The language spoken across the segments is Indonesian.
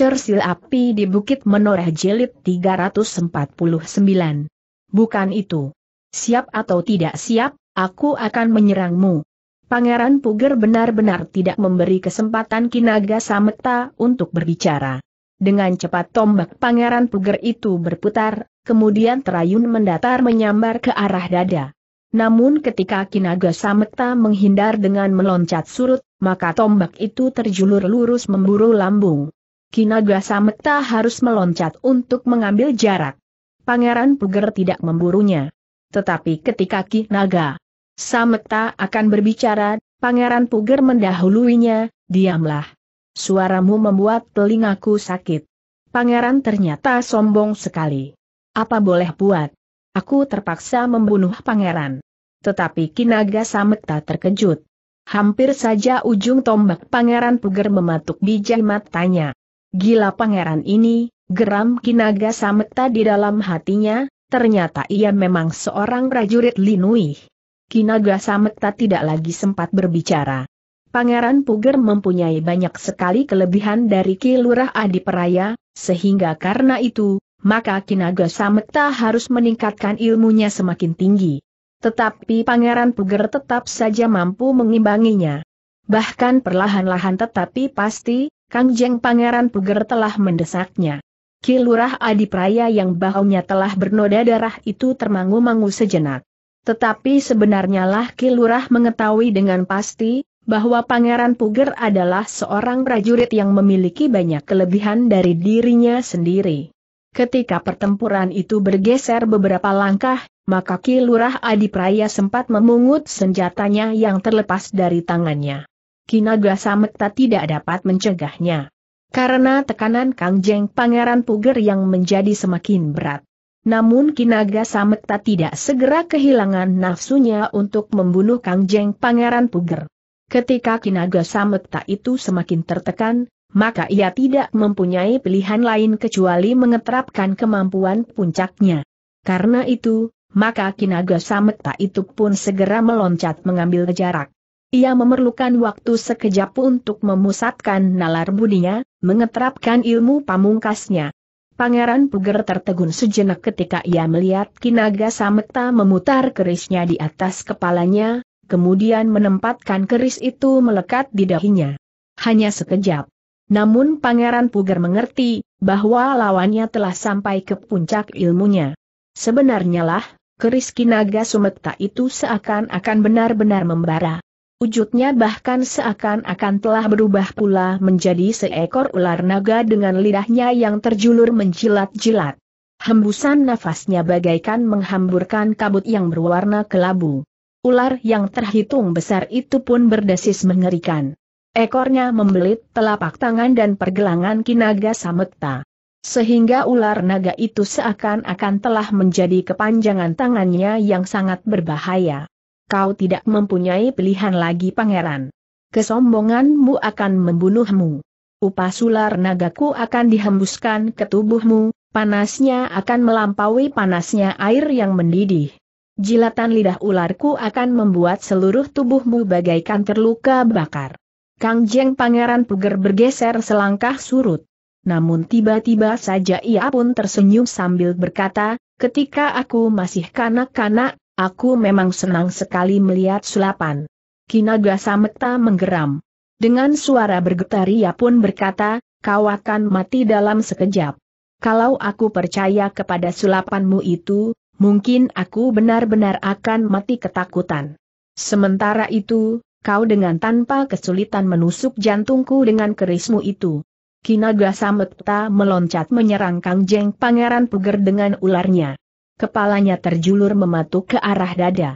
Cersil api di Bukit Menoreh Jelit 349. Bukan itu. Siap atau tidak siap, aku akan menyerangmu. Pangeran Puger benar-benar tidak memberi kesempatan Kinaga Sameta untuk berbicara. Dengan cepat tombak Pangeran Puger itu berputar, kemudian terayun mendatar menyambar ke arah dada. Namun ketika Kinaga Sameta menghindar dengan meloncat surut, maka tombak itu terjulur lurus memburu lambung. Kinaga Samekta harus meloncat untuk mengambil jarak. Pangeran Puger tidak memburunya. Tetapi ketika Kinaga Samekta akan berbicara, Pangeran Puger mendahuluinya, diamlah. Suaramu membuat telingaku sakit. Pangeran ternyata sombong sekali. Apa boleh buat? Aku terpaksa membunuh pangeran. Tetapi Kinaga Samekta terkejut. Hampir saja ujung tombak pangeran Puger mematuk bijak matanya. Gila pangeran ini, geram Kinaga Sametta di dalam hatinya, ternyata ia memang seorang prajurit Linui. Kinaga Sametta tidak lagi sempat berbicara. Pangeran Puger mempunyai banyak sekali kelebihan dari Kilurah Adi Adiperaya, sehingga karena itu, maka Kinaga Sametta harus meningkatkan ilmunya semakin tinggi. Tetapi Pangeran Puger tetap saja mampu mengimbanginya. Bahkan perlahan-lahan tetapi pasti, Kang Jeng Pangeran Puger telah mendesaknya. Kilurah Adipraya yang bahunya telah bernoda darah itu termangu-mangu sejenak. Tetapi sebenarnya lah Kilurah mengetahui dengan pasti, bahwa Pangeran Puger adalah seorang prajurit yang memiliki banyak kelebihan dari dirinya sendiri. Ketika pertempuran itu bergeser beberapa langkah, maka Kilurah Adipraya sempat memungut senjatanya yang terlepas dari tangannya. Kinaga Sametta tidak dapat mencegahnya. Karena tekanan Kangjeng Pangeran Puger yang menjadi semakin berat. Namun Kinaga Sametta tidak segera kehilangan nafsunya untuk membunuh Kangjeng Pangeran Puger. Ketika Kinaga Sametta itu semakin tertekan, maka ia tidak mempunyai pilihan lain kecuali mengeterapkan kemampuan puncaknya. Karena itu, maka Kinaga Sametta itu pun segera meloncat mengambil jarak. Ia memerlukan waktu sekejap untuk memusatkan nalar budinya, mengeterapkan ilmu pamungkasnya. Pangeran Puger tertegun sejenak ketika ia melihat Kinaga Samekta memutar kerisnya di atas kepalanya, kemudian menempatkan keris itu melekat di dahinya. Hanya sekejap. Namun Pangeran Puger mengerti, bahwa lawannya telah sampai ke puncak ilmunya. Sebenarnya lah, keris Kinaga Sumekta itu seakan-akan benar-benar membara. Wujudnya bahkan seakan-akan telah berubah pula menjadi seekor ular naga dengan lidahnya yang terjulur menjilat-jilat. Hembusan nafasnya bagaikan menghamburkan kabut yang berwarna kelabu. Ular yang terhitung besar itu pun berdesis mengerikan. Ekornya membelit telapak tangan dan pergelangan kinaga samekta. Sehingga ular naga itu seakan-akan telah menjadi kepanjangan tangannya yang sangat berbahaya kau tidak mempunyai pilihan lagi pangeran. Kesombonganmu akan membunuhmu. Upasular nagaku akan dihembuskan ke tubuhmu, panasnya akan melampaui panasnya air yang mendidih. Jilatan lidah ularku akan membuat seluruh tubuhmu bagaikan terluka bakar. Kang Jeng Pangeran Puger bergeser selangkah surut. Namun tiba-tiba saja ia pun tersenyum sambil berkata, ketika aku masih kanak-kanak, Aku memang senang sekali melihat sulapan. Kinaga Samekta menggeram. Dengan suara bergetar ia pun berkata, kau akan mati dalam sekejap. Kalau aku percaya kepada sulapanmu itu, mungkin aku benar-benar akan mati ketakutan. Sementara itu, kau dengan tanpa kesulitan menusuk jantungku dengan kerismu itu. Kinaga Samekta meloncat menyerang Kang Jeng Pangeran Puger dengan ularnya. Kepalanya terjulur mematuk ke arah dada.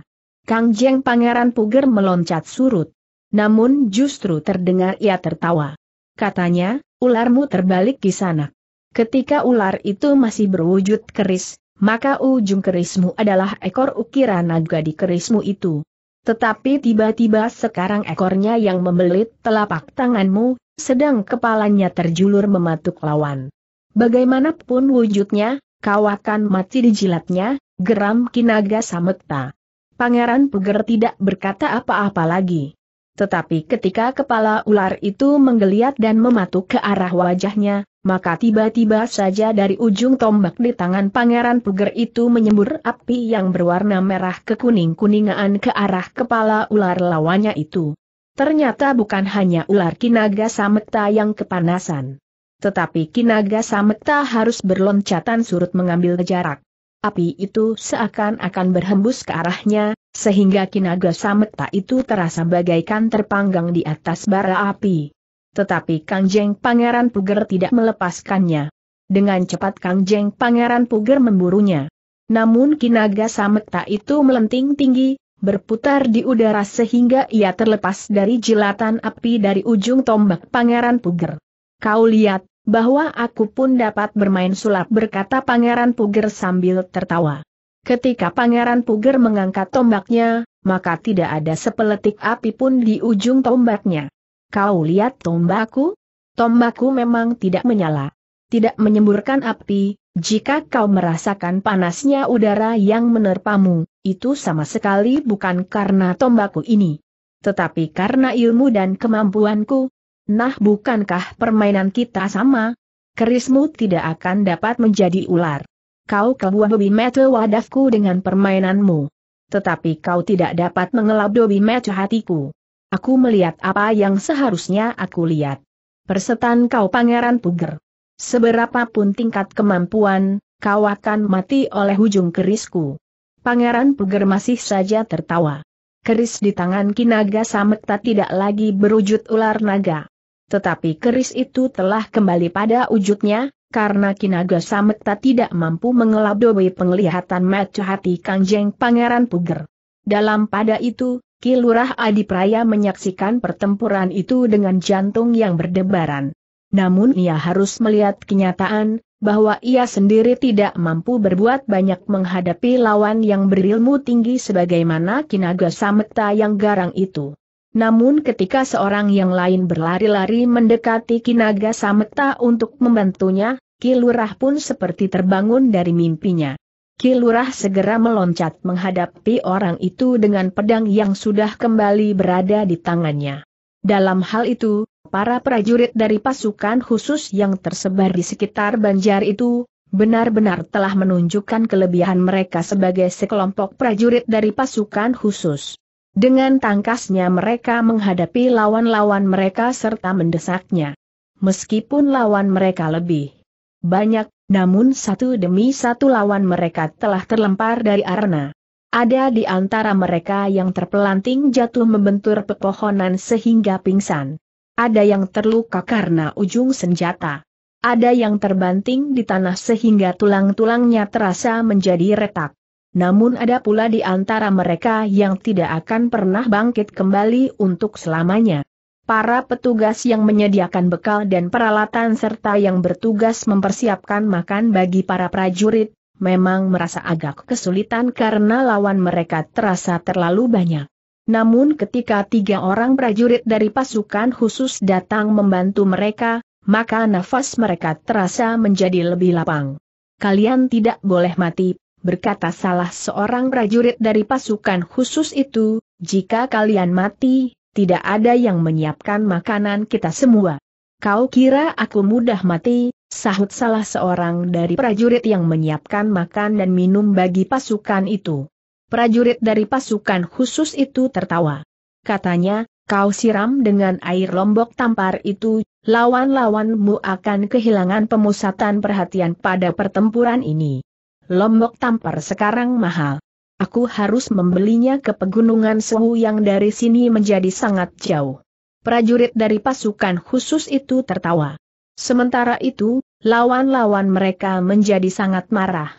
Kang Jeng Pangeran Puger meloncat surut. Namun justru terdengar ia tertawa. Katanya, ularmu terbalik di sana. Ketika ular itu masih berwujud keris, maka ujung kerismu adalah ekor ukiran naga di kerismu itu. Tetapi tiba-tiba sekarang ekornya yang membelit telapak tanganmu, sedang kepalanya terjulur mematuk lawan. Bagaimanapun wujudnya, kau akan mati jilatnya, geram Kinaga Samekta. Pangeran Puger tidak berkata apa-apa lagi. Tetapi ketika kepala ular itu menggeliat dan mematuk ke arah wajahnya, maka tiba-tiba saja dari ujung tombak di tangan Pangeran Puger itu menyembur api yang berwarna merah kekuning-kuningan ke arah kepala ular lawannya itu. Ternyata bukan hanya ular Kinaga Sametta yang kepanasan. Tetapi Kinaga Sametta harus berloncatan surut mengambil jarak. Api itu seakan-akan berhembus ke arahnya, sehingga Kinaga Sametta itu terasa bagaikan terpanggang di atas bara api. Tetapi Kang Jeng Pangeran Puger tidak melepaskannya. Dengan cepat Kang Jeng Pangeran Puger memburunya. Namun Kinaga Sametta itu melenting tinggi, berputar di udara sehingga ia terlepas dari jilatan api dari ujung tombak Pangeran Puger. Kau lihat, bahwa aku pun dapat bermain sulap berkata Pangeran Puger sambil tertawa. Ketika Pangeran Puger mengangkat tombaknya, maka tidak ada sepeletik api pun di ujung tombaknya. Kau lihat tombakku? Tombakku memang tidak menyala. Tidak menyemburkan api, jika kau merasakan panasnya udara yang menerpamu, itu sama sekali bukan karena tombakku ini. Tetapi karena ilmu dan kemampuanku, Nah bukankah permainan kita sama? Kerismu tidak akan dapat menjadi ular. Kau keluar dobi mata wadahku dengan permainanmu. Tetapi kau tidak dapat mengelap dobi Mete hatiku. Aku melihat apa yang seharusnya aku lihat. Persetan kau pangeran puger. Seberapapun tingkat kemampuan, kau akan mati oleh ujung kerisku. Pangeran puger masih saja tertawa. Keris di tangan Kinaga tak tidak lagi berwujud ular naga. Tetapi keris itu telah kembali pada wujudnya, karena Kinaga Samekta tidak mampu mengelabui penglihatan mata hati Kangjeng Pangeran Puger. Dalam pada itu, Kilurah Adipraya menyaksikan pertempuran itu dengan jantung yang berdebaran. Namun ia harus melihat kenyataan, bahwa ia sendiri tidak mampu berbuat banyak menghadapi lawan yang berilmu tinggi sebagaimana Kinaga Samekta yang garang itu. Namun ketika seorang yang lain berlari-lari mendekati Kinaga Sameta untuk membantunya, Kilurah pun seperti terbangun dari mimpinya. Kilurah segera meloncat menghadapi orang itu dengan pedang yang sudah kembali berada di tangannya. Dalam hal itu, para prajurit dari pasukan khusus yang tersebar di sekitar Banjar itu, benar-benar telah menunjukkan kelebihan mereka sebagai sekelompok prajurit dari pasukan khusus. Dengan tangkasnya mereka menghadapi lawan-lawan mereka serta mendesaknya. Meskipun lawan mereka lebih banyak, namun satu demi satu lawan mereka telah terlempar dari arena. Ada di antara mereka yang terpelanting jatuh membentur pepohonan sehingga pingsan. Ada yang terluka karena ujung senjata. Ada yang terbanting di tanah sehingga tulang-tulangnya terasa menjadi retak. Namun ada pula di antara mereka yang tidak akan pernah bangkit kembali untuk selamanya. Para petugas yang menyediakan bekal dan peralatan serta yang bertugas mempersiapkan makan bagi para prajurit, memang merasa agak kesulitan karena lawan mereka terasa terlalu banyak. Namun ketika tiga orang prajurit dari pasukan khusus datang membantu mereka, maka nafas mereka terasa menjadi lebih lapang. Kalian tidak boleh mati, berkata salah seorang prajurit dari pasukan khusus itu, jika kalian mati, tidak ada yang menyiapkan makanan kita semua. Kau kira aku mudah mati, sahut salah seorang dari prajurit yang menyiapkan makan dan minum bagi pasukan itu. Prajurit dari pasukan khusus itu tertawa. Katanya, kau siram dengan air lombok tampar itu, lawan-lawanmu akan kehilangan pemusatan perhatian pada pertempuran ini. Lombok tampar sekarang mahal. Aku harus membelinya ke pegunungan Sewu yang dari sini menjadi sangat jauh. Prajurit dari pasukan khusus itu tertawa. Sementara itu, lawan-lawan mereka menjadi sangat marah.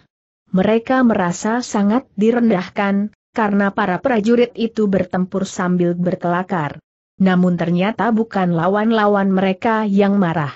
Mereka merasa sangat direndahkan, karena para prajurit itu bertempur sambil berkelakar. Namun ternyata bukan lawan-lawan mereka yang marah.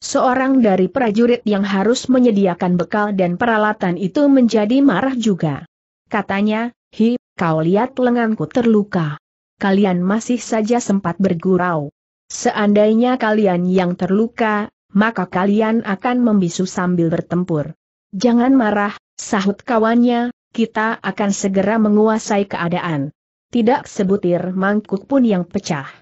Seorang dari prajurit yang harus menyediakan bekal dan peralatan itu menjadi marah juga. Katanya, Hi, kau lihat lenganku terluka. Kalian masih saja sempat bergurau. Seandainya kalian yang terluka, maka kalian akan membisu sambil bertempur. Jangan marah, sahut kawannya, kita akan segera menguasai keadaan. Tidak sebutir mangkuk pun yang pecah.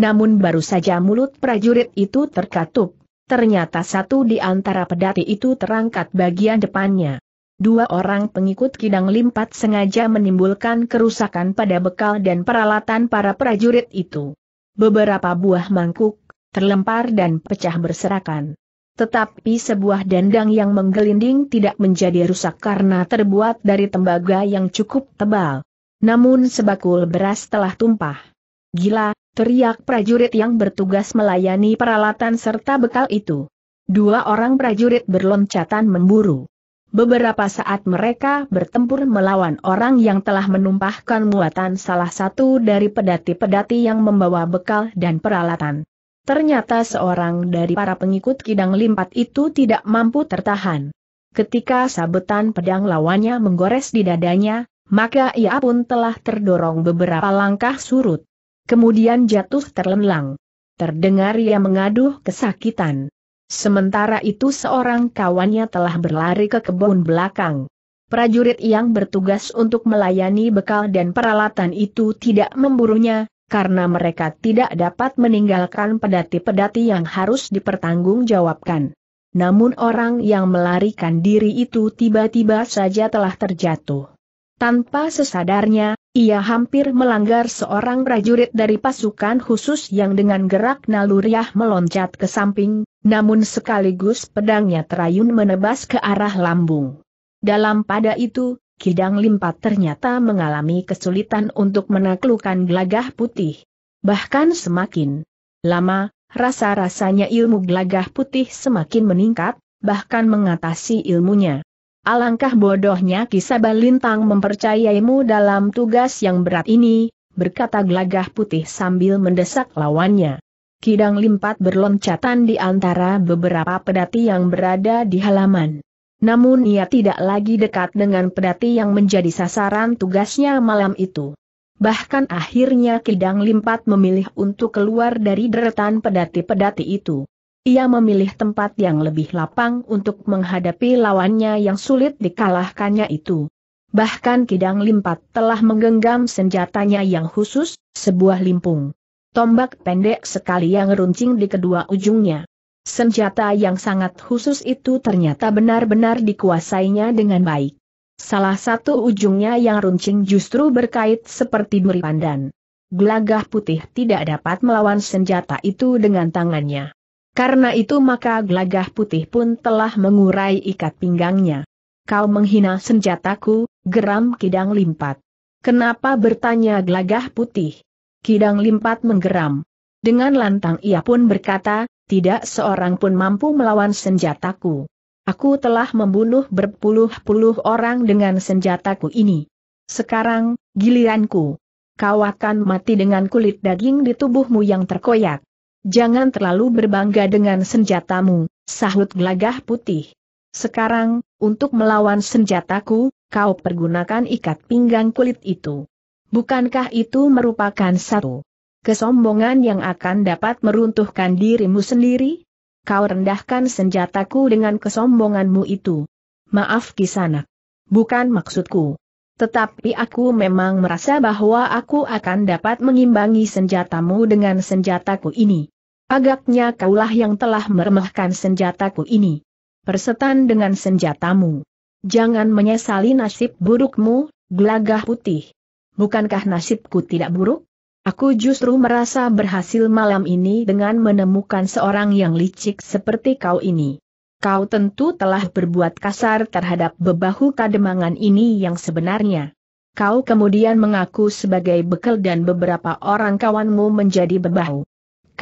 Namun baru saja mulut prajurit itu terkatup, Ternyata satu di antara pedati itu terangkat bagian depannya. Dua orang pengikut Kidang Limpat sengaja menimbulkan kerusakan pada bekal dan peralatan para prajurit itu. Beberapa buah mangkuk, terlempar dan pecah berserakan. Tetapi sebuah dandang yang menggelinding tidak menjadi rusak karena terbuat dari tembaga yang cukup tebal. Namun sebakul beras telah tumpah. Gila, teriak prajurit yang bertugas melayani peralatan serta bekal itu. Dua orang prajurit berloncatan memburu. Beberapa saat mereka bertempur melawan orang yang telah menumpahkan muatan salah satu dari pedati-pedati yang membawa bekal dan peralatan. Ternyata seorang dari para pengikut kidang limpat itu tidak mampu tertahan. Ketika sabetan pedang lawannya menggores di dadanya, maka ia pun telah terdorong beberapa langkah surut. Kemudian jatuh terlenlang. Terdengar ia mengaduh kesakitan. Sementara itu seorang kawannya telah berlari ke kebun belakang. Prajurit yang bertugas untuk melayani bekal dan peralatan itu tidak memburunya, karena mereka tidak dapat meninggalkan pedati-pedati yang harus dipertanggungjawabkan. Namun orang yang melarikan diri itu tiba-tiba saja telah terjatuh. Tanpa sesadarnya, ia hampir melanggar seorang prajurit dari pasukan khusus yang dengan gerak naluriah meloncat ke samping, namun sekaligus pedangnya terayun menebas ke arah lambung. Dalam pada itu, Kidang Limpat ternyata mengalami kesulitan untuk menaklukkan gelagah putih. Bahkan semakin lama, rasa-rasanya ilmu gelagah putih semakin meningkat, bahkan mengatasi ilmunya. Alangkah bodohnya kisah Lintang mempercayaimu dalam tugas yang berat ini, berkata glagah putih sambil mendesak lawannya. Kidang limpat berloncatan di antara beberapa pedati yang berada di halaman. Namun ia tidak lagi dekat dengan pedati yang menjadi sasaran tugasnya malam itu. Bahkan akhirnya Kidang Limpat memilih untuk keluar dari deretan pedati-pedati itu. Ia memilih tempat yang lebih lapang untuk menghadapi lawannya yang sulit dikalahkannya itu. Bahkan Kidang Limpat telah menggenggam senjatanya yang khusus, sebuah limpung. Tombak pendek sekali yang runcing di kedua ujungnya. Senjata yang sangat khusus itu ternyata benar-benar dikuasainya dengan baik. Salah satu ujungnya yang runcing justru berkait seperti duri pandan. Gelagah putih tidak dapat melawan senjata itu dengan tangannya. Karena itu maka gelagah putih pun telah mengurai ikat pinggangnya. Kau menghina senjataku, geram kidang limpat. Kenapa bertanya gelagah putih? Kidang limpat menggeram. Dengan lantang ia pun berkata, tidak seorang pun mampu melawan senjataku. Aku telah membunuh berpuluh-puluh orang dengan senjataku ini. Sekarang, giliranku. Kau akan mati dengan kulit daging di tubuhmu yang terkoyak. Jangan terlalu berbangga dengan senjatamu, sahut gelagah putih. Sekarang, untuk melawan senjataku, kau pergunakan ikat pinggang kulit itu. Bukankah itu merupakan satu kesombongan yang akan dapat meruntuhkan dirimu sendiri? Kau rendahkan senjataku dengan kesombonganmu itu. Maaf Kisana. Bukan maksudku. Tetapi aku memang merasa bahwa aku akan dapat mengimbangi senjatamu dengan senjataku ini. Agaknya kaulah yang telah meremehkan senjataku ini. Persetan dengan senjatamu. Jangan menyesali nasib burukmu, gelagah putih. Bukankah nasibku tidak buruk? Aku justru merasa berhasil malam ini dengan menemukan seorang yang licik seperti kau ini. Kau tentu telah berbuat kasar terhadap bebahu kademangan ini yang sebenarnya. Kau kemudian mengaku sebagai bekel dan beberapa orang kawanmu menjadi bebahu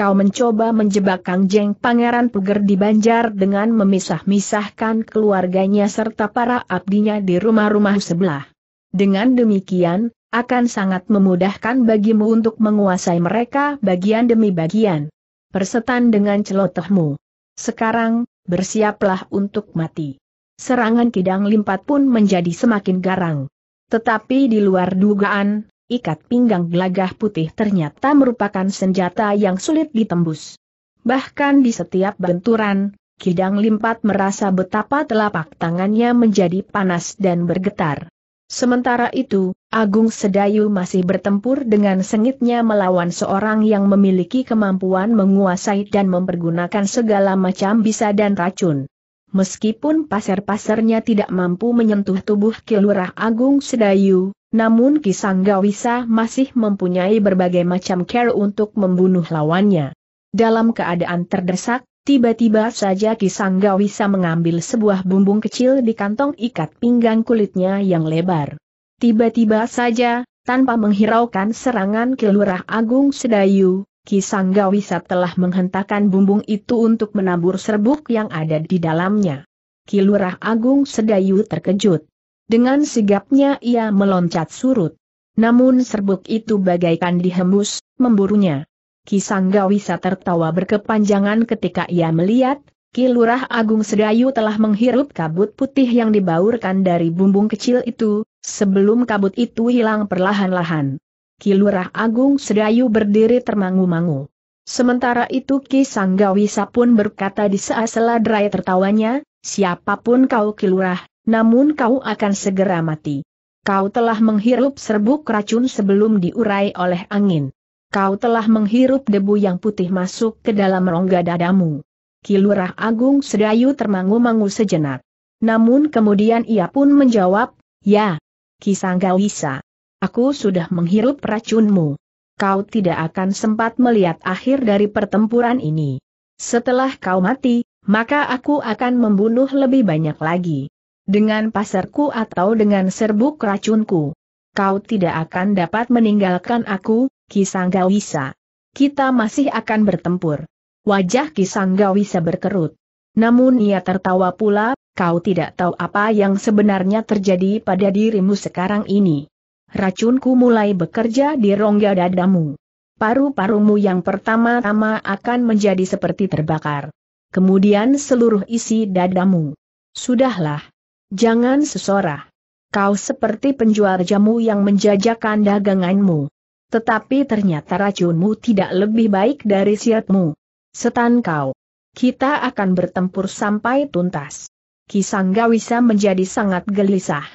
kau mencoba menjebak Kang Jeng Pangeran Puger di Banjar dengan memisah-misahkan keluarganya serta para abdinya di rumah-rumah sebelah. Dengan demikian, akan sangat memudahkan bagimu untuk menguasai mereka bagian demi bagian. Persetan dengan celotehmu. Sekarang, bersiaplah untuk mati. Serangan kidang limpat pun menjadi semakin garang. Tetapi di luar dugaan, ikat pinggang gelagah putih ternyata merupakan senjata yang sulit ditembus. Bahkan di setiap benturan, Kidang Limpat merasa betapa telapak tangannya menjadi panas dan bergetar. Sementara itu, Agung Sedayu masih bertempur dengan sengitnya melawan seorang yang memiliki kemampuan menguasai dan mempergunakan segala macam bisa dan racun. Meskipun pasir-pasirnya tidak mampu menyentuh tubuh Kilurah Agung Sedayu, namun Kisanggawisa masih mempunyai berbagai macam care untuk membunuh lawannya. Dalam keadaan terdesak, tiba-tiba saja Kisanggawisa mengambil sebuah bumbung kecil di kantong ikat pinggang kulitnya yang lebar. Tiba-tiba saja, tanpa menghiraukan serangan kelurah Agung Sedayu, Kisanggawisa telah menghentakkan bumbung itu untuk menabur serbuk yang ada di dalamnya. Kilurah Agung Sedayu terkejut. Dengan sigapnya ia meloncat surut. Namun serbuk itu bagaikan dihembus, memburunya. Kisanggawisa tertawa berkepanjangan ketika ia melihat, Ki Lurah Agung Sedayu telah menghirup kabut putih yang dibaurkan dari bumbung kecil itu, sebelum kabut itu hilang perlahan-lahan. Ki Lurah Agung Sedayu berdiri termangu-mangu. Sementara itu Ki Sanggawisa pun berkata di saat derai tertawanya, siapapun kau Ki Lurah namun kau akan segera mati. Kau telah menghirup serbuk racun sebelum diurai oleh angin. Kau telah menghirup debu yang putih masuk ke dalam rongga dadamu. Kilurah Agung Sedayu termangu-mangu sejenak. Namun kemudian ia pun menjawab, Ya, Kisanggawisa. Aku sudah menghirup racunmu. Kau tidak akan sempat melihat akhir dari pertempuran ini. Setelah kau mati, maka aku akan membunuh lebih banyak lagi dengan pasarku atau dengan serbuk racunku. Kau tidak akan dapat meninggalkan aku, Kisanggawisa. Kita masih akan bertempur. Wajah Kisanggawisa berkerut. Namun ia tertawa pula, kau tidak tahu apa yang sebenarnya terjadi pada dirimu sekarang ini. Racunku mulai bekerja di rongga dadamu. Paru-parumu yang pertama-tama akan menjadi seperti terbakar. Kemudian seluruh isi dadamu. Sudahlah, Jangan sesorah. Kau seperti penjual jamu yang menjajakan daganganmu. Tetapi ternyata racunmu tidak lebih baik dari siapmu. Setan kau. Kita akan bertempur sampai tuntas. Kisangga Gawisa menjadi sangat gelisah.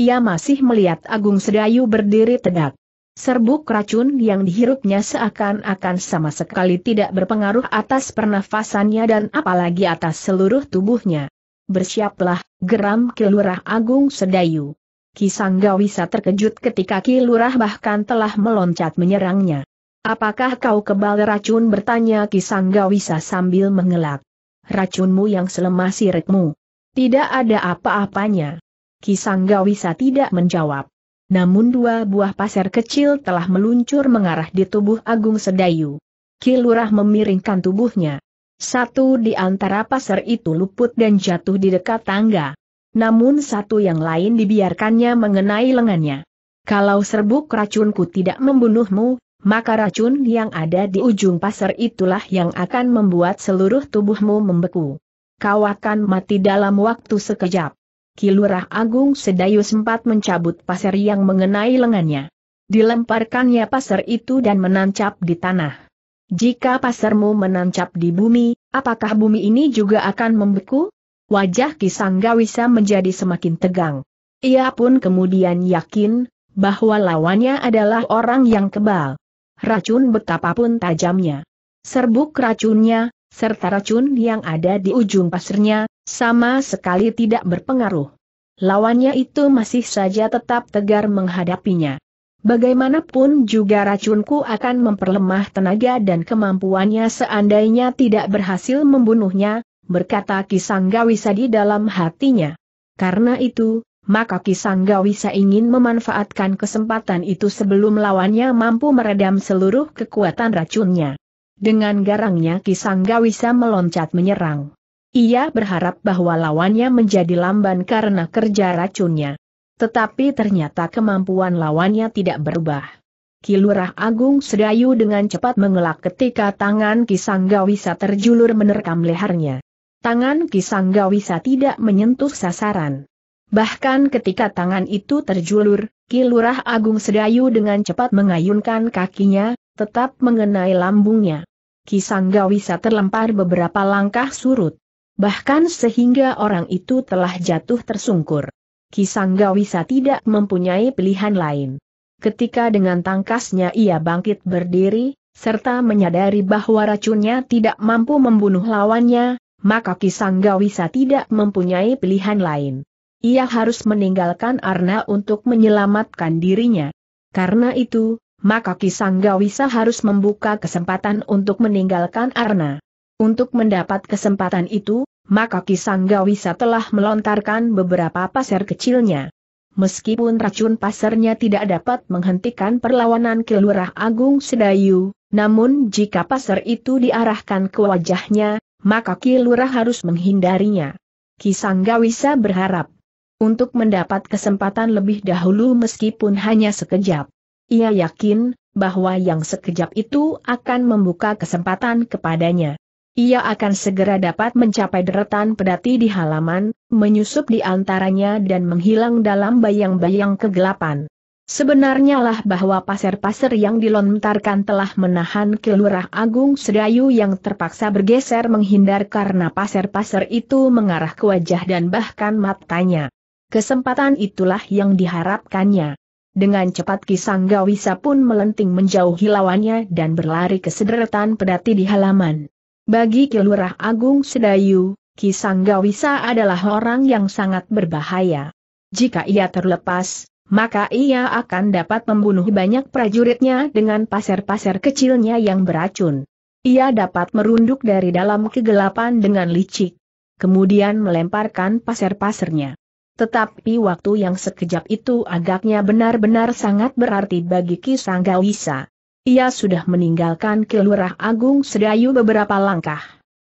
Ia masih melihat Agung Sedayu berdiri tegak. Serbuk racun yang dihirupnya seakan-akan sama sekali tidak berpengaruh atas pernafasannya dan apalagi atas seluruh tubuhnya bersiaplah, geram Kilurah Agung Sedayu. Kisanggawisa terkejut ketika Kilurah bahkan telah meloncat menyerangnya. Apakah kau kebal racun bertanya Kisanggawisa sambil mengelak. Racunmu yang selemah sirikmu. Tidak ada apa-apanya. Kisanggawisa tidak menjawab. Namun dua buah pasir kecil telah meluncur mengarah di tubuh Agung Sedayu. Kilurah memiringkan tubuhnya. Satu di antara pasar itu luput dan jatuh di dekat tangga. Namun satu yang lain dibiarkannya mengenai lengannya. Kalau serbuk racunku tidak membunuhmu, maka racun yang ada di ujung pasar itulah yang akan membuat seluruh tubuhmu membeku. Kau akan mati dalam waktu sekejap. Kilurah Agung Sedayu sempat mencabut pasar yang mengenai lengannya. Dilemparkannya pasar itu dan menancap di tanah. Jika pasarmu menancap di bumi, apakah bumi ini juga akan membeku? Wajah Kisanggawisa menjadi semakin tegang. Ia pun kemudian yakin, bahwa lawannya adalah orang yang kebal. Racun betapapun tajamnya. Serbuk racunnya, serta racun yang ada di ujung pasirnya, sama sekali tidak berpengaruh. Lawannya itu masih saja tetap tegar menghadapinya. Bagaimanapun juga racunku akan memperlemah tenaga dan kemampuannya seandainya tidak berhasil membunuhnya, berkata Kisanggawisadi di dalam hatinya. Karena itu, maka Kisanggawisa ingin memanfaatkan kesempatan itu sebelum lawannya mampu meredam seluruh kekuatan racunnya. Dengan garangnya Kisanggawisa meloncat menyerang. Ia berharap bahwa lawannya menjadi lamban karena kerja racunnya. Tetapi ternyata kemampuan lawannya tidak berubah. Kilurah Agung Sedayu dengan cepat mengelak ketika tangan Kisanggawisa terjulur menerkam lehernya. Tangan Kisanggawisa tidak menyentuh sasaran. Bahkan ketika tangan itu terjulur, Kilurah Agung Sedayu dengan cepat mengayunkan kakinya, tetap mengenai lambungnya. Kisanggawisa terlempar beberapa langkah surut. Bahkan sehingga orang itu telah jatuh tersungkur. Kisanggawisa tidak mempunyai pilihan lain. Ketika dengan tangkasnya ia bangkit berdiri, serta menyadari bahwa racunnya tidak mampu membunuh lawannya, maka Kisanggawisa tidak mempunyai pilihan lain. Ia harus meninggalkan Arna untuk menyelamatkan dirinya. Karena itu, maka Kisanggawisa harus membuka kesempatan untuk meninggalkan Arna. Untuk mendapat kesempatan itu, maka Kisangga Wisa telah melontarkan beberapa pasir kecilnya. Meskipun racun pasarnya tidak dapat menghentikan perlawanan Kilurah Agung Sedayu, namun jika pasir itu diarahkan ke wajahnya, maka Kilurah harus menghindarinya. Kisangga Wisa berharap untuk mendapat kesempatan lebih dahulu meskipun hanya sekejap. Ia yakin bahwa yang sekejap itu akan membuka kesempatan kepadanya ia akan segera dapat mencapai deretan pedati di halaman, menyusup di antaranya dan menghilang dalam bayang-bayang kegelapan. Sebenarnya lah bahwa pasir-pasir yang dilontarkan telah menahan kelurah Agung Sedayu yang terpaksa bergeser menghindar karena pasir-pasir itu mengarah ke wajah dan bahkan matanya. Kesempatan itulah yang diharapkannya. Dengan cepat Kisang Gawisa pun melenting menjauhi lawannya dan berlari ke sederetan pedati di halaman. Bagi Kilurah Agung Sedayu, Ki Sanggawisa adalah orang yang sangat berbahaya. Jika ia terlepas, maka ia akan dapat membunuh banyak prajuritnya dengan pasir-pasir kecilnya yang beracun. Ia dapat merunduk dari dalam kegelapan dengan licik, kemudian melemparkan pasir-pasirnya. Tetapi waktu yang sekejap itu agaknya benar-benar sangat berarti bagi Ki Sanggawisa. Ia sudah meninggalkan kelurah Agung Sedayu beberapa langkah.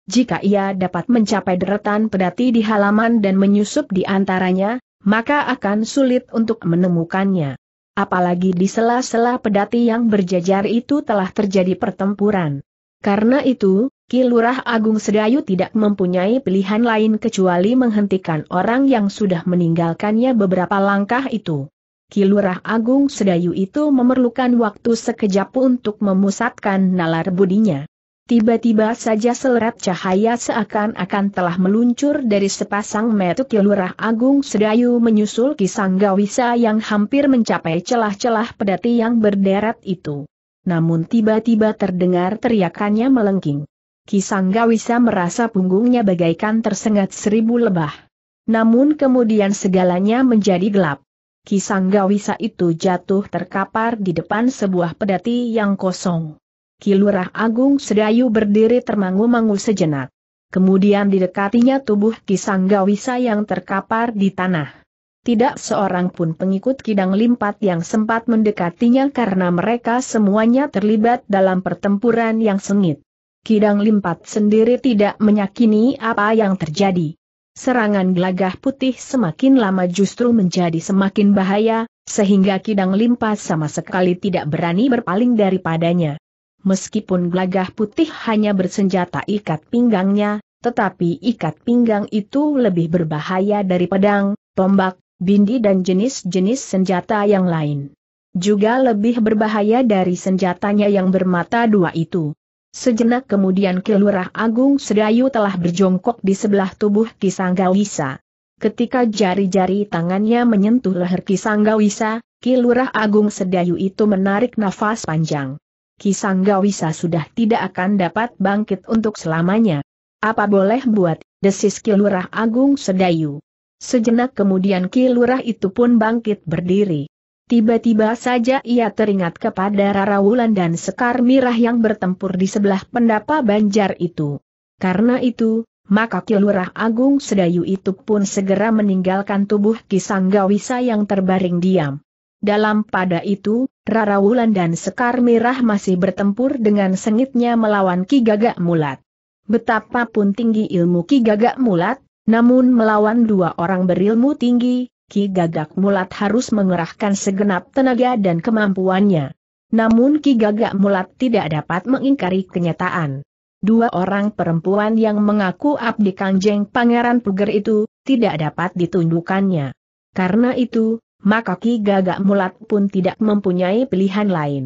Jika ia dapat mencapai deretan pedati di halaman dan menyusup di antaranya, maka akan sulit untuk menemukannya. Apalagi di sela-sela pedati yang berjajar itu telah terjadi pertempuran. Karena itu, Kilurah Agung Sedayu tidak mempunyai pilihan lain kecuali menghentikan orang yang sudah meninggalkannya beberapa langkah itu. Kilurah Agung Sedayu itu memerlukan waktu sekejap untuk memusatkan nalar budinya. Tiba-tiba saja seleret cahaya seakan-akan telah meluncur dari sepasang mata Kilurah Agung Sedayu menyusul Kisanggawisa yang hampir mencapai celah-celah pedati yang berderet itu. Namun tiba-tiba terdengar teriakannya melengking. Kisanggawisa merasa punggungnya bagaikan tersengat seribu lebah. Namun kemudian segalanya menjadi gelap. Kisanggawisa itu jatuh terkapar di depan sebuah pedati yang kosong. Kilurah Agung Sedayu berdiri termangu-mangu sejenak. Kemudian didekatinya tubuh Kisanggawisa yang terkapar di tanah. Tidak seorang pun pengikut Kidang Limpat yang sempat mendekatinya karena mereka semuanya terlibat dalam pertempuran yang sengit. Kidang Limpat sendiri tidak menyakini apa yang terjadi. Serangan gelagah putih semakin lama justru menjadi semakin bahaya, sehingga Kidang Limpas sama sekali tidak berani berpaling daripadanya. Meskipun gelagah putih hanya bersenjata ikat pinggangnya, tetapi ikat pinggang itu lebih berbahaya dari pedang, tombak, bindi dan jenis-jenis senjata yang lain. Juga lebih berbahaya dari senjatanya yang bermata dua itu. Sejenak kemudian Kelurah Agung Sedayu telah berjongkok di sebelah tubuh Kisanggawisa. Ketika jari-jari tangannya menyentuh leher Kisanggawisa, Kilurah Agung Sedayu itu menarik nafas panjang. Kisanggawisa sudah tidak akan dapat bangkit untuk selamanya. Apa boleh buat, desis Kilurah Agung Sedayu. Sejenak kemudian Kilurah itu pun bangkit berdiri. Tiba-tiba saja ia teringat kepada Rara Wulan dan Sekar Mirah yang bertempur di sebelah pendapa banjar itu. Karena itu, maka Kilurah Agung Sedayu itu pun segera meninggalkan tubuh Kisanggawisa yang terbaring diam. Dalam pada itu, Rara Wulan dan Sekar Mirah masih bertempur dengan sengitnya melawan Ki Gagak Mulat. Betapapun tinggi ilmu Ki Gagak Mulat, namun melawan dua orang berilmu tinggi, Ki Gagak Mulat harus mengerahkan segenap tenaga dan kemampuannya. Namun Ki Gagak Mulat tidak dapat mengingkari kenyataan. Dua orang perempuan yang mengaku abdi Kangjeng Pangeran Puger itu, tidak dapat ditundukannya. Karena itu, maka Ki Gagak Mulat pun tidak mempunyai pilihan lain.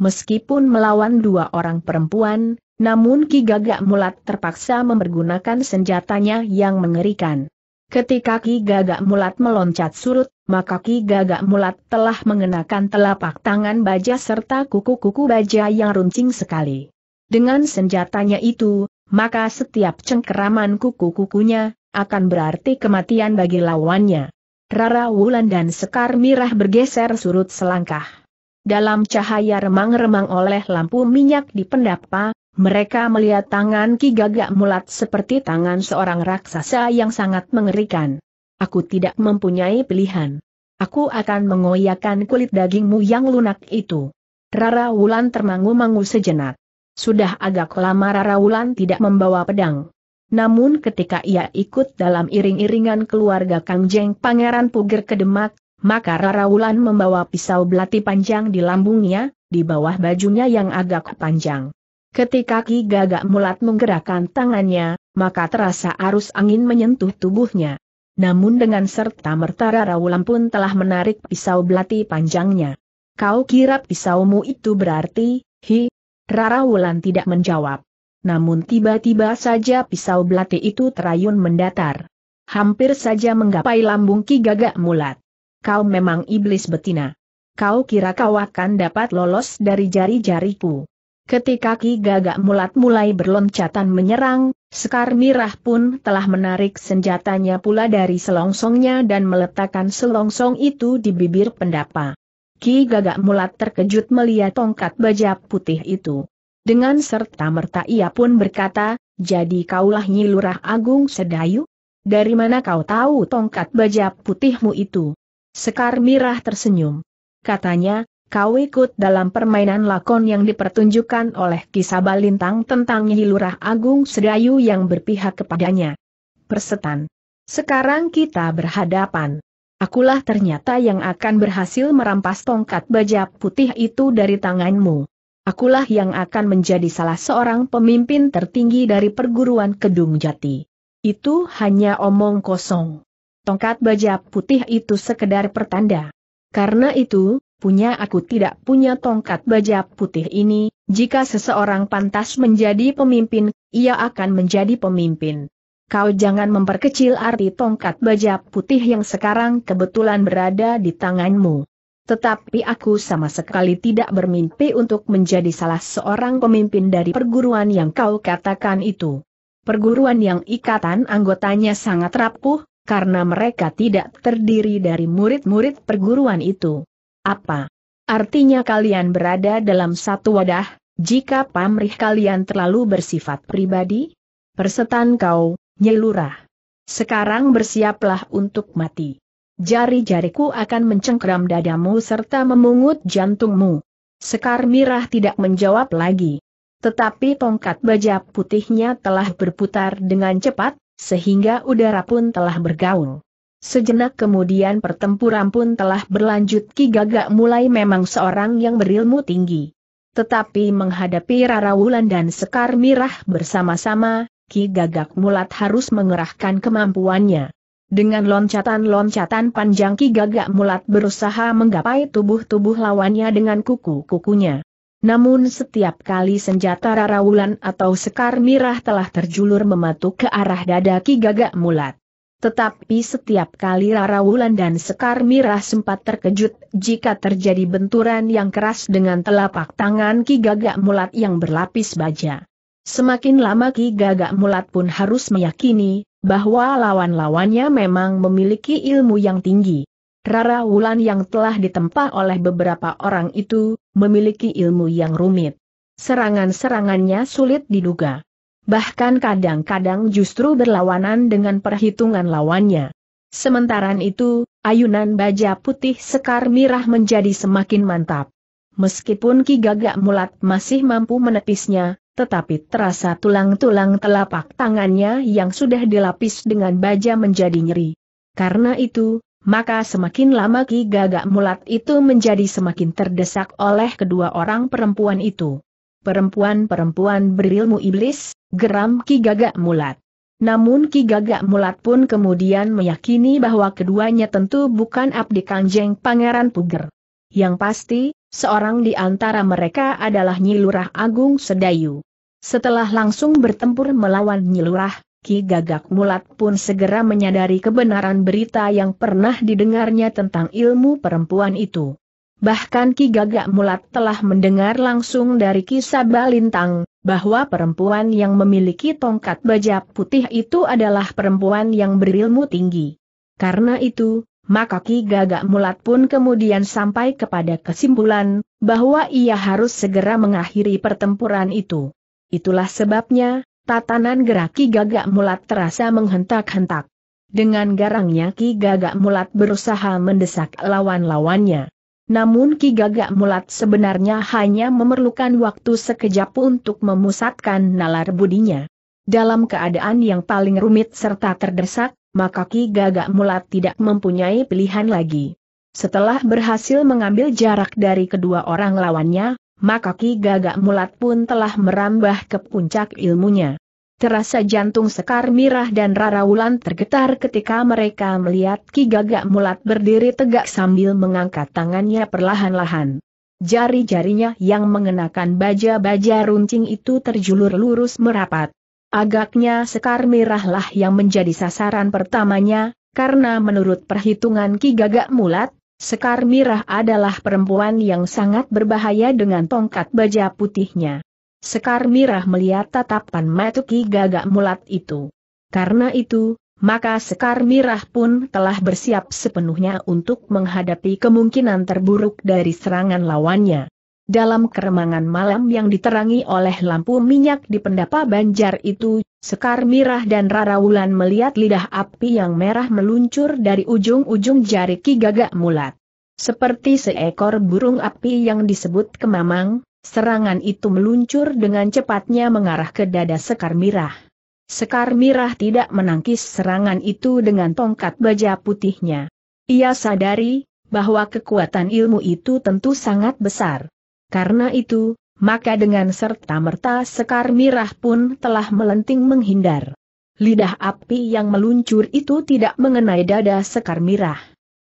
Meskipun melawan dua orang perempuan, namun Ki Gagak Mulat terpaksa mempergunakan senjatanya yang mengerikan. Ketika Ki Gagak Mulat meloncat surut, maka Ki Gagak Mulat telah mengenakan telapak tangan baja serta kuku-kuku baja yang runcing sekali. Dengan senjatanya itu, maka setiap cengkeraman kuku-kukunya, akan berarti kematian bagi lawannya. Rara Wulan dan Sekar Mirah bergeser surut selangkah. Dalam cahaya remang-remang oleh lampu minyak di pendapa, mereka melihat tangan Ki Gagak mulat seperti tangan seorang raksasa yang sangat mengerikan. Aku tidak mempunyai pilihan. Aku akan mengoyakkan kulit dagingmu yang lunak itu. Rara Wulan termangu-mangu sejenak. Sudah agak lama Rara Wulan tidak membawa pedang. Namun ketika ia ikut dalam iring-iringan keluarga Kang Jeng Pangeran Puger ke Demak, maka Rara Wulan membawa pisau belati panjang di lambungnya, di bawah bajunya yang agak panjang. Ketika Ki Gagak Mulat menggerakkan tangannya, maka terasa arus angin menyentuh tubuhnya. Namun dengan serta merta Rawulan pun telah menarik pisau belati panjangnya. Kau kira pisaumu itu berarti, hi? Wulan tidak menjawab. Namun tiba-tiba saja pisau belati itu terayun mendatar. Hampir saja menggapai lambung Ki Gagak Mulat. Kau memang iblis betina. Kau kira kau akan dapat lolos dari jari-jariku. Ketika Ki Gagak Mulat mulai berloncatan menyerang, Sekar Mirah pun telah menarik senjatanya pula dari selongsongnya dan meletakkan selongsong itu di bibir pendapa. Ki Gagak Mulat terkejut melihat tongkat baja putih itu. Dengan serta merta ia pun berkata, jadi kaulah Nyi Lurah Agung Sedayu? Dari mana kau tahu tongkat baja putihmu itu? Sekar Mirah tersenyum. Katanya, Kau ikut dalam permainan lakon yang dipertunjukkan oleh kisah balintang tentang Hilurah Agung Sedayu yang berpihak kepadanya. Persetan. Sekarang kita berhadapan. Akulah ternyata yang akan berhasil merampas tongkat baja putih itu dari tanganmu. Akulah yang akan menjadi salah seorang pemimpin tertinggi dari perguruan Kedung Jati. Itu hanya omong kosong. Tongkat baja putih itu sekedar pertanda. Karena itu, punya aku tidak punya tongkat baja putih ini, jika seseorang pantas menjadi pemimpin, ia akan menjadi pemimpin. Kau jangan memperkecil arti tongkat baja putih yang sekarang kebetulan berada di tanganmu. Tetapi aku sama sekali tidak bermimpi untuk menjadi salah seorang pemimpin dari perguruan yang kau katakan itu. Perguruan yang ikatan anggotanya sangat rapuh, karena mereka tidak terdiri dari murid-murid perguruan itu. Apa? Artinya kalian berada dalam satu wadah, jika pamrih kalian terlalu bersifat pribadi? Persetan kau, nyelurah. Sekarang bersiaplah untuk mati. Jari-jariku akan mencengkram dadamu serta memungut jantungmu. Sekar Mirah tidak menjawab lagi. Tetapi tongkat baja putihnya telah berputar dengan cepat, sehingga udara pun telah bergaung. Sejenak kemudian pertempuran pun telah berlanjut Ki Gagak mulai memang seorang yang berilmu tinggi. Tetapi menghadapi Rara Wulan dan Sekar Mirah bersama-sama, Ki Gagak Mulat harus mengerahkan kemampuannya. Dengan loncatan-loncatan panjang Ki Gagak Mulat berusaha menggapai tubuh-tubuh lawannya dengan kuku-kukunya. Namun setiap kali senjata Rara Wulan atau Sekar Mirah telah terjulur mematuk ke arah dada Ki Gagak Mulat. Tetapi setiap kali Rara Wulan dan Sekar Mirah sempat terkejut jika terjadi benturan yang keras dengan telapak tangan Ki Gagak Mulat yang berlapis baja. Semakin lama Ki Gagak Mulat pun harus meyakini bahwa lawan-lawannya memang memiliki ilmu yang tinggi. Rara Wulan yang telah ditempa oleh beberapa orang itu memiliki ilmu yang rumit. Serangan-serangannya sulit diduga bahkan kadang-kadang justru berlawanan dengan perhitungan lawannya. Sementara itu, ayunan baja putih sekar mirah menjadi semakin mantap. Meskipun Ki Gagak Mulat masih mampu menepisnya, tetapi terasa tulang-tulang telapak tangannya yang sudah dilapis dengan baja menjadi nyeri. Karena itu, maka semakin lama Ki Gagak Mulat itu menjadi semakin terdesak oleh kedua orang perempuan itu. Perempuan-perempuan berilmu iblis, geram Ki Gagak Mulat. Namun Ki Gagak Mulat pun kemudian meyakini bahwa keduanya tentu bukan abdi kanjeng Pangeran Puger. Yang pasti, seorang di antara mereka adalah Nyi Lurah Agung Sedayu. Setelah langsung bertempur melawan Nyi Lurah, Ki Gagak Mulat pun segera menyadari kebenaran berita yang pernah didengarnya tentang ilmu perempuan itu. Bahkan Ki Gagak Mulat telah mendengar langsung dari kisah Balintang, bahwa perempuan yang memiliki tongkat baja putih itu adalah perempuan yang berilmu tinggi. Karena itu, maka Ki Gagak Mulat pun kemudian sampai kepada kesimpulan, bahwa ia harus segera mengakhiri pertempuran itu. Itulah sebabnya, tatanan gerak Ki Gagak Mulat terasa menghentak-hentak. Dengan garangnya Ki Gagak Mulat berusaha mendesak lawan-lawannya. Namun Ki Gagak Mulat sebenarnya hanya memerlukan waktu sekejap untuk memusatkan nalar budinya. Dalam keadaan yang paling rumit serta terdesak, maka Ki Gagak Mulat tidak mempunyai pilihan lagi. Setelah berhasil mengambil jarak dari kedua orang lawannya, maka Ki Gagak Mulat pun telah merambah ke puncak ilmunya. Terasa jantung Sekar Mirah dan Rara Wulan tergetar ketika mereka melihat Ki Gagak Mulat berdiri tegak sambil mengangkat tangannya perlahan-lahan. Jari-jarinya yang mengenakan baja-baja runcing itu terjulur lurus merapat. Agaknya Sekar Mirahlah yang menjadi sasaran pertamanya, karena menurut perhitungan Ki Gagak Mulat, Sekar Mirah adalah perempuan yang sangat berbahaya dengan tongkat baja putihnya. Sekar Mirah melihat tatapan Matuki gagak mulat itu. Karena itu, maka Sekar Mirah pun telah bersiap sepenuhnya untuk menghadapi kemungkinan terburuk dari serangan lawannya. Dalam keremangan malam yang diterangi oleh lampu minyak di pendapa banjar itu, Sekar Mirah dan Rara Wulan melihat lidah api yang merah meluncur dari ujung-ujung jari Ki Gagak Mulat. Seperti seekor burung api yang disebut kemamang, Serangan itu meluncur dengan cepatnya mengarah ke dada Sekar Mirah. Sekar Mirah tidak menangkis serangan itu dengan tongkat baja putihnya. Ia sadari bahwa kekuatan ilmu itu tentu sangat besar. Karena itu, maka dengan serta-merta Sekar Mirah pun telah melenting menghindar. Lidah api yang meluncur itu tidak mengenai dada Sekar Mirah.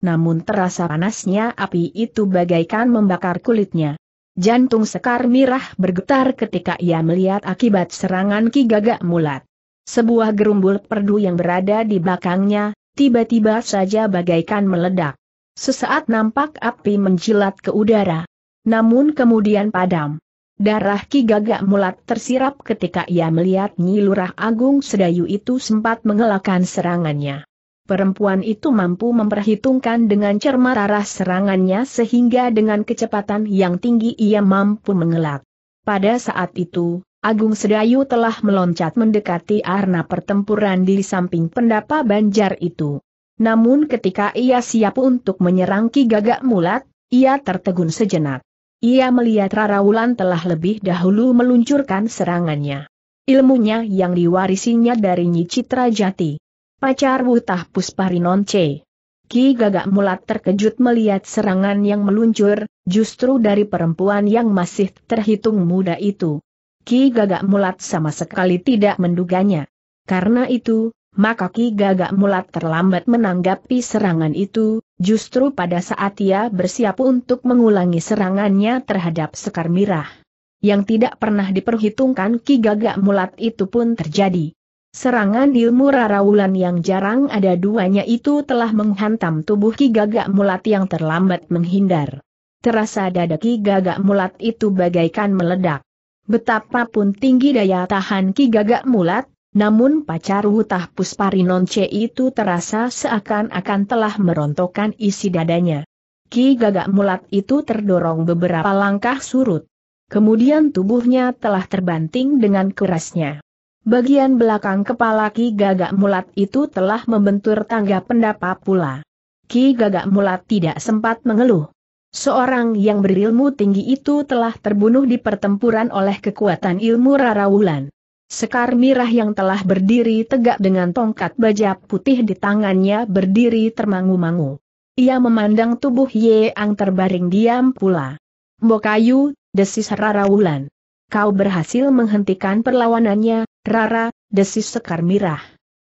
Namun terasa panasnya api itu bagaikan membakar kulitnya. Jantung Sekar Mirah bergetar ketika ia melihat akibat serangan Ki Gagak Mulat. Sebuah gerumbul perdu yang berada di belakangnya, tiba-tiba saja bagaikan meledak. Sesaat nampak api menjilat ke udara. Namun kemudian padam. Darah Ki Gagak Mulat tersirap ketika ia melihat Nyi Lurah Agung Sedayu itu sempat mengelakkan serangannya. Perempuan itu mampu memperhitungkan dengan cermat arah serangannya sehingga dengan kecepatan yang tinggi ia mampu mengelak. Pada saat itu, Agung Sedayu telah meloncat mendekati arna pertempuran di samping pendapa banjar itu. Namun ketika ia siap untuk menyerang Ki Gagak Mulat, ia tertegun sejenak. Ia melihat Wulan telah lebih dahulu meluncurkan serangannya. Ilmunya yang diwarisinya dari Nyi Citra Jati pacar wutah pusparinon C. Ki gagak mulat terkejut melihat serangan yang meluncur, justru dari perempuan yang masih terhitung muda itu. Ki gagak mulat sama sekali tidak menduganya. Karena itu, maka Ki gagak mulat terlambat menanggapi serangan itu, justru pada saat ia bersiap untuk mengulangi serangannya terhadap Sekar Mirah. Yang tidak pernah diperhitungkan Ki gagak mulat itu pun terjadi. Serangan ilmu Raraulan yang jarang ada duanya itu telah menghantam tubuh Ki Gagak Mulat yang terlambat menghindar. Terasa dada Ki Gagak Mulat itu bagaikan meledak. Betapapun tinggi daya tahan Ki Gagak Mulat, namun pacar hutah Pusparinonce itu terasa seakan-akan telah merontokkan isi dadanya. Ki Gagak Mulat itu terdorong beberapa langkah surut. Kemudian tubuhnya telah terbanting dengan kerasnya. Bagian belakang kepala Ki Gagak Mulat itu telah membentur tangga pendapa pula. Ki Gagak Mulat tidak sempat mengeluh. Seorang yang berilmu tinggi itu telah terbunuh di pertempuran oleh kekuatan ilmu rarawulan. Sekar Mirah yang telah berdiri tegak dengan tongkat baja putih di tangannya berdiri termangu-mangu. Ia memandang tubuh Yeang terbaring diam pula. Mbokayu, desis rarawulan. Kau berhasil menghentikan perlawanannya, Rara, desis Sekar Mirah.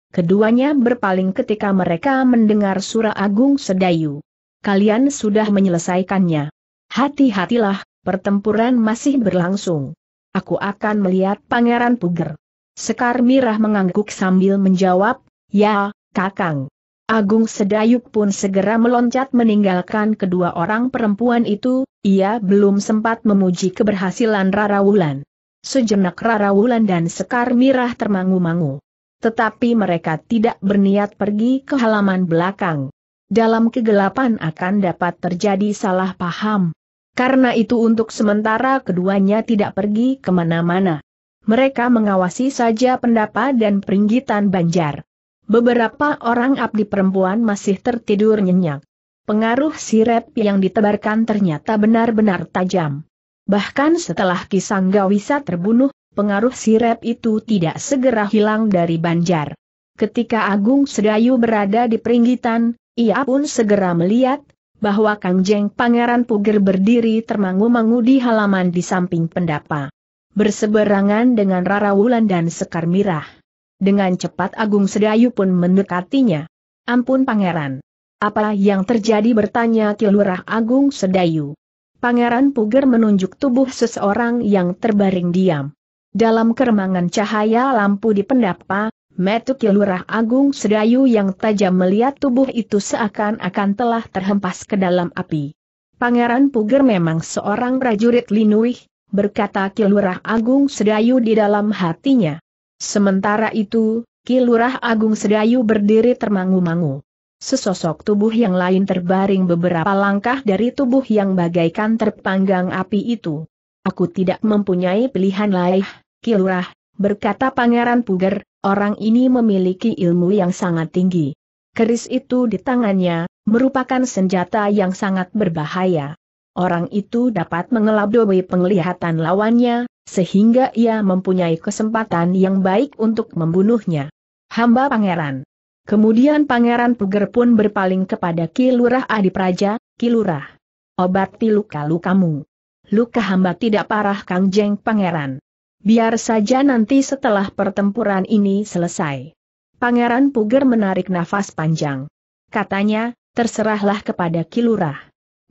Keduanya berpaling ketika mereka mendengar Surah Agung Sedayu. Kalian sudah menyelesaikannya. Hati-hatilah, pertempuran masih berlangsung. Aku akan melihat Pangeran Puger. Sekar Mirah mengangguk sambil menjawab, Ya, Kakang. Agung Sedayuk pun segera meloncat meninggalkan kedua orang perempuan itu, ia belum sempat memuji keberhasilan Rara Wulan. Sejenak Rara Wulan dan Sekar Mirah termangu-mangu. Tetapi mereka tidak berniat pergi ke halaman belakang. Dalam kegelapan akan dapat terjadi salah paham. Karena itu untuk sementara keduanya tidak pergi kemana-mana. Mereka mengawasi saja pendapa dan peringgitan banjar. Beberapa orang abdi perempuan masih tertidur nyenyak. Pengaruh sirep yang ditebarkan ternyata benar-benar tajam. Bahkan setelah Kisanggawisa terbunuh, pengaruh sirep itu tidak segera hilang dari Banjar. Ketika Agung Sedayu berada di peringgitan, ia pun segera melihat, bahwa Kangjeng Pangeran Puger berdiri termangu-mangu di halaman di samping pendapa. Berseberangan dengan Rara Wulan dan Sekar Mirah. Dengan cepat Agung Sedayu pun mendekatinya. Ampun Pangeran. Apa yang terjadi bertanya Kilurah Agung Sedayu. Pangeran Puger menunjuk tubuh seseorang yang terbaring diam. Dalam keremangan cahaya lampu di pendapa, Metu Kilurah Agung Sedayu yang tajam melihat tubuh itu seakan-akan telah terhempas ke dalam api. Pangeran Puger memang seorang prajurit Linuih, berkata Kilurah Agung Sedayu di dalam hatinya. Sementara itu, Kilurah Agung Sedayu berdiri termangu-mangu sesosok tubuh yang lain terbaring beberapa langkah dari tubuh yang bagaikan terpanggang api itu. Aku tidak mempunyai pilihan lain, Kilurah, berkata Pangeran Puger, orang ini memiliki ilmu yang sangat tinggi. Keris itu di tangannya, merupakan senjata yang sangat berbahaya. Orang itu dapat mengelabui penglihatan lawannya, sehingga ia mempunyai kesempatan yang baik untuk membunuhnya. Hamba pangeran. Kemudian Pangeran Puger pun berpaling kepada Kilurah Adipraja, Kilurah. Obati luka-lukamu. luka hamba tidak parah Kang Jeng Pangeran. Biar saja nanti setelah pertempuran ini selesai. Pangeran Puger menarik nafas panjang. Katanya, terserahlah kepada Kilurah.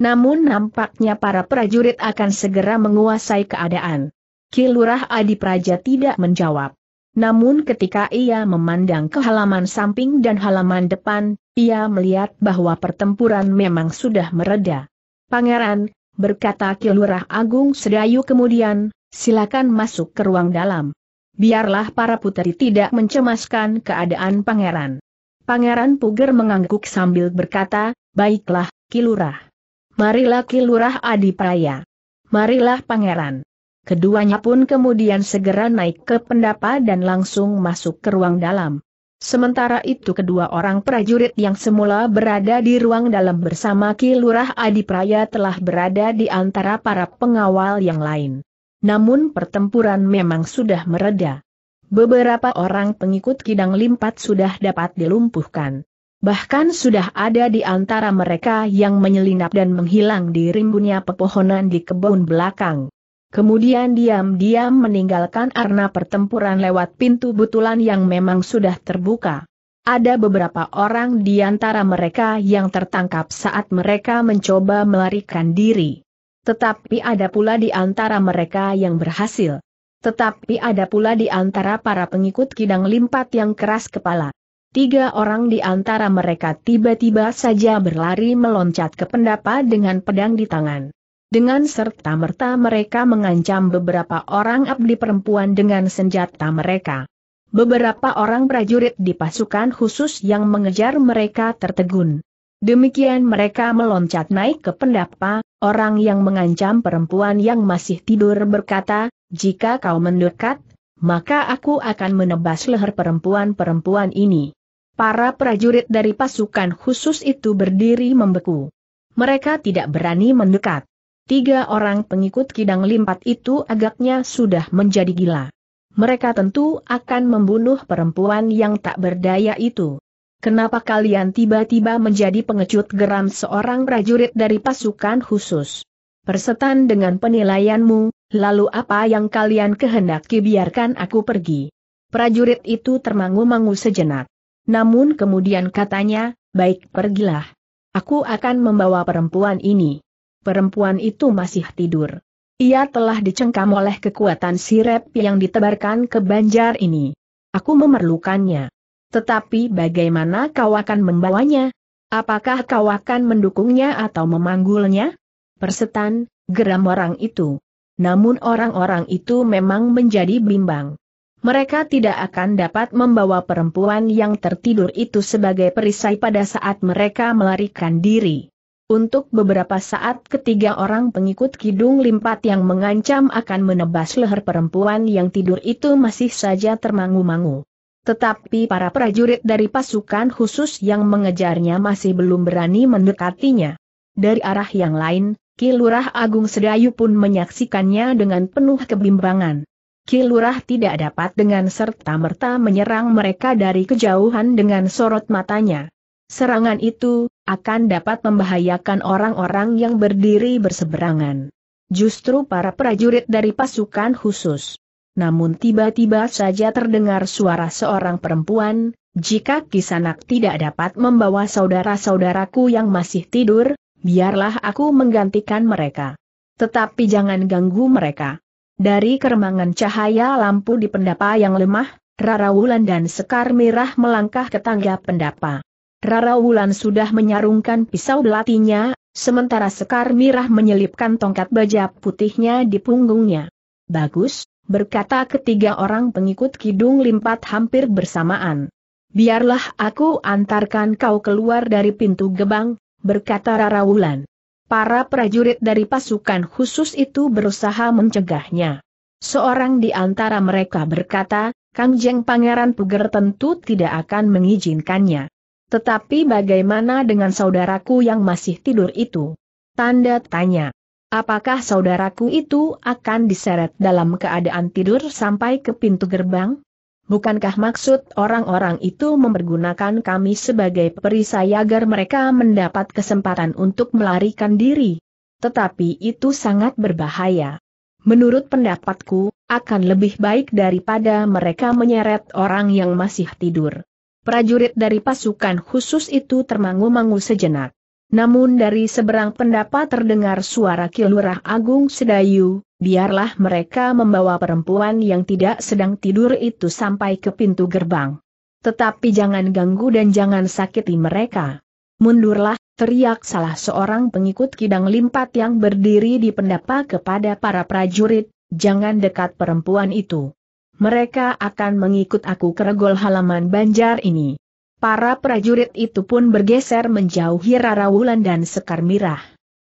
Namun nampaknya para prajurit akan segera menguasai keadaan. Kilurah Adipraja tidak menjawab. Namun ketika ia memandang ke halaman samping dan halaman depan, ia melihat bahwa pertempuran memang sudah mereda. Pangeran, berkata Kilurah Agung Sedayu kemudian, silakan masuk ke ruang dalam. Biarlah para putri tidak mencemaskan keadaan pangeran. Pangeran Puger mengangguk sambil berkata, baiklah, Kilurah. Marilah Kilurah Adipraya. Marilah pangeran. Keduanya pun kemudian segera naik ke pendapa dan langsung masuk ke ruang dalam. Sementara itu kedua orang prajurit yang semula berada di ruang dalam bersama Ki Lurah Adi telah berada di antara para pengawal yang lain. Namun pertempuran memang sudah mereda. Beberapa orang pengikut Kidang Limpat sudah dapat dilumpuhkan. Bahkan sudah ada di antara mereka yang menyelinap dan menghilang di rimbunnya pepohonan di kebun belakang. Kemudian diam-diam meninggalkan arena pertempuran lewat pintu butulan yang memang sudah terbuka. Ada beberapa orang di antara mereka yang tertangkap saat mereka mencoba melarikan diri. Tetapi ada pula di antara mereka yang berhasil. Tetapi ada pula di antara para pengikut kidang limpat yang keras kepala. Tiga orang di antara mereka tiba-tiba saja berlari meloncat ke pendapa dengan pedang di tangan. Dengan serta merta mereka mengancam beberapa orang abdi perempuan dengan senjata mereka. Beberapa orang prajurit di pasukan khusus yang mengejar mereka tertegun. Demikian mereka meloncat naik ke pendapa, orang yang mengancam perempuan yang masih tidur berkata, jika kau mendekat, maka aku akan menebas leher perempuan-perempuan ini. Para prajurit dari pasukan khusus itu berdiri membeku. Mereka tidak berani mendekat. Tiga orang pengikut kidang limpat itu agaknya sudah menjadi gila. Mereka tentu akan membunuh perempuan yang tak berdaya itu. Kenapa kalian tiba-tiba menjadi pengecut geram seorang prajurit dari pasukan khusus? Persetan dengan penilaianmu, lalu apa yang kalian kehendaki biarkan aku pergi? Prajurit itu termangu-mangu sejenak. Namun kemudian katanya, baik pergilah. Aku akan membawa perempuan ini perempuan itu masih tidur. Ia telah dicengkam oleh kekuatan sirep yang ditebarkan ke banjar ini. Aku memerlukannya. Tetapi bagaimana kau akan membawanya? Apakah kau akan mendukungnya atau memanggulnya? Persetan, geram orang itu. Namun orang-orang itu memang menjadi bimbang. Mereka tidak akan dapat membawa perempuan yang tertidur itu sebagai perisai pada saat mereka melarikan diri. Untuk beberapa saat ketiga orang pengikut Kidung Limpat yang mengancam akan menebas leher perempuan yang tidur itu masih saja termangu-mangu. Tetapi para prajurit dari pasukan khusus yang mengejarnya masih belum berani mendekatinya. Dari arah yang lain, Kilurah Agung Sedayu pun menyaksikannya dengan penuh kebimbangan. Kilurah tidak dapat dengan serta-merta menyerang mereka dari kejauhan dengan sorot matanya. Serangan itu, akan dapat membahayakan orang-orang yang berdiri berseberangan. Justru para prajurit dari pasukan khusus. Namun tiba-tiba saja terdengar suara seorang perempuan, jika Kisanak tidak dapat membawa saudara-saudaraku yang masih tidur, biarlah aku menggantikan mereka. Tetapi jangan ganggu mereka. Dari keremangan cahaya lampu di pendapa yang lemah, Rara Wulan dan Sekar merah melangkah ke tangga pendapa. Rara Wulan sudah menyarungkan pisau belatinya, sementara Sekar Mirah menyelipkan tongkat baja putihnya di punggungnya. Bagus, berkata ketiga orang pengikut Kidung Limpat hampir bersamaan. Biarlah aku antarkan kau keluar dari pintu gebang, berkata Rara Wulan. Para prajurit dari pasukan khusus itu berusaha mencegahnya. Seorang di antara mereka berkata, Kang Jeng Pangeran Puger tentu tidak akan mengizinkannya. Tetapi bagaimana dengan saudaraku yang masih tidur itu? Tanda tanya. Apakah saudaraku itu akan diseret dalam keadaan tidur sampai ke pintu gerbang? Bukankah maksud orang-orang itu mempergunakan kami sebagai perisai agar mereka mendapat kesempatan untuk melarikan diri? Tetapi itu sangat berbahaya. Menurut pendapatku, akan lebih baik daripada mereka menyeret orang yang masih tidur prajurit dari pasukan khusus itu termangu-mangu sejenak. Namun dari seberang pendapat terdengar suara Kilurah Agung Sedayu, biarlah mereka membawa perempuan yang tidak sedang tidur itu sampai ke pintu gerbang. Tetapi jangan ganggu dan jangan sakiti mereka. Mundurlah, teriak salah seorang pengikut kidang limpat yang berdiri di pendapa kepada para prajurit, jangan dekat perempuan itu mereka akan mengikut aku ke regol halaman banjar ini. Para prajurit itu pun bergeser menjauhi Rara Wulan dan Sekar Mirah.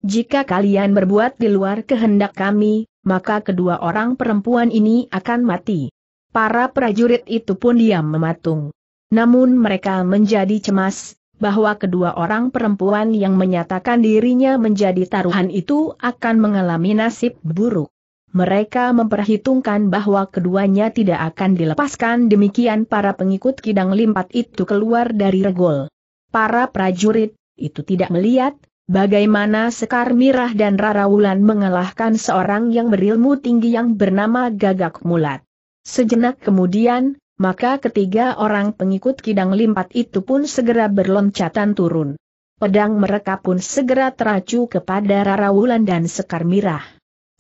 Jika kalian berbuat di luar kehendak kami, maka kedua orang perempuan ini akan mati. Para prajurit itu pun diam mematung. Namun mereka menjadi cemas, bahwa kedua orang perempuan yang menyatakan dirinya menjadi taruhan itu akan mengalami nasib buruk. Mereka memperhitungkan bahwa keduanya tidak akan dilepaskan demikian para pengikut kidang limpat itu keluar dari regol. Para prajurit, itu tidak melihat, bagaimana Sekar Mirah dan Rara Wulan mengalahkan seorang yang berilmu tinggi yang bernama Gagak Mulat. Sejenak kemudian, maka ketiga orang pengikut kidang limpat itu pun segera berloncatan turun. Pedang mereka pun segera teracu kepada Rara Wulan dan Sekar Mirah.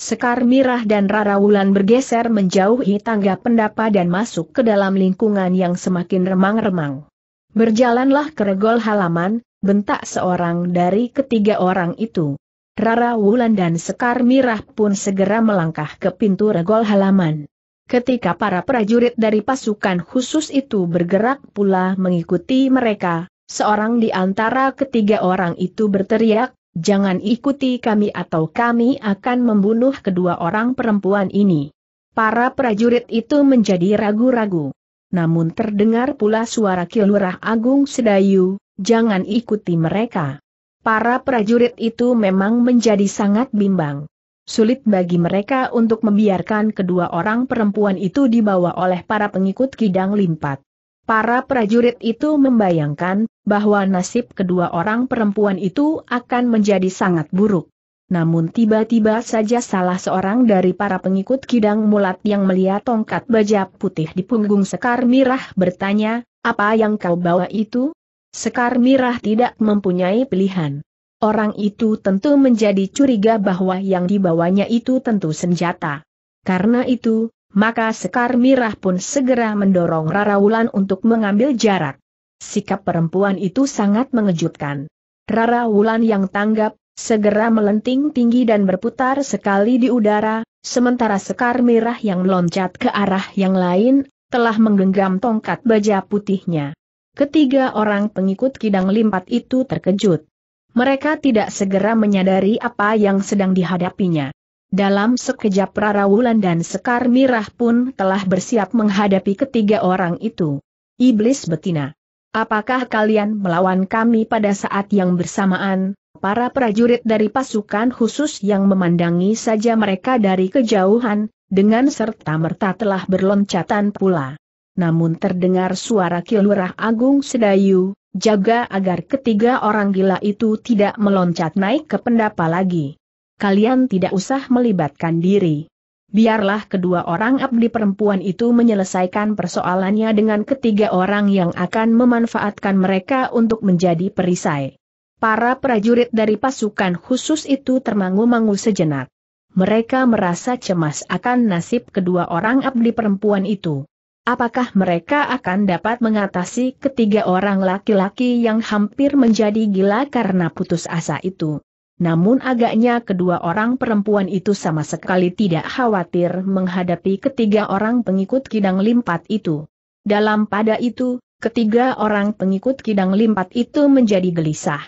Sekar Mirah dan Rara Wulan bergeser menjauhi tangga pendapa dan masuk ke dalam lingkungan yang semakin remang-remang. Berjalanlah ke regol halaman, bentak seorang dari ketiga orang itu. Rara Wulan dan Sekar Mirah pun segera melangkah ke pintu regol halaman. Ketika para prajurit dari pasukan khusus itu bergerak pula mengikuti mereka, seorang di antara ketiga orang itu berteriak, Jangan ikuti kami atau kami akan membunuh kedua orang perempuan ini. Para prajurit itu menjadi ragu-ragu. Namun terdengar pula suara Kilurah Agung Sedayu, jangan ikuti mereka. Para prajurit itu memang menjadi sangat bimbang. Sulit bagi mereka untuk membiarkan kedua orang perempuan itu dibawa oleh para pengikut Kidang Limpat. Para prajurit itu membayangkan bahwa nasib kedua orang perempuan itu akan menjadi sangat buruk. Namun tiba-tiba saja salah seorang dari para pengikut kidang mulat yang melihat tongkat baja putih di punggung Sekar Mirah bertanya, apa yang kau bawa itu? Sekar Mirah tidak mempunyai pilihan. Orang itu tentu menjadi curiga bahwa yang dibawanya itu tentu senjata. Karena itu, maka Sekar Mirah pun segera mendorong Rara Wulan untuk mengambil jarak. Sikap perempuan itu sangat mengejutkan. Rara Wulan yang tanggap, segera melenting tinggi dan berputar sekali di udara, sementara Sekar Mirah yang loncat ke arah yang lain, telah menggenggam tongkat baja putihnya. Ketiga orang pengikut kidang limpat itu terkejut. Mereka tidak segera menyadari apa yang sedang dihadapinya. Dalam sekejap Rara Wulan dan Sekar Mirah pun telah bersiap menghadapi ketiga orang itu. Iblis betina. Apakah kalian melawan kami pada saat yang bersamaan? Para prajurit dari pasukan khusus yang memandangi saja mereka dari kejauhan, dengan serta-merta telah berloncatan pula. Namun terdengar suara Kilurah Agung Sedayu, jaga agar ketiga orang gila itu tidak meloncat naik ke pendapa lagi kalian tidak usah melibatkan diri. Biarlah kedua orang abdi perempuan itu menyelesaikan persoalannya dengan ketiga orang yang akan memanfaatkan mereka untuk menjadi perisai. Para prajurit dari pasukan khusus itu termangu-mangu sejenak. Mereka merasa cemas akan nasib kedua orang abdi perempuan itu. Apakah mereka akan dapat mengatasi ketiga orang laki-laki yang hampir menjadi gila karena putus asa itu? Namun agaknya kedua orang perempuan itu sama sekali tidak khawatir menghadapi ketiga orang pengikut kidang limpat itu. Dalam pada itu, ketiga orang pengikut kidang limpat itu menjadi gelisah.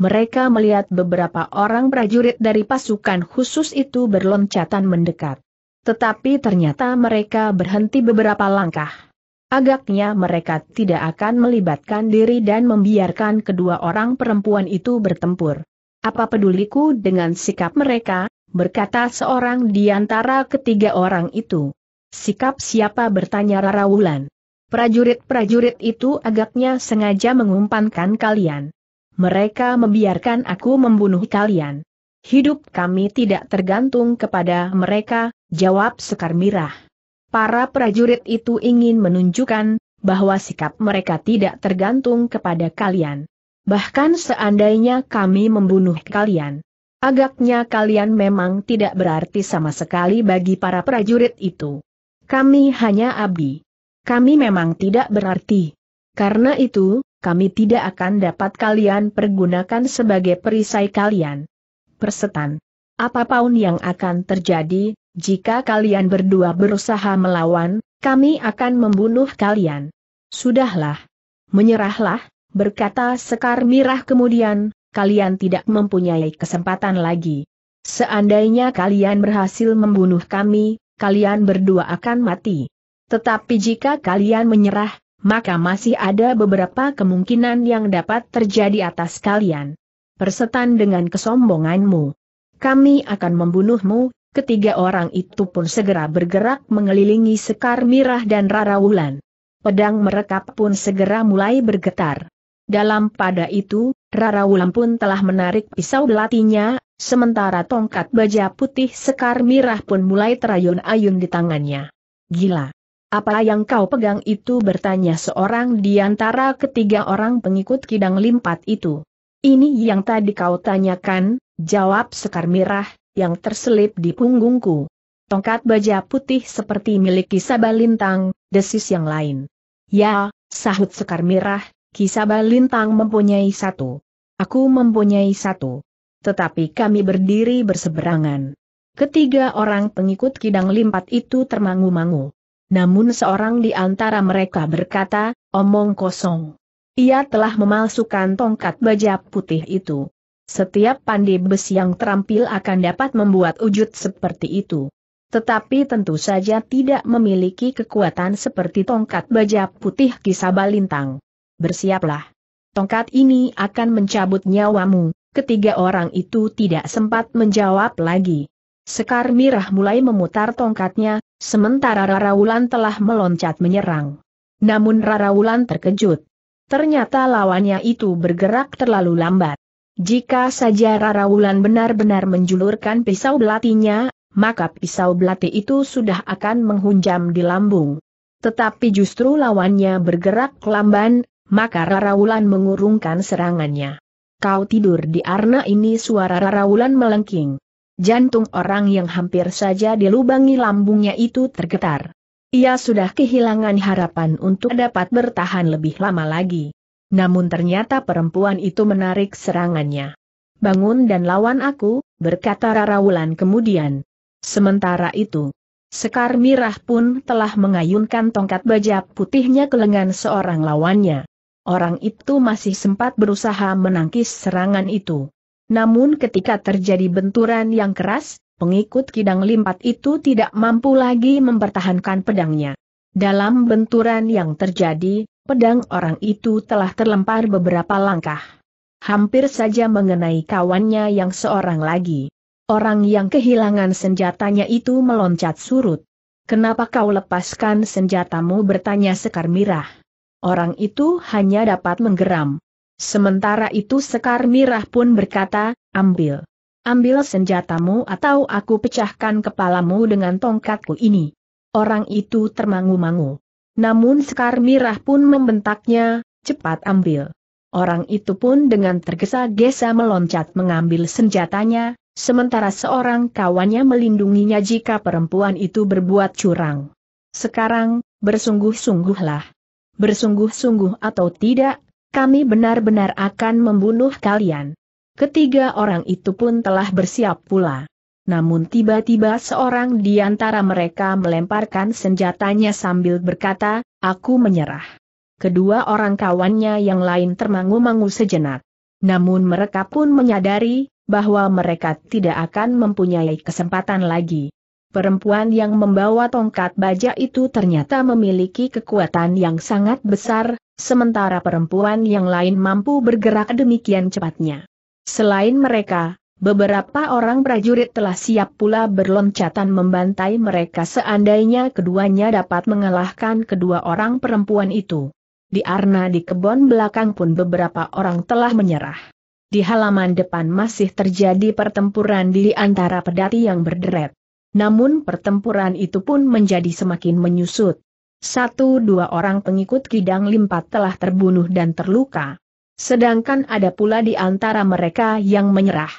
Mereka melihat beberapa orang prajurit dari pasukan khusus itu berloncatan mendekat. Tetapi ternyata mereka berhenti beberapa langkah. Agaknya mereka tidak akan melibatkan diri dan membiarkan kedua orang perempuan itu bertempur. Apa peduliku dengan sikap mereka, berkata seorang di antara ketiga orang itu. Sikap siapa bertanya Rara Wulan. Prajurit-prajurit itu agaknya sengaja mengumpankan kalian. Mereka membiarkan aku membunuh kalian. Hidup kami tidak tergantung kepada mereka, jawab Sekar Mirah. Para prajurit itu ingin menunjukkan bahwa sikap mereka tidak tergantung kepada kalian. Bahkan seandainya kami membunuh kalian, agaknya kalian memang tidak berarti sama sekali bagi para prajurit itu. Kami hanya abdi. Kami memang tidak berarti. Karena itu, kami tidak akan dapat kalian pergunakan sebagai perisai kalian. Persetan. Apapun yang akan terjadi, jika kalian berdua berusaha melawan, kami akan membunuh kalian. Sudahlah. Menyerahlah, berkata Sekar Mirah kemudian, kalian tidak mempunyai kesempatan lagi. Seandainya kalian berhasil membunuh kami, kalian berdua akan mati. Tetapi jika kalian menyerah, maka masih ada beberapa kemungkinan yang dapat terjadi atas kalian. Persetan dengan kesombonganmu. Kami akan membunuhmu, ketiga orang itu pun segera bergerak mengelilingi Sekar Mirah dan Rara Wulan. Pedang mereka pun segera mulai bergetar. Dalam pada itu, Rara Wulan pun telah menarik pisau belatinya, sementara tongkat baja putih sekar mirah pun mulai terayun-ayun di tangannya. Gila! Apa yang kau pegang itu bertanya seorang di antara ketiga orang pengikut kidang limpat itu. Ini yang tadi kau tanyakan, jawab sekar mirah, yang terselip di punggungku. Tongkat baja putih seperti milik Sabalintang, desis yang lain. Ya, sahut Sekar Mirah, Kisaba Lintang mempunyai satu. Aku mempunyai satu. Tetapi kami berdiri berseberangan. Ketiga orang pengikut kidang limpat itu termangu-mangu. Namun seorang di antara mereka berkata, omong kosong. Ia telah memalsukan tongkat baja putih itu. Setiap pandai besi yang terampil akan dapat membuat wujud seperti itu. Tetapi tentu saja tidak memiliki kekuatan seperti tongkat baja putih kisah balintang bersiaplah. Tongkat ini akan mencabut nyawamu. Ketiga orang itu tidak sempat menjawab lagi. Sekar Mirah mulai memutar tongkatnya, sementara Rara Wulan telah meloncat menyerang. Namun Rara Wulan terkejut. Ternyata lawannya itu bergerak terlalu lambat. Jika saja Rara Wulan benar-benar menjulurkan pisau belatinya, maka pisau belati itu sudah akan menghunjam di lambung. Tetapi justru lawannya bergerak lamban, maka Rarawulan mengurungkan serangannya. Kau tidur di arna ini suara Rarawulan melengking. Jantung orang yang hampir saja dilubangi lambungnya itu tergetar. Ia sudah kehilangan harapan untuk dapat bertahan lebih lama lagi. Namun ternyata perempuan itu menarik serangannya. Bangun dan lawan aku, berkata Rarawulan kemudian. Sementara itu, Sekar Mirah pun telah mengayunkan tongkat baja putihnya ke lengan seorang lawannya orang itu masih sempat berusaha menangkis serangan itu. Namun ketika terjadi benturan yang keras, pengikut kidang limpat itu tidak mampu lagi mempertahankan pedangnya. Dalam benturan yang terjadi, pedang orang itu telah terlempar beberapa langkah. Hampir saja mengenai kawannya yang seorang lagi. Orang yang kehilangan senjatanya itu meloncat surut. Kenapa kau lepaskan senjatamu bertanya Sekar Mirah orang itu hanya dapat menggeram. Sementara itu Sekar Mirah pun berkata, ambil. Ambil senjatamu atau aku pecahkan kepalamu dengan tongkatku ini. Orang itu termangu-mangu. Namun Sekar Mirah pun membentaknya, cepat ambil. Orang itu pun dengan tergesa-gesa meloncat mengambil senjatanya, sementara seorang kawannya melindunginya jika perempuan itu berbuat curang. Sekarang, bersungguh-sungguhlah bersungguh-sungguh atau tidak, kami benar-benar akan membunuh kalian. Ketiga orang itu pun telah bersiap pula. Namun tiba-tiba seorang di antara mereka melemparkan senjatanya sambil berkata, aku menyerah. Kedua orang kawannya yang lain termangu-mangu sejenak. Namun mereka pun menyadari, bahwa mereka tidak akan mempunyai kesempatan lagi. Perempuan yang membawa tongkat baja itu ternyata memiliki kekuatan yang sangat besar, sementara perempuan yang lain mampu bergerak demikian cepatnya. Selain mereka, beberapa orang prajurit telah siap pula berloncatan membantai mereka seandainya keduanya dapat mengalahkan kedua orang perempuan itu. Di arna di kebun belakang pun beberapa orang telah menyerah. Di halaman depan masih terjadi pertempuran di antara pedati yang berderet. Namun pertempuran itu pun menjadi semakin menyusut. Satu dua orang pengikut Kidang Limpat telah terbunuh dan terluka. Sedangkan ada pula di antara mereka yang menyerah.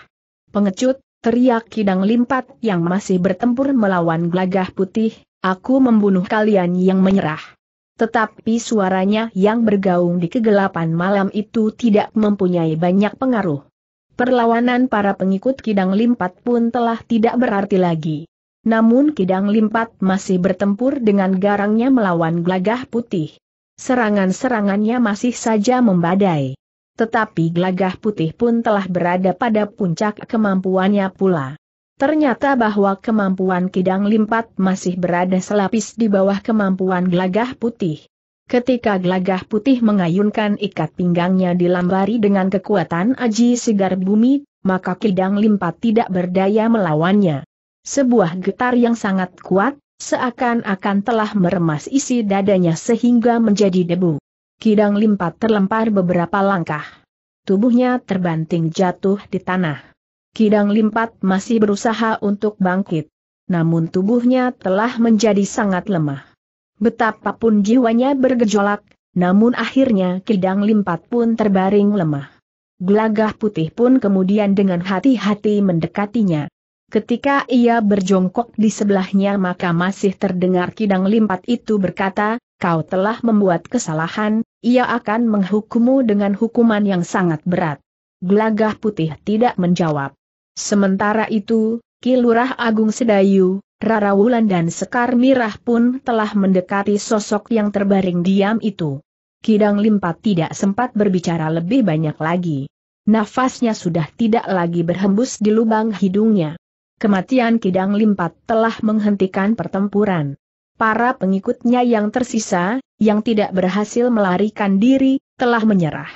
Pengecut, teriak Kidang Limpat yang masih bertempur melawan Glagah putih, aku membunuh kalian yang menyerah. Tetapi suaranya yang bergaung di kegelapan malam itu tidak mempunyai banyak pengaruh. Perlawanan para pengikut Kidang Limpat pun telah tidak berarti lagi. Namun Kidang Limpat masih bertempur dengan garangnya melawan Glagah putih. Serangan-serangannya masih saja membadai. Tetapi Glagah putih pun telah berada pada puncak kemampuannya pula. Ternyata bahwa kemampuan kidang limpat masih berada selapis di bawah kemampuan Glagah putih. Ketika Glagah putih mengayunkan ikat pinggangnya dilambari dengan kekuatan aji segar bumi, maka kidang limpat tidak berdaya melawannya. Sebuah getar yang sangat kuat, seakan-akan telah meremas isi dadanya sehingga menjadi debu. Kidang limpat terlempar beberapa langkah. Tubuhnya terbanting jatuh di tanah. Kidang limpat masih berusaha untuk bangkit. Namun tubuhnya telah menjadi sangat lemah. Betapapun jiwanya bergejolak, namun akhirnya kidang limpat pun terbaring lemah. Gelagah putih pun kemudian dengan hati-hati mendekatinya. Ketika ia berjongkok di sebelahnya maka masih terdengar kidang limpat itu berkata, kau telah membuat kesalahan, ia akan menghukummu dengan hukuman yang sangat berat. Gelagah putih tidak menjawab. Sementara itu, Kilurah Agung Sedayu, Rara Wulan dan Sekar Mirah pun telah mendekati sosok yang terbaring diam itu. Kidang limpat tidak sempat berbicara lebih banyak lagi. Nafasnya sudah tidak lagi berhembus di lubang hidungnya kematian Kidang Limpat telah menghentikan pertempuran. Para pengikutnya yang tersisa, yang tidak berhasil melarikan diri, telah menyerah.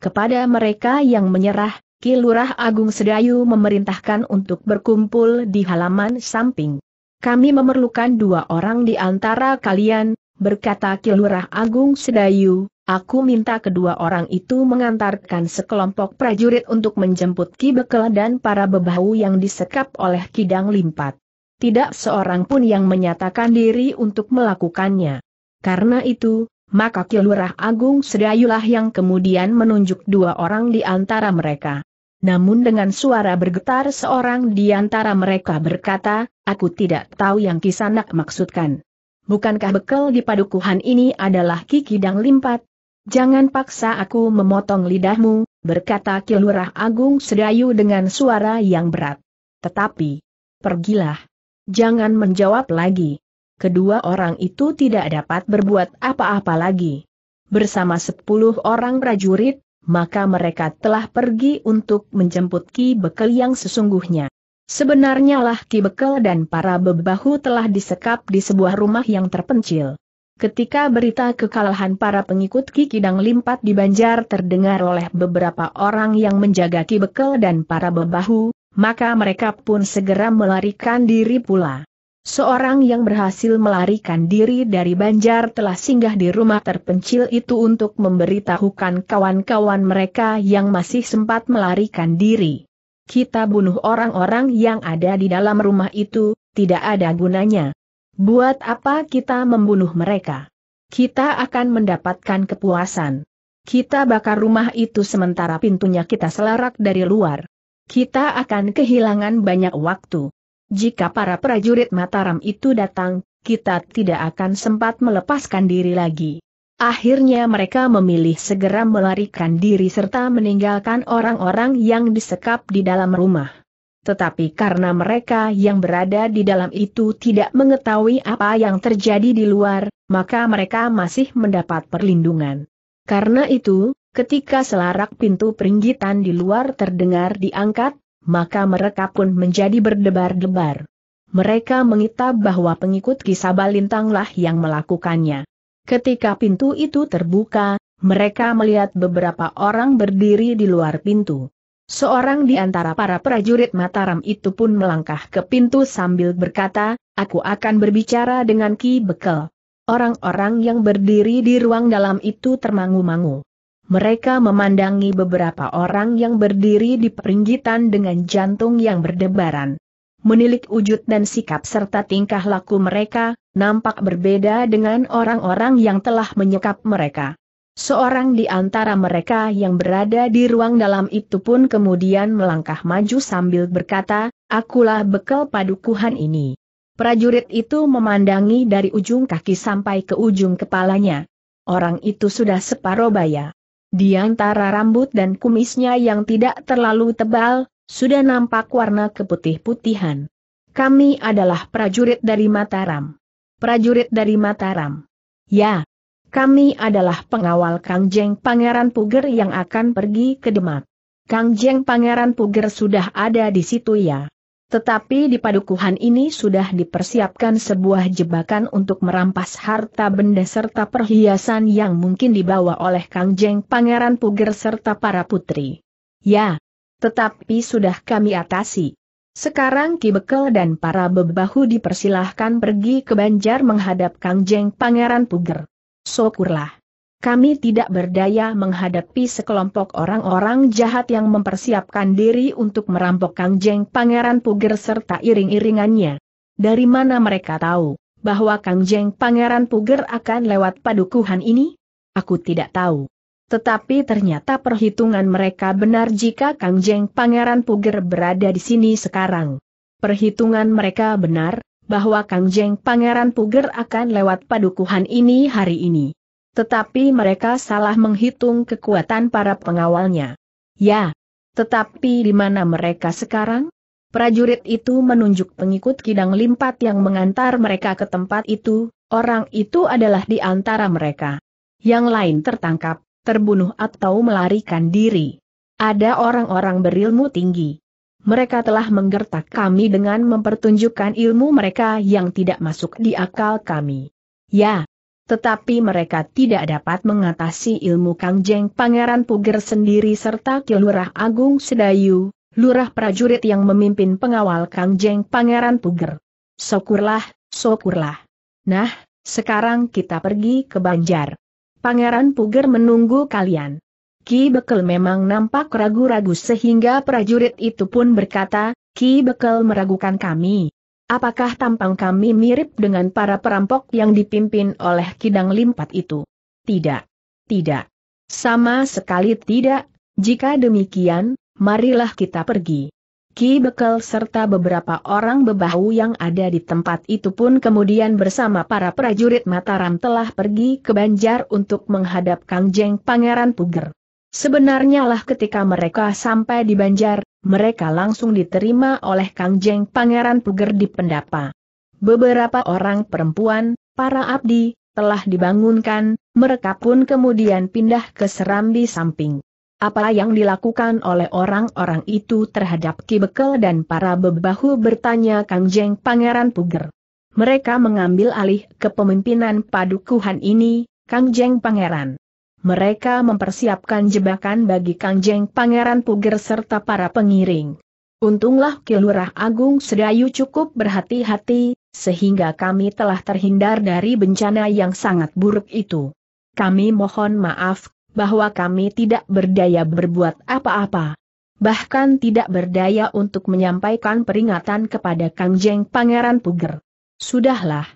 Kepada mereka yang menyerah, Kilurah Agung Sedayu memerintahkan untuk berkumpul di halaman samping. Kami memerlukan dua orang di antara kalian, berkata Kilurah Agung Sedayu, Aku minta kedua orang itu mengantarkan sekelompok prajurit untuk menjemput Ki Bekel dan para bebahu yang disekap oleh Kidang Limpat. Tidak seorang pun yang menyatakan diri untuk melakukannya. Karena itu, maka Kilurah Agung Sedayulah yang kemudian menunjuk dua orang di antara mereka. Namun dengan suara bergetar seorang di antara mereka berkata, aku tidak tahu yang kisanak maksudkan. Bukankah bekal di padukuhan ini adalah Ki Dang Limpat? Jangan paksa aku memotong lidahmu, berkata Kilurah Agung Sedayu dengan suara yang berat. Tetapi, pergilah. Jangan menjawab lagi. Kedua orang itu tidak dapat berbuat apa-apa lagi. Bersama sepuluh orang prajurit, maka mereka telah pergi untuk menjemput Ki Bekel yang sesungguhnya. Sebenarnya lah Ki Bekel dan para bebahu telah disekap di sebuah rumah yang terpencil. Ketika berita kekalahan para pengikut Kikidang Limpat di Banjar terdengar oleh beberapa orang yang menjaga Ki dan para bebahu, maka mereka pun segera melarikan diri pula. Seorang yang berhasil melarikan diri dari Banjar telah singgah di rumah terpencil itu untuk memberitahukan kawan-kawan mereka yang masih sempat melarikan diri. Kita bunuh orang-orang yang ada di dalam rumah itu, tidak ada gunanya. Buat apa kita membunuh mereka? Kita akan mendapatkan kepuasan. Kita bakar rumah itu sementara pintunya kita selarak dari luar. Kita akan kehilangan banyak waktu. Jika para prajurit Mataram itu datang, kita tidak akan sempat melepaskan diri lagi. Akhirnya mereka memilih segera melarikan diri serta meninggalkan orang-orang yang disekap di dalam rumah tetapi karena mereka yang berada di dalam itu tidak mengetahui apa yang terjadi di luar, maka mereka masih mendapat perlindungan. Karena itu, ketika selarak pintu peringgitan di luar terdengar diangkat, maka mereka pun menjadi berdebar-debar. Mereka mengitab bahwa pengikut kisah balintanglah yang melakukannya. Ketika pintu itu terbuka, mereka melihat beberapa orang berdiri di luar pintu. Seorang di antara para prajurit Mataram itu pun melangkah ke pintu sambil berkata, aku akan berbicara dengan Ki Bekel. Orang-orang yang berdiri di ruang dalam itu termangu-mangu. Mereka memandangi beberapa orang yang berdiri di peringgitan dengan jantung yang berdebaran. Menilik wujud dan sikap serta tingkah laku mereka, nampak berbeda dengan orang-orang yang telah menyekap mereka. Seorang di antara mereka yang berada di ruang dalam itu pun kemudian melangkah maju sambil berkata, akulah bekal padukuhan ini. Prajurit itu memandangi dari ujung kaki sampai ke ujung kepalanya. Orang itu sudah separuh baya. Di antara rambut dan kumisnya yang tidak terlalu tebal, sudah nampak warna keputih-putihan. Kami adalah prajurit dari Mataram. Prajurit dari Mataram. Ya, kami adalah pengawal Kang Jeng Pangeran Puger yang akan pergi ke Demak. Kang Jeng Pangeran Puger sudah ada di situ ya. Tetapi di padukuhan ini sudah dipersiapkan sebuah jebakan untuk merampas harta benda serta perhiasan yang mungkin dibawa oleh Kang Jeng Pangeran Puger serta para putri. Ya, tetapi sudah kami atasi. Sekarang Ki Bekel dan para bebahu dipersilahkan pergi ke Banjar menghadap Kang Jeng Pangeran Puger. Syukurlah. Kami tidak berdaya menghadapi sekelompok orang-orang jahat yang mempersiapkan diri untuk merampok Kang Jeng Pangeran Puger serta iring-iringannya. Dari mana mereka tahu bahwa Kang Jeng Pangeran Puger akan lewat padukuhan ini? Aku tidak tahu. Tetapi ternyata perhitungan mereka benar jika Kang Jeng Pangeran Puger berada di sini sekarang. Perhitungan mereka benar, bahwa Kang Jeng Pangeran Puger akan lewat padukuhan ini hari ini. Tetapi mereka salah menghitung kekuatan para pengawalnya. Ya, tetapi di mana mereka sekarang? Prajurit itu menunjuk pengikut Kidang Limpat yang mengantar mereka ke tempat itu, orang itu adalah di antara mereka. Yang lain tertangkap, terbunuh atau melarikan diri. Ada orang-orang berilmu tinggi mereka telah menggertak kami dengan mempertunjukkan ilmu mereka yang tidak masuk di akal kami. Ya, tetapi mereka tidak dapat mengatasi ilmu Kang Jeng Pangeran Puger sendiri serta Kilurah Agung Sedayu, lurah prajurit yang memimpin pengawal Kang Jeng Pangeran Puger. Syukurlah, syukurlah. Nah, sekarang kita pergi ke Banjar. Pangeran Puger menunggu kalian. Ki Bekel memang nampak ragu-ragu sehingga prajurit itu pun berkata, Ki Bekel meragukan kami. Apakah tampang kami mirip dengan para perampok yang dipimpin oleh Kidang Limpat itu? Tidak. Tidak. Sama sekali tidak, jika demikian, marilah kita pergi. Ki Bekel serta beberapa orang bebahu yang ada di tempat itu pun kemudian bersama para prajurit Mataram telah pergi ke Banjar untuk menghadap Kangjeng Pangeran Puger. Sebenarnya lah ketika mereka sampai di Banjar, mereka langsung diterima oleh Kang Jeng Pangeran Puger di pendapa. Beberapa orang perempuan, para abdi, telah dibangunkan, mereka pun kemudian pindah ke serambi samping. Apa yang dilakukan oleh orang-orang itu terhadap Kibekel dan para bebahu bertanya Kang Jeng Pangeran Puger. Mereka mengambil alih kepemimpinan padukuhan ini, Kang Jeng Pangeran mereka mempersiapkan jebakan bagi Kangjeng Pangeran Puger serta para pengiring. Untunglah Kilurah Agung Sedayu cukup berhati-hati, sehingga kami telah terhindar dari bencana yang sangat buruk itu. Kami mohon maaf, bahwa kami tidak berdaya berbuat apa-apa. Bahkan tidak berdaya untuk menyampaikan peringatan kepada Kangjeng Pangeran Puger. Sudahlah,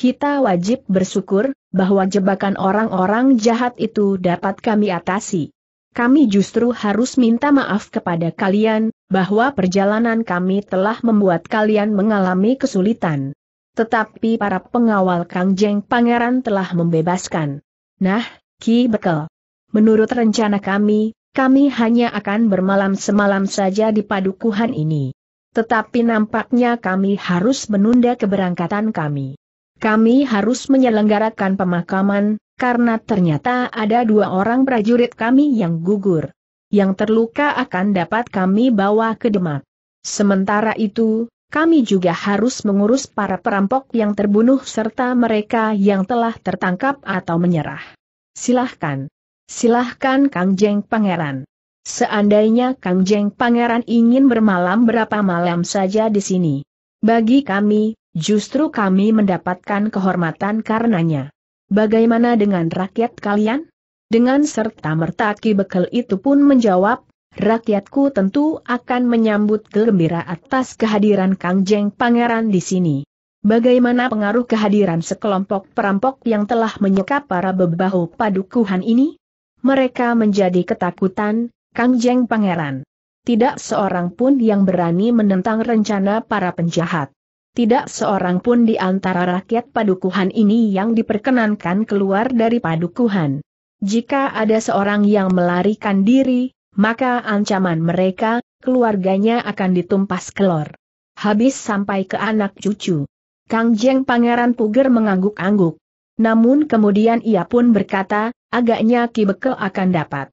kita wajib bersyukur bahwa jebakan orang-orang jahat itu dapat kami atasi. Kami justru harus minta maaf kepada kalian bahwa perjalanan kami telah membuat kalian mengalami kesulitan. Tetapi para pengawal Kang Jeng Pangeran telah membebaskan. Nah, Ki Bekel. Menurut rencana kami, kami hanya akan bermalam semalam saja di padukuhan ini. Tetapi nampaknya kami harus menunda keberangkatan kami kami harus menyelenggarakan pemakaman, karena ternyata ada dua orang prajurit kami yang gugur. Yang terluka akan dapat kami bawa ke Demak. Sementara itu, kami juga harus mengurus para perampok yang terbunuh serta mereka yang telah tertangkap atau menyerah. Silahkan. Silahkan Kang Jeng Pangeran. Seandainya Kang Jeng Pangeran ingin bermalam berapa malam saja di sini. Bagi kami, Justru kami mendapatkan kehormatan karenanya. Bagaimana dengan rakyat kalian? Dengan serta-merta Ki Bekel itu pun menjawab, rakyatku tentu akan menyambut gembira atas kehadiran Kang Jeng Pangeran di sini. Bagaimana pengaruh kehadiran sekelompok perampok yang telah menyekap para bebahu padukuhan ini? Mereka menjadi ketakutan, Kang Jeng Pangeran. Tidak seorang pun yang berani menentang rencana para penjahat tidak seorang pun di antara rakyat padukuhan ini yang diperkenankan keluar dari padukuhan. Jika ada seorang yang melarikan diri, maka ancaman mereka, keluarganya akan ditumpas kelor. Habis sampai ke anak cucu. Kang Jeng Pangeran Puger mengangguk-angguk. Namun kemudian ia pun berkata, agaknya Ki Beke akan dapat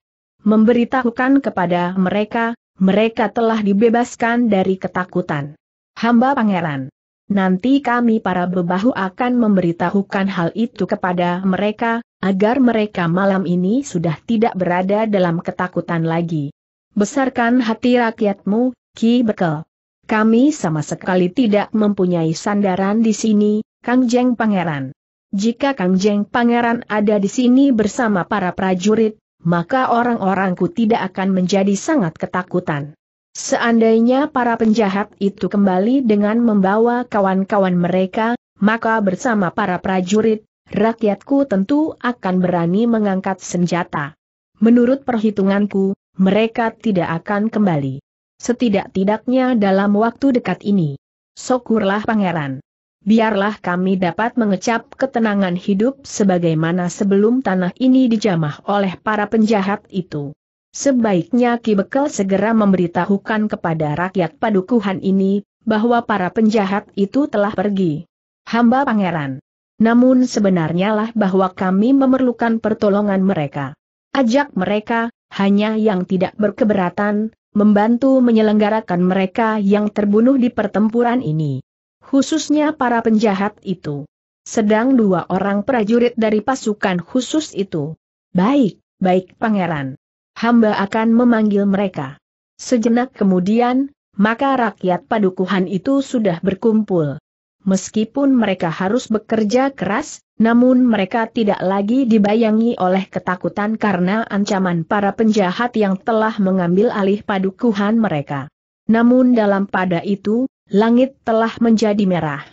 memberitahukan kepada mereka, mereka telah dibebaskan dari ketakutan. Hamba Pangeran. Nanti kami para bebahu akan memberitahukan hal itu kepada mereka, agar mereka malam ini sudah tidak berada dalam ketakutan lagi. Besarkan hati rakyatmu, Ki Bekel. Kami sama sekali tidak mempunyai sandaran di sini, Kang Jeng Pangeran. Jika Kang Jeng Pangeran ada di sini bersama para prajurit, maka orang-orangku tidak akan menjadi sangat ketakutan. Seandainya para penjahat itu kembali dengan membawa kawan-kawan mereka, maka bersama para prajurit, rakyatku tentu akan berani mengangkat senjata. Menurut perhitunganku, mereka tidak akan kembali. Setidak-tidaknya dalam waktu dekat ini. Syukurlah pangeran. Biarlah kami dapat mengecap ketenangan hidup sebagaimana sebelum tanah ini dijamah oleh para penjahat itu. Sebaiknya Ki Bekel segera memberitahukan kepada rakyat padukuhan ini, bahwa para penjahat itu telah pergi. Hamba pangeran. Namun sebenarnya lah bahwa kami memerlukan pertolongan mereka. Ajak mereka, hanya yang tidak berkeberatan, membantu menyelenggarakan mereka yang terbunuh di pertempuran ini. Khususnya para penjahat itu. Sedang dua orang prajurit dari pasukan khusus itu. Baik, baik pangeran hamba akan memanggil mereka. Sejenak kemudian, maka rakyat padukuhan itu sudah berkumpul. Meskipun mereka harus bekerja keras, namun mereka tidak lagi dibayangi oleh ketakutan karena ancaman para penjahat yang telah mengambil alih padukuhan mereka. Namun dalam pada itu, langit telah menjadi merah.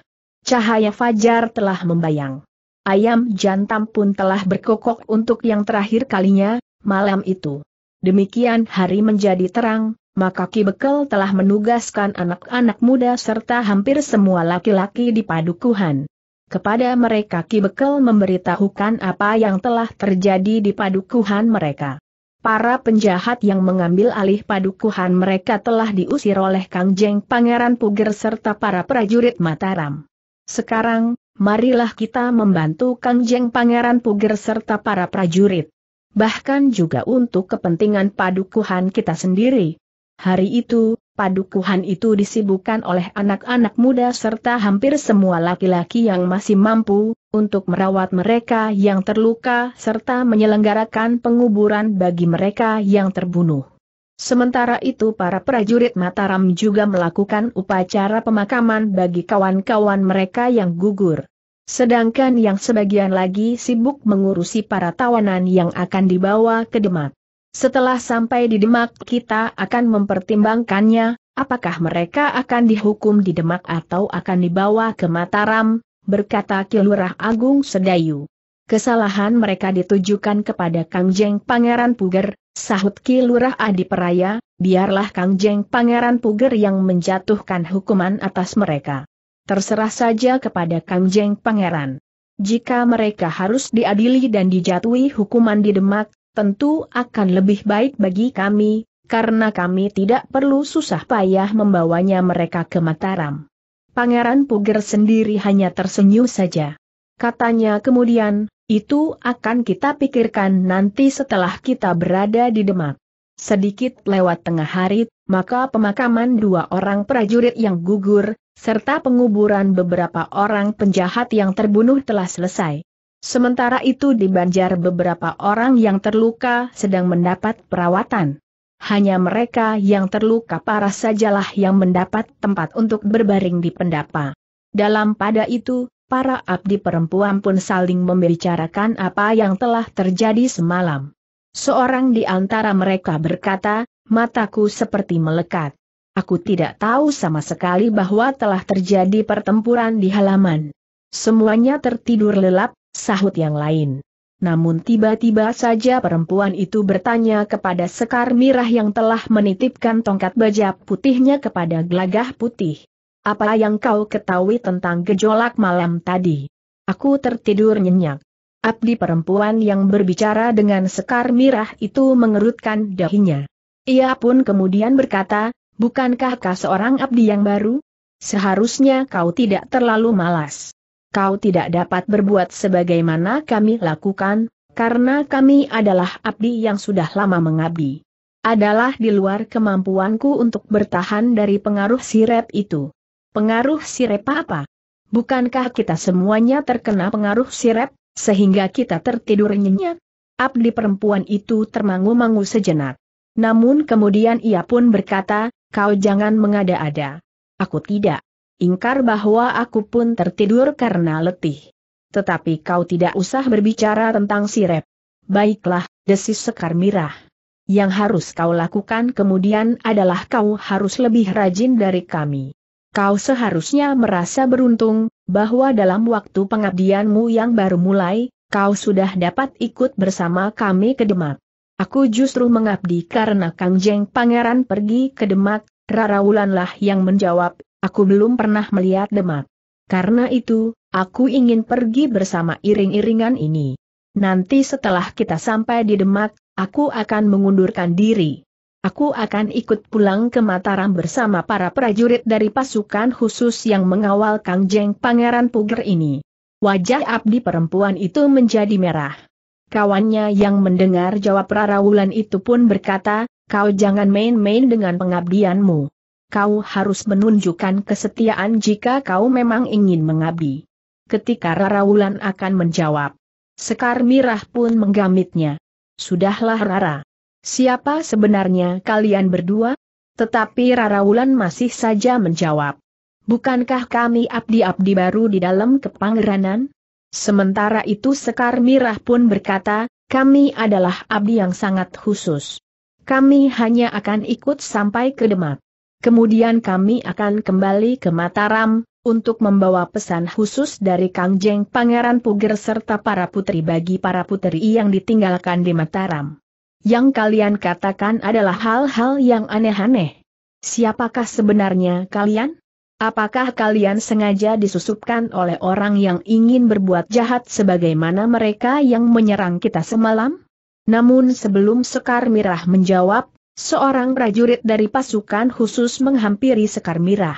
Cahaya fajar telah membayang. Ayam jantan pun telah berkokok untuk yang terakhir kalinya, malam itu. Demikian hari menjadi terang, maka Ki Bekel telah menugaskan anak-anak muda serta hampir semua laki-laki di padukuhan. Kepada mereka Ki Bekel memberitahukan apa yang telah terjadi di padukuhan mereka. Para penjahat yang mengambil alih padukuhan mereka telah diusir oleh Kang Jeng Pangeran Puger serta para prajurit Mataram. Sekarang, marilah kita membantu Kang Jeng Pangeran Puger serta para prajurit bahkan juga untuk kepentingan padukuhan kita sendiri. Hari itu, padukuhan itu disibukkan oleh anak-anak muda serta hampir semua laki-laki yang masih mampu, untuk merawat mereka yang terluka serta menyelenggarakan penguburan bagi mereka yang terbunuh. Sementara itu para prajurit Mataram juga melakukan upacara pemakaman bagi kawan-kawan mereka yang gugur. Sedangkan yang sebagian lagi sibuk mengurusi para tawanan yang akan dibawa ke Demak. Setelah sampai di Demak kita akan mempertimbangkannya, apakah mereka akan dihukum di Demak atau akan dibawa ke Mataram, berkata Kilurah Agung Sedayu. Kesalahan mereka ditujukan kepada Kang Jeng Pangeran Puger, sahut Ki Lurah biarlah Kang Jeng Pangeran Puger yang menjatuhkan hukuman atas mereka terserah saja kepada Kang Pangeran. Jika mereka harus diadili dan dijatuhi hukuman di Demak, tentu akan lebih baik bagi kami, karena kami tidak perlu susah payah membawanya mereka ke Mataram. Pangeran Puger sendiri hanya tersenyum saja. Katanya kemudian, itu akan kita pikirkan nanti setelah kita berada di Demak. Sedikit lewat tengah hari, maka pemakaman dua orang prajurit yang gugur, serta penguburan beberapa orang penjahat yang terbunuh telah selesai. Sementara itu di Banjar beberapa orang yang terluka sedang mendapat perawatan. Hanya mereka yang terluka parah sajalah yang mendapat tempat untuk berbaring di pendapa. Dalam pada itu, para abdi perempuan pun saling membicarakan apa yang telah terjadi semalam. Seorang di antara mereka berkata, mataku seperti melekat. Aku tidak tahu sama sekali bahwa telah terjadi pertempuran di halaman. Semuanya tertidur lelap, sahut yang lain. Namun tiba-tiba saja perempuan itu bertanya kepada Sekar Mirah yang telah menitipkan tongkat baja putihnya kepada Glagah putih. Apa yang kau ketahui tentang gejolak malam tadi? Aku tertidur nyenyak. Abdi perempuan yang berbicara dengan Sekar Mirah itu mengerutkan dahinya. Ia pun kemudian berkata, bukankah kau seorang abdi yang baru? Seharusnya kau tidak terlalu malas. Kau tidak dapat berbuat sebagaimana kami lakukan, karena kami adalah abdi yang sudah lama mengabdi. Adalah di luar kemampuanku untuk bertahan dari pengaruh sirep itu. Pengaruh sirep apa? Bukankah kita semuanya terkena pengaruh sirep, sehingga kita tertidur nyenyak? Abdi perempuan itu termangu-mangu sejenak. Namun kemudian ia pun berkata, kau jangan mengada-ada. Aku tidak. Ingkar bahwa aku pun tertidur karena letih. Tetapi kau tidak usah berbicara tentang sirep. Baiklah, desis sekar mirah. Yang harus kau lakukan kemudian adalah kau harus lebih rajin dari kami. Kau seharusnya merasa beruntung, bahwa dalam waktu pengabdianmu yang baru mulai, kau sudah dapat ikut bersama kami ke Demak. Aku justru mengabdi karena Kang Jeng Pangeran pergi ke Demak, Rara Wulanlah yang menjawab, aku belum pernah melihat Demak. Karena itu, aku ingin pergi bersama iring-iringan ini. Nanti setelah kita sampai di Demak, aku akan mengundurkan diri. Aku akan ikut pulang ke Mataram bersama para prajurit dari pasukan khusus yang mengawal Kang Jeng Pangeran Puger ini. Wajah abdi perempuan itu menjadi merah. Kawannya yang mendengar jawab Rarawulan itu pun berkata, kau jangan main-main dengan pengabdianmu. Kau harus menunjukkan kesetiaan jika kau memang ingin mengabdi. Ketika Rarawulan akan menjawab, Sekar Mirah pun menggamitnya. Sudahlah Rara. Siapa sebenarnya kalian berdua? Tetapi Rarawulan masih saja menjawab. Bukankah kami abdi-abdi baru di dalam kepangeranan? Sementara itu Sekar Mirah pun berkata, kami adalah abdi yang sangat khusus. Kami hanya akan ikut sampai ke Demak. Kemudian kami akan kembali ke Mataram, untuk membawa pesan khusus dari Kangjeng Pangeran Puger serta para putri bagi para putri yang ditinggalkan di Mataram. Yang kalian katakan adalah hal-hal yang aneh-aneh. Siapakah sebenarnya kalian? Apakah kalian sengaja disusupkan oleh orang yang ingin berbuat jahat sebagaimana mereka yang menyerang kita semalam? Namun sebelum Sekar Mirah menjawab, seorang prajurit dari pasukan khusus menghampiri Sekar Mirah.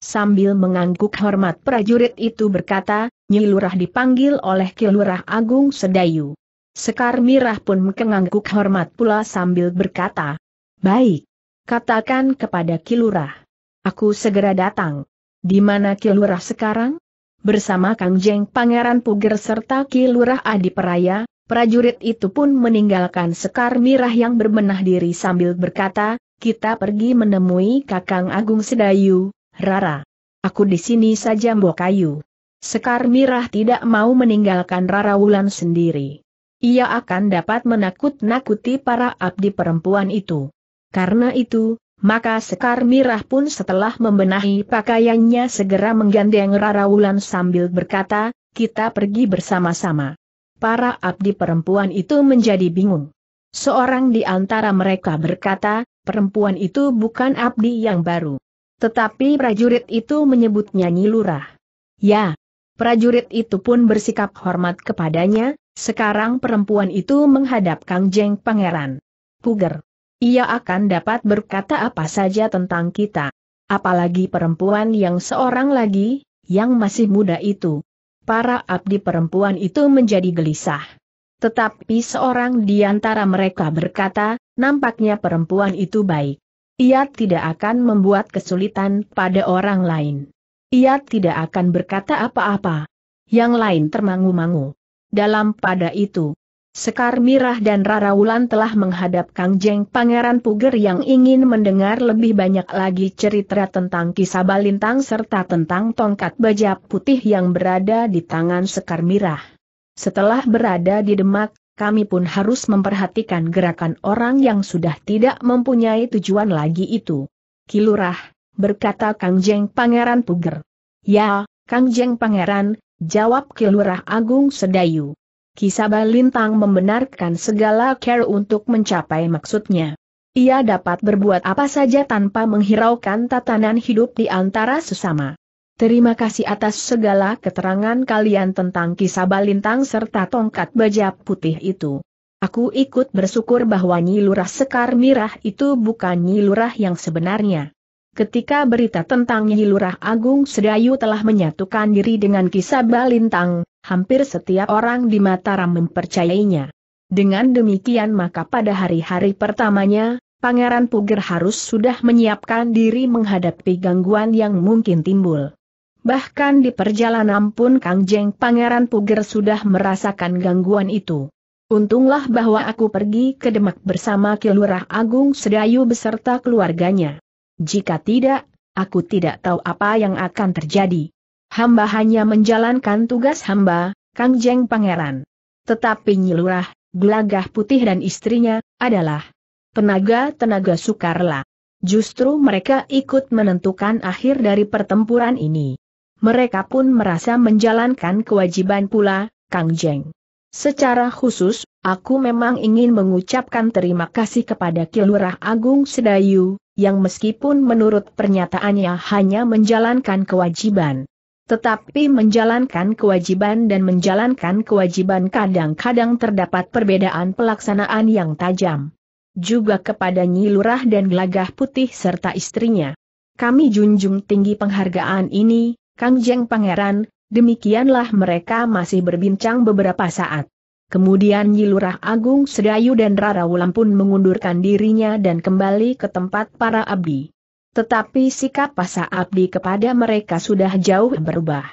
Sambil mengangguk hormat prajurit itu berkata, Nyilurah dipanggil oleh Kilurah Agung Sedayu. Sekar Mirah pun mengangguk hormat pula sambil berkata, Baik, katakan kepada Kilurah. Aku segera datang. Di mana Kilurah sekarang? Bersama Kang Jeng Pangeran Puger serta Kilurah Adi Peraya, prajurit itu pun meninggalkan Sekar Mirah yang berbenah diri sambil berkata, kita pergi menemui Kakang Agung Sedayu, Rara. Aku di sini saja Mbok Kayu. Sekar Mirah tidak mau meninggalkan Rara Wulan sendiri. Ia akan dapat menakut-nakuti para abdi perempuan itu. Karena itu, maka Sekar Mirah pun setelah membenahi pakaiannya segera menggandeng Rara Wulan sambil berkata, kita pergi bersama-sama. Para abdi perempuan itu menjadi bingung. Seorang di antara mereka berkata, perempuan itu bukan abdi yang baru. Tetapi prajurit itu menyebutnya Lurah. Ya, prajurit itu pun bersikap hormat kepadanya, sekarang perempuan itu menghadap Kangjeng Pangeran. Puger. Ia akan dapat berkata apa saja tentang kita. Apalagi perempuan yang seorang lagi, yang masih muda itu. Para abdi perempuan itu menjadi gelisah. Tetapi seorang di antara mereka berkata, nampaknya perempuan itu baik. Ia tidak akan membuat kesulitan pada orang lain. Ia tidak akan berkata apa-apa. Yang lain termangu-mangu. Dalam pada itu, Sekar Mirah dan Rara Wulan telah menghadap Kang Jeng Pangeran Puger yang ingin mendengar lebih banyak lagi cerita tentang kisah Balintang serta tentang tongkat baja putih yang berada di tangan Sekar Mirah. Setelah berada di Demak, kami pun harus memperhatikan gerakan orang yang sudah tidak mempunyai tujuan lagi itu. Kilurah, berkata Kang Jeng Pangeran Puger. Ya, Kang Jeng Pangeran, jawab Kilurah Agung Sedayu. Kisaba Lintang membenarkan segala care untuk mencapai maksudnya. Ia dapat berbuat apa saja tanpa menghiraukan tatanan hidup di antara sesama. Terima kasih atas segala keterangan kalian tentang kisah Balintang serta tongkat baja putih itu. Aku ikut bersyukur bahwa Nyi Lurah Sekar Mirah itu bukan Nyi Lurah yang sebenarnya. Ketika berita tentang Nyi Lurah Agung Sedayu telah menyatukan diri dengan kisah Balintang, hampir setiap orang di Mataram mempercayainya. Dengan demikian maka pada hari-hari pertamanya, Pangeran Puger harus sudah menyiapkan diri menghadapi gangguan yang mungkin timbul. Bahkan di perjalanan pun Kang Jeng Pangeran Puger sudah merasakan gangguan itu. Untunglah bahwa aku pergi ke Demak bersama Kilurah Agung Sedayu beserta keluarganya. Jika tidak, aku tidak tahu apa yang akan terjadi. Hamba hanya menjalankan tugas hamba, Kangjeng Pangeran. Tetapi Nyilurah, Gelagah Putih dan istrinya, adalah tenaga-tenaga sukarela. Justru mereka ikut menentukan akhir dari pertempuran ini. Mereka pun merasa menjalankan kewajiban pula, Kangjeng. Secara khusus, aku memang ingin mengucapkan terima kasih kepada Kilurah Agung Sedayu, yang meskipun menurut pernyataannya hanya menjalankan kewajiban, tetapi menjalankan kewajiban dan menjalankan kewajiban kadang-kadang terdapat perbedaan pelaksanaan yang tajam. Juga kepada Nyi Lurah dan Gelagah Putih serta istrinya. Kami junjung tinggi penghargaan ini, Kang Jeng Pangeran, demikianlah mereka masih berbincang beberapa saat. Kemudian Nyi Lurah Agung Sedayu dan Rara pun mengundurkan dirinya dan kembali ke tempat para abdi. Tetapi sikap Pasa Abdi kepada mereka sudah jauh berubah.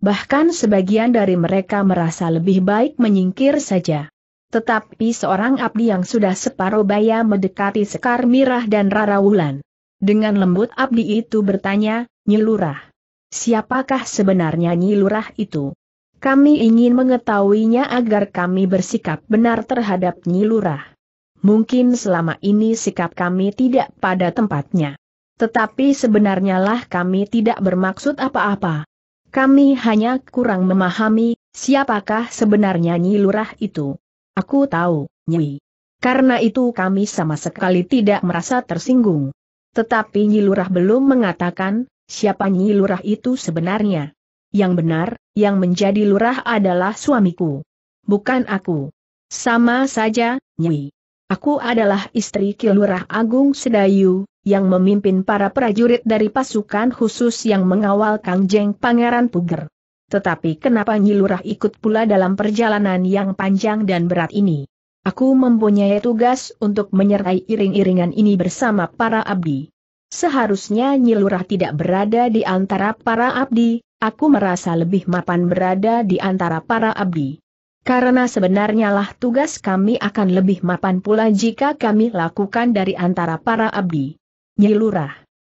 Bahkan sebagian dari mereka merasa lebih baik menyingkir saja. Tetapi seorang Abdi yang sudah separuh baya mendekati Sekar Mirah dan Rara Wulan. Dengan lembut Abdi itu bertanya, Nyilurah. Siapakah sebenarnya Nyilurah itu? Kami ingin mengetahuinya agar kami bersikap benar terhadap Nyilurah. Mungkin selama ini sikap kami tidak pada tempatnya. Tetapi sebenarnya lah kami tidak bermaksud apa-apa. Kami hanya kurang memahami, siapakah sebenarnya Nyi Lurah itu. Aku tahu, Nyi. Karena itu kami sama sekali tidak merasa tersinggung. Tetapi Nyi Lurah belum mengatakan, siapa Nyi Lurah itu sebenarnya. Yang benar, yang menjadi lurah adalah suamiku. Bukan aku. Sama saja, Nyi. Aku adalah istri Kilurah Agung Sedayu, yang memimpin para prajurit dari pasukan khusus yang mengawal Kang Pangeran Puger. Tetapi kenapa Nyilurah ikut pula dalam perjalanan yang panjang dan berat ini? Aku mempunyai tugas untuk menyertai iring-iringan ini bersama para abdi. Seharusnya Nyilurah tidak berada di antara para abdi, aku merasa lebih mapan berada di antara para abdi. Karena sebenarnya lah tugas kami akan lebih mapan pula jika kami lakukan dari antara para abdi. Nyilurah.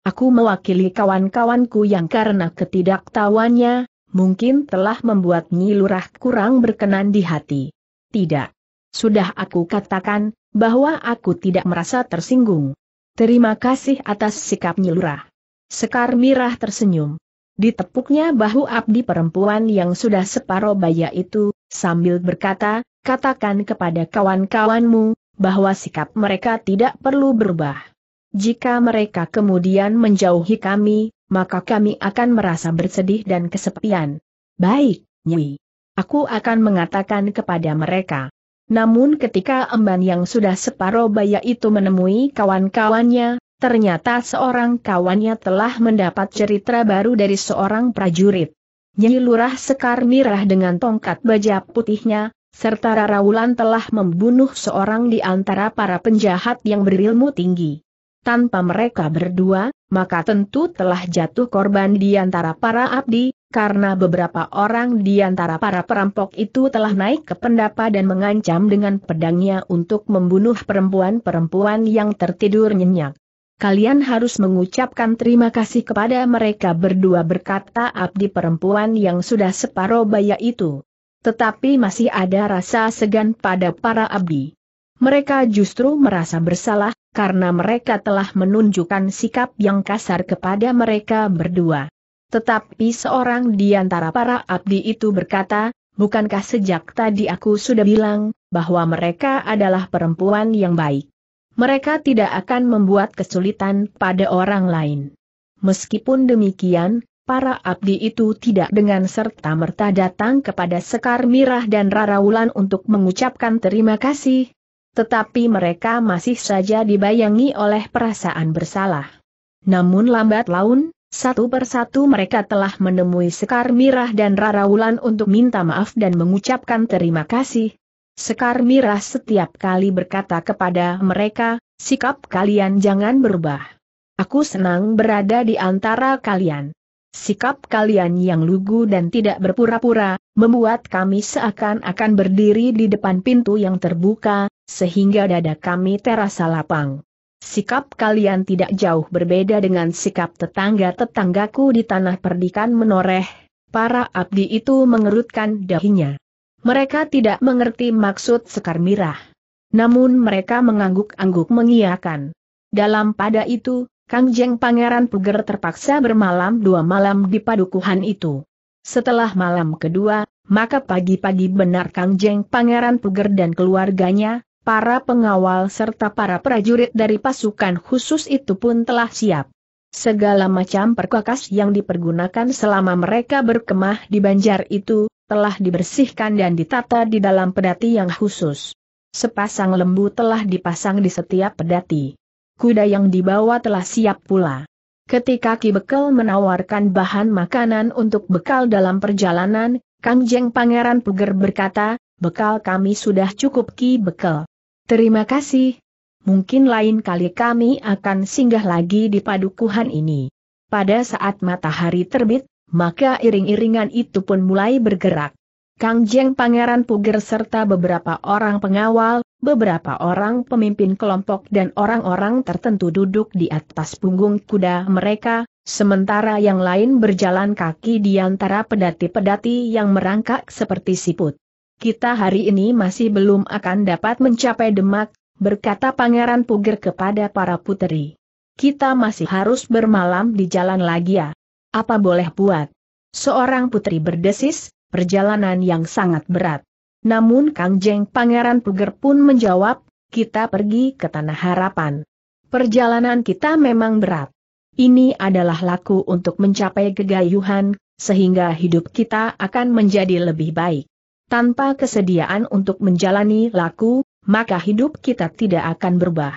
Aku mewakili kawan-kawanku yang karena ketidaktahuannya, mungkin telah membuat Nyilurah kurang berkenan di hati. Tidak. Sudah aku katakan, bahwa aku tidak merasa tersinggung. Terima kasih atas sikap Nyilurah. Sekar Mirah tersenyum. Ditepuknya bahu abdi perempuan yang sudah separuh baya itu, sambil berkata, katakan kepada kawan-kawanmu, bahwa sikap mereka tidak perlu berubah. Jika mereka kemudian menjauhi kami, maka kami akan merasa bersedih dan kesepian. Baik, Nyi. Aku akan mengatakan kepada mereka. Namun ketika emban yang sudah separuh baya itu menemui kawan-kawannya, ternyata seorang kawannya telah mendapat cerita baru dari seorang prajurit. Nyi Lurah Sekar Mirah dengan tongkat baja putihnya, serta Raraulan telah membunuh seorang di antara para penjahat yang berilmu tinggi tanpa mereka berdua, maka tentu telah jatuh korban di antara para abdi, karena beberapa orang di antara para perampok itu telah naik ke pendapa dan mengancam dengan pedangnya untuk membunuh perempuan-perempuan yang tertidur nyenyak. Kalian harus mengucapkan terima kasih kepada mereka berdua berkata abdi perempuan yang sudah separuh baya itu. Tetapi masih ada rasa segan pada para abdi. Mereka justru merasa bersalah, karena mereka telah menunjukkan sikap yang kasar kepada mereka berdua. Tetapi seorang di antara para abdi itu berkata, bukankah sejak tadi aku sudah bilang, bahwa mereka adalah perempuan yang baik. Mereka tidak akan membuat kesulitan pada orang lain. Meskipun demikian, para abdi itu tidak dengan serta-merta datang kepada Sekar Mirah dan Rara Wulan untuk mengucapkan terima kasih, tetapi mereka masih saja dibayangi oleh perasaan bersalah. Namun lambat laun, satu persatu mereka telah menemui Sekar Mirah dan Rara Wulan untuk minta maaf dan mengucapkan terima kasih. Sekar Mirah setiap kali berkata kepada mereka, sikap kalian jangan berubah. Aku senang berada di antara kalian. Sikap kalian yang lugu dan tidak berpura-pura, membuat kami seakan-akan berdiri di depan pintu yang terbuka, sehingga dada kami terasa lapang. Sikap kalian tidak jauh berbeda dengan sikap tetangga-tetanggaku di tanah perdikan menoreh, para abdi itu mengerutkan dahinya. Mereka tidak mengerti maksud Sekar Mirah. Namun mereka mengangguk-angguk mengiyakan. Dalam pada itu, Kang Jeng Pangeran Puger terpaksa bermalam dua malam di padukuhan itu. Setelah malam kedua, maka pagi-pagi benar Kang Jeng Pangeran Puger dan keluarganya, para pengawal serta para prajurit dari pasukan khusus itu pun telah siap. Segala macam perkakas yang dipergunakan selama mereka berkemah di banjar itu, telah dibersihkan dan ditata di dalam pedati yang khusus. Sepasang lembu telah dipasang di setiap pedati. Kuda yang dibawa telah siap pula. Ketika Ki Bekel menawarkan bahan makanan untuk bekal dalam perjalanan, Kang Jeng Pangeran Puger berkata, bekal kami sudah cukup Ki Bekel. Terima kasih. Mungkin lain kali kami akan singgah lagi di padukuhan ini. Pada saat matahari terbit, maka iring-iringan itu pun mulai bergerak. Kang Jeng Pangeran Puger serta beberapa orang pengawal, beberapa orang pemimpin kelompok dan orang-orang tertentu duduk di atas punggung kuda mereka, sementara yang lain berjalan kaki di antara pedati-pedati yang merangkak seperti siput kita hari ini masih belum akan dapat mencapai Demak, berkata Pangeran Puger kepada para puteri. Kita masih harus bermalam di jalan lagi ya. Apa boleh buat? Seorang putri berdesis, perjalanan yang sangat berat. Namun Kang Jeng Pangeran Puger pun menjawab, kita pergi ke Tanah Harapan. Perjalanan kita memang berat. Ini adalah laku untuk mencapai kegayuhan, sehingga hidup kita akan menjadi lebih baik tanpa kesediaan untuk menjalani laku, maka hidup kita tidak akan berubah.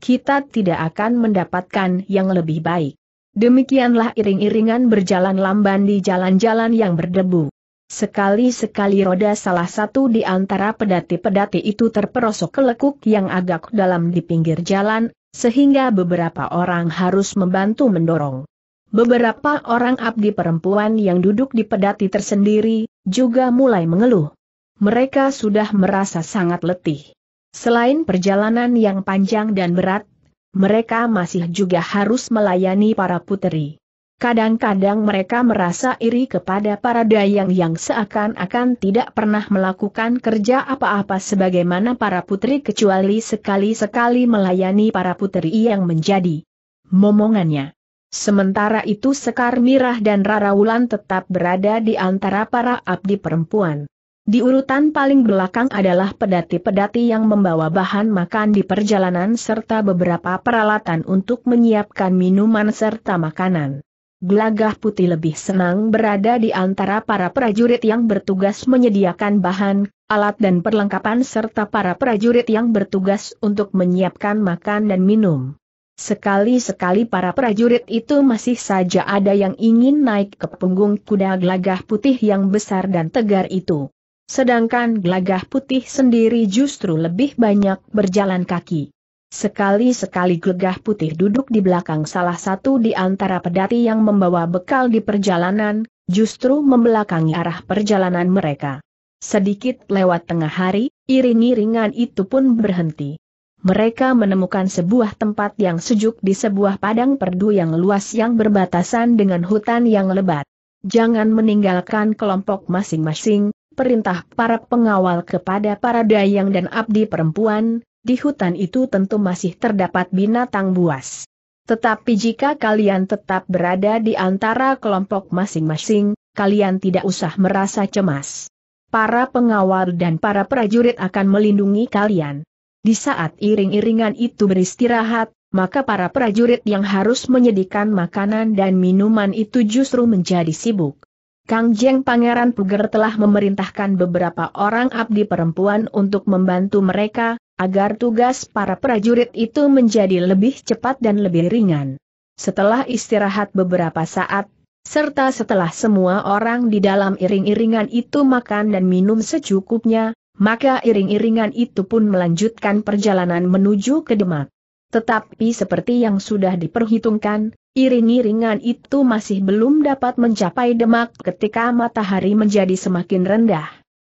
Kita tidak akan mendapatkan yang lebih baik. Demikianlah iring-iringan berjalan lamban di jalan-jalan yang berdebu. Sekali-sekali roda salah satu di antara pedati-pedati itu terperosok ke lekuk yang agak dalam di pinggir jalan, sehingga beberapa orang harus membantu mendorong. Beberapa orang abdi perempuan yang duduk di pedati tersendiri, juga mulai mengeluh. Mereka sudah merasa sangat letih. Selain perjalanan yang panjang dan berat, mereka masih juga harus melayani para puteri. Kadang-kadang mereka merasa iri kepada para dayang yang seakan-akan tidak pernah melakukan kerja apa-apa sebagaimana para putri kecuali sekali-sekali melayani para puteri yang menjadi momongannya. Sementara itu Sekar Mirah dan Rara Wulan tetap berada di antara para abdi perempuan. Di urutan paling belakang adalah pedati-pedati yang membawa bahan makan di perjalanan serta beberapa peralatan untuk menyiapkan minuman serta makanan. Gelagah putih lebih senang berada di antara para prajurit yang bertugas menyediakan bahan, alat dan perlengkapan serta para prajurit yang bertugas untuk menyiapkan makan dan minum. Sekali-sekali para prajurit itu masih saja ada yang ingin naik ke punggung kuda gelagah putih yang besar dan tegar itu. Sedangkan gelagah putih sendiri justru lebih banyak berjalan kaki. Sekali-sekali gelagah putih duduk di belakang salah satu di antara pedati yang membawa bekal di perjalanan, justru membelakangi arah perjalanan mereka. Sedikit lewat tengah hari, iring-iringan itu pun berhenti mereka menemukan sebuah tempat yang sejuk di sebuah padang perdu yang luas yang berbatasan dengan hutan yang lebat. Jangan meninggalkan kelompok masing-masing, perintah para pengawal kepada para dayang dan abdi perempuan, di hutan itu tentu masih terdapat binatang buas. Tetapi jika kalian tetap berada di antara kelompok masing-masing, kalian tidak usah merasa cemas. Para pengawal dan para prajurit akan melindungi kalian. Di saat iring-iringan itu beristirahat, maka para prajurit yang harus menyediakan makanan dan minuman itu justru menjadi sibuk. Kang Jeng Pangeran Puger telah memerintahkan beberapa orang abdi perempuan untuk membantu mereka, agar tugas para prajurit itu menjadi lebih cepat dan lebih ringan. Setelah istirahat beberapa saat, serta setelah semua orang di dalam iring-iringan itu makan dan minum secukupnya, maka iring-iringan itu pun melanjutkan perjalanan menuju ke Demak. Tetapi seperti yang sudah diperhitungkan, iring-iringan itu masih belum dapat mencapai Demak ketika matahari menjadi semakin rendah.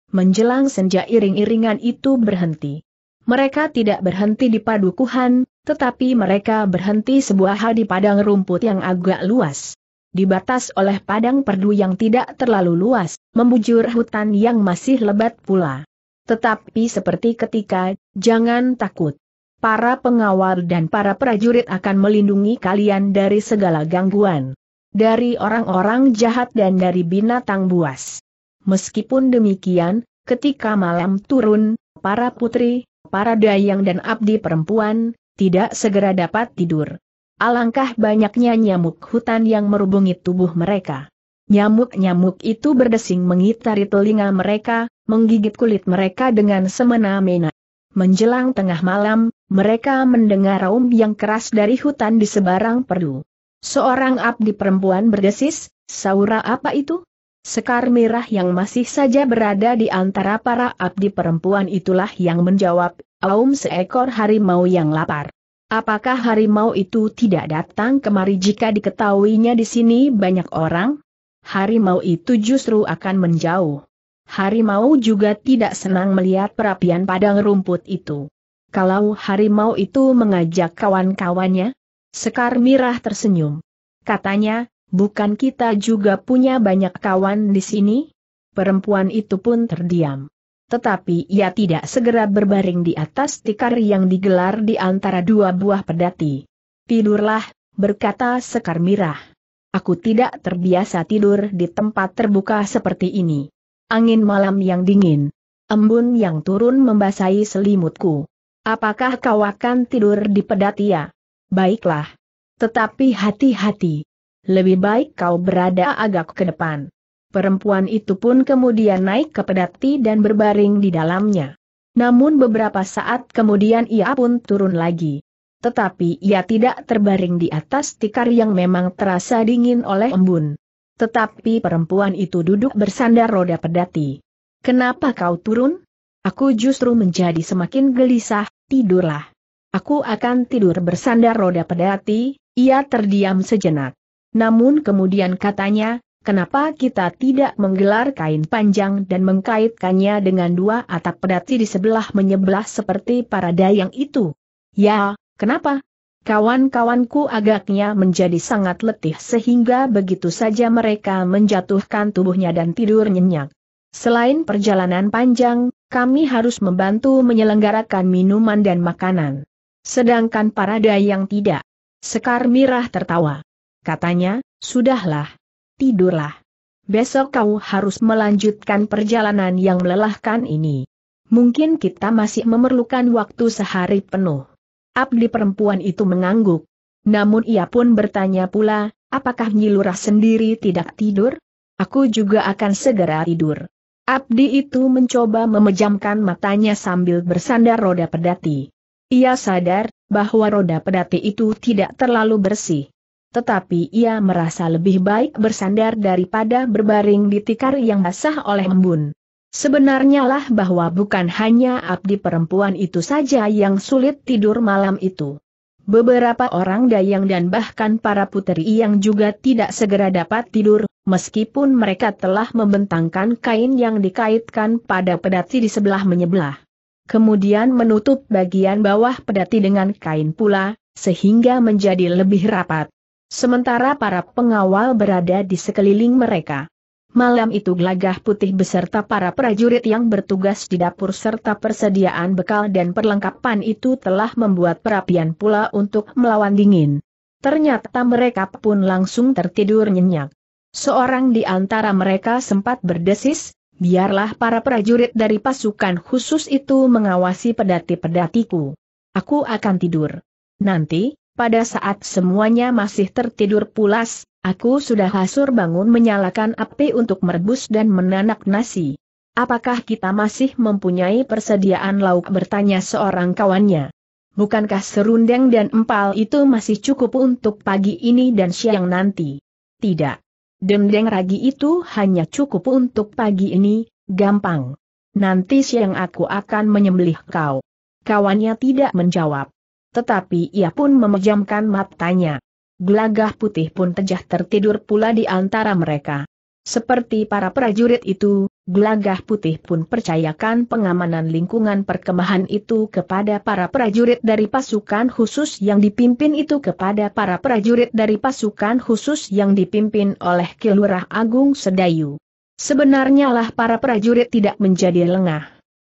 Menjelang senja iring-iringan itu berhenti. Mereka tidak berhenti di padukuhan, tetapi mereka berhenti sebuah hal di padang rumput yang agak luas dibatas oleh padang perdu yang tidak terlalu luas, membujur hutan yang masih lebat pula. Tetapi seperti ketika, jangan takut. Para pengawal dan para prajurit akan melindungi kalian dari segala gangguan. Dari orang-orang jahat dan dari binatang buas. Meskipun demikian, ketika malam turun, para putri, para dayang dan abdi perempuan, tidak segera dapat tidur. Alangkah banyaknya nyamuk hutan yang merubungi tubuh mereka. Nyamuk-nyamuk itu berdesing mengitari telinga mereka, menggigit kulit mereka dengan semena-mena. Menjelang tengah malam, mereka mendengar raum yang keras dari hutan di sebarang perdu. Seorang abdi perempuan berdesis, Saura apa itu? Sekar merah yang masih saja berada di antara para abdi perempuan itulah yang menjawab, Aum seekor harimau yang lapar. Apakah harimau itu tidak datang kemari jika diketahuinya di sini banyak orang? Harimau itu justru akan menjauh. Harimau juga tidak senang melihat perapian padang rumput itu. Kalau harimau itu mengajak kawan-kawannya? Sekar Mirah tersenyum. Katanya, bukan kita juga punya banyak kawan di sini? Perempuan itu pun terdiam. Tetapi ia tidak segera berbaring di atas tikar yang digelar di antara dua buah pedati. Tidurlah, berkata Sekar Mirah. Aku tidak terbiasa tidur di tempat terbuka seperti ini. Angin malam yang dingin. Embun yang turun membasahi selimutku. Apakah kau akan tidur di pedatia? Baiklah. Tetapi hati-hati. Lebih baik kau berada agak ke depan. Perempuan itu pun kemudian naik ke pedati dan berbaring di dalamnya. Namun beberapa saat kemudian ia pun turun lagi. Tetapi ia tidak terbaring di atas tikar yang memang terasa dingin oleh embun. Tetapi perempuan itu duduk bersandar roda pedati. Kenapa kau turun? Aku justru menjadi semakin gelisah, tidurlah. Aku akan tidur bersandar roda pedati, ia terdiam sejenak. Namun kemudian katanya, kenapa kita tidak menggelar kain panjang dan mengkaitkannya dengan dua atap pedati di sebelah menyebelah seperti para dayang itu? Ya, kenapa? Kawan-kawanku agaknya menjadi sangat letih sehingga begitu saja mereka menjatuhkan tubuhnya dan tidur nyenyak. Selain perjalanan panjang, kami harus membantu menyelenggarakan minuman dan makanan. Sedangkan para dayang tidak. Sekar Mirah tertawa. Katanya, sudahlah. Tidurlah. Besok kau harus melanjutkan perjalanan yang melelahkan ini. Mungkin kita masih memerlukan waktu sehari penuh. Abdi perempuan itu mengangguk. Namun ia pun bertanya pula, apakah Nyilurah sendiri tidak tidur? Aku juga akan segera tidur. Abdi itu mencoba memejamkan matanya sambil bersandar roda pedati. Ia sadar bahwa roda pedati itu tidak terlalu bersih. Tetapi ia merasa lebih baik bersandar daripada berbaring di tikar yang basah oleh embun. Sebenarnya lah bahwa bukan hanya abdi perempuan itu saja yang sulit tidur malam itu. Beberapa orang dayang dan bahkan para puteri yang juga tidak segera dapat tidur, meskipun mereka telah membentangkan kain yang dikaitkan pada pedati di sebelah menyebelah. Kemudian menutup bagian bawah pedati dengan kain pula, sehingga menjadi lebih rapat. Sementara para pengawal berada di sekeliling mereka. Malam itu gelagah putih beserta para prajurit yang bertugas di dapur serta persediaan bekal dan perlengkapan itu telah membuat perapian pula untuk melawan dingin. Ternyata mereka pun langsung tertidur nyenyak. Seorang di antara mereka sempat berdesis, biarlah para prajurit dari pasukan khusus itu mengawasi pedati-pedatiku. Aku akan tidur. Nanti, pada saat semuanya masih tertidur pulas, Aku sudah hasur bangun menyalakan api untuk merebus dan menanak nasi. Apakah kita masih mempunyai persediaan lauk bertanya seorang kawannya. Bukankah serundeng dan empal itu masih cukup untuk pagi ini dan siang nanti? Tidak. Dendeng ragi itu hanya cukup untuk pagi ini, gampang. Nanti siang aku akan menyembelih kau. Kawannya tidak menjawab. Tetapi ia pun memejamkan matanya. Gelagah putih pun tejah tertidur pula di antara mereka. Seperti para prajurit itu, Gelagah Putih pun percayakan pengamanan lingkungan perkemahan itu kepada para prajurit dari pasukan khusus yang dipimpin itu kepada para prajurit dari pasukan khusus yang dipimpin oleh Kilurah Agung Sedayu. Sebenarnya lah para prajurit tidak menjadi lengah.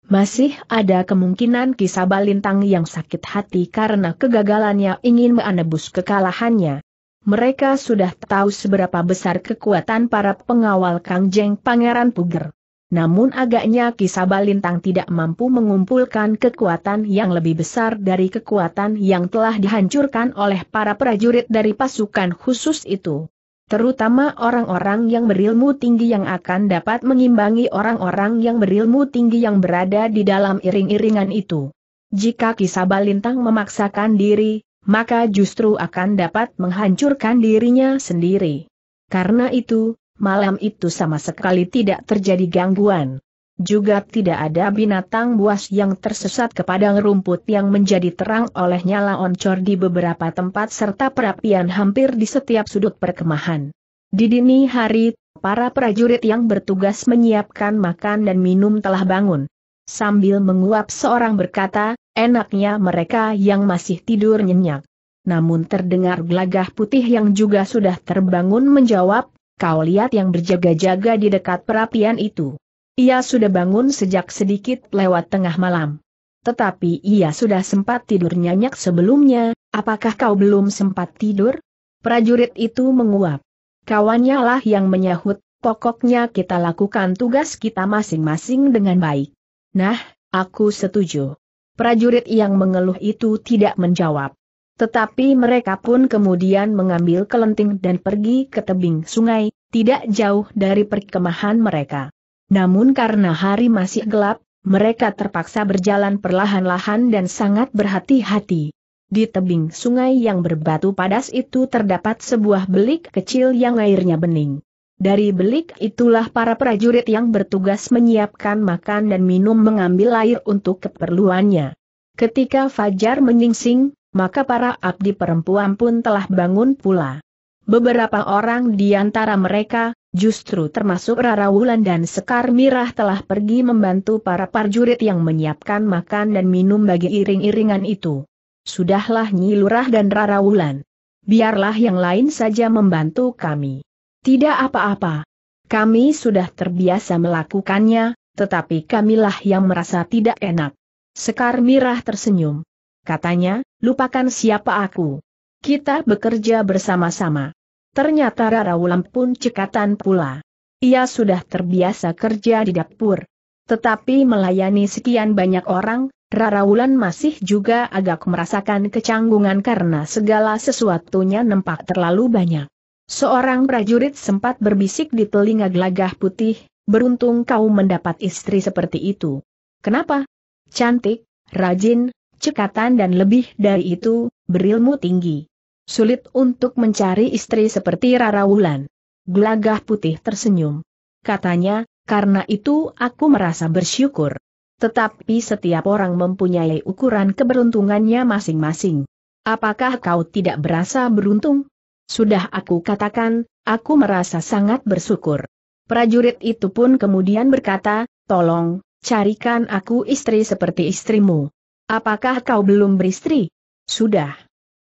Masih ada kemungkinan kisah Balintang yang sakit hati karena kegagalannya ingin menebus kekalahannya. Mereka sudah tahu seberapa besar kekuatan para pengawal Kangjeng Pangeran Puger. Namun agaknya kisah Balintang tidak mampu mengumpulkan kekuatan yang lebih besar dari kekuatan yang telah dihancurkan oleh para prajurit dari pasukan khusus itu terutama orang-orang yang berilmu tinggi yang akan dapat mengimbangi orang-orang yang berilmu tinggi yang berada di dalam iring-iringan itu. Jika kisah balintang memaksakan diri, maka justru akan dapat menghancurkan dirinya sendiri. Karena itu, malam itu sama sekali tidak terjadi gangguan. Juga tidak ada binatang buas yang tersesat ke padang rumput yang menjadi terang oleh nyala oncor di beberapa tempat serta perapian hampir di setiap sudut perkemahan. Di dini hari, para prajurit yang bertugas menyiapkan makan dan minum telah bangun. Sambil menguap seorang berkata, enaknya mereka yang masih tidur nyenyak. Namun terdengar gelagah putih yang juga sudah terbangun menjawab, kau lihat yang berjaga-jaga di dekat perapian itu. Ia sudah bangun sejak sedikit lewat tengah malam. Tetapi ia sudah sempat tidur nyenyak sebelumnya, apakah kau belum sempat tidur? Prajurit itu menguap. Kawannya lah yang menyahut, pokoknya kita lakukan tugas kita masing-masing dengan baik. Nah, aku setuju. Prajurit yang mengeluh itu tidak menjawab. Tetapi mereka pun kemudian mengambil kelenting dan pergi ke tebing sungai, tidak jauh dari perkemahan mereka. Namun karena hari masih gelap, mereka terpaksa berjalan perlahan-lahan dan sangat berhati-hati. Di tebing sungai yang berbatu padas itu terdapat sebuah belik kecil yang airnya bening. Dari belik itulah para prajurit yang bertugas menyiapkan makan dan minum mengambil air untuk keperluannya. Ketika Fajar menyingsing, maka para abdi perempuan pun telah bangun pula. Beberapa orang di antara mereka, Justru termasuk Rara Wulan dan Sekar Mirah telah pergi membantu para parjurit yang menyiapkan makan dan minum bagi iring-iringan itu. Sudahlah Nyi Lurah dan Rara Wulan. Biarlah yang lain saja membantu kami. Tidak apa-apa. Kami sudah terbiasa melakukannya, tetapi kamilah yang merasa tidak enak. Sekar Mirah tersenyum. Katanya, lupakan siapa aku. Kita bekerja bersama-sama. Ternyata Rara Wulan pun cekatan pula. Ia sudah terbiasa kerja di dapur. Tetapi melayani sekian banyak orang, Rara Wulan masih juga agak merasakan kecanggungan karena segala sesuatunya nampak terlalu banyak. Seorang prajurit sempat berbisik di telinga gelagah putih, beruntung kau mendapat istri seperti itu. Kenapa? Cantik, rajin, cekatan dan lebih dari itu, berilmu tinggi. Sulit untuk mencari istri seperti Rara Wulan. Gelagah putih tersenyum. Katanya, karena itu aku merasa bersyukur. Tetapi setiap orang mempunyai ukuran keberuntungannya masing-masing. Apakah kau tidak berasa beruntung? Sudah aku katakan, aku merasa sangat bersyukur. Prajurit itu pun kemudian berkata, tolong, carikan aku istri seperti istrimu. Apakah kau belum beristri? Sudah.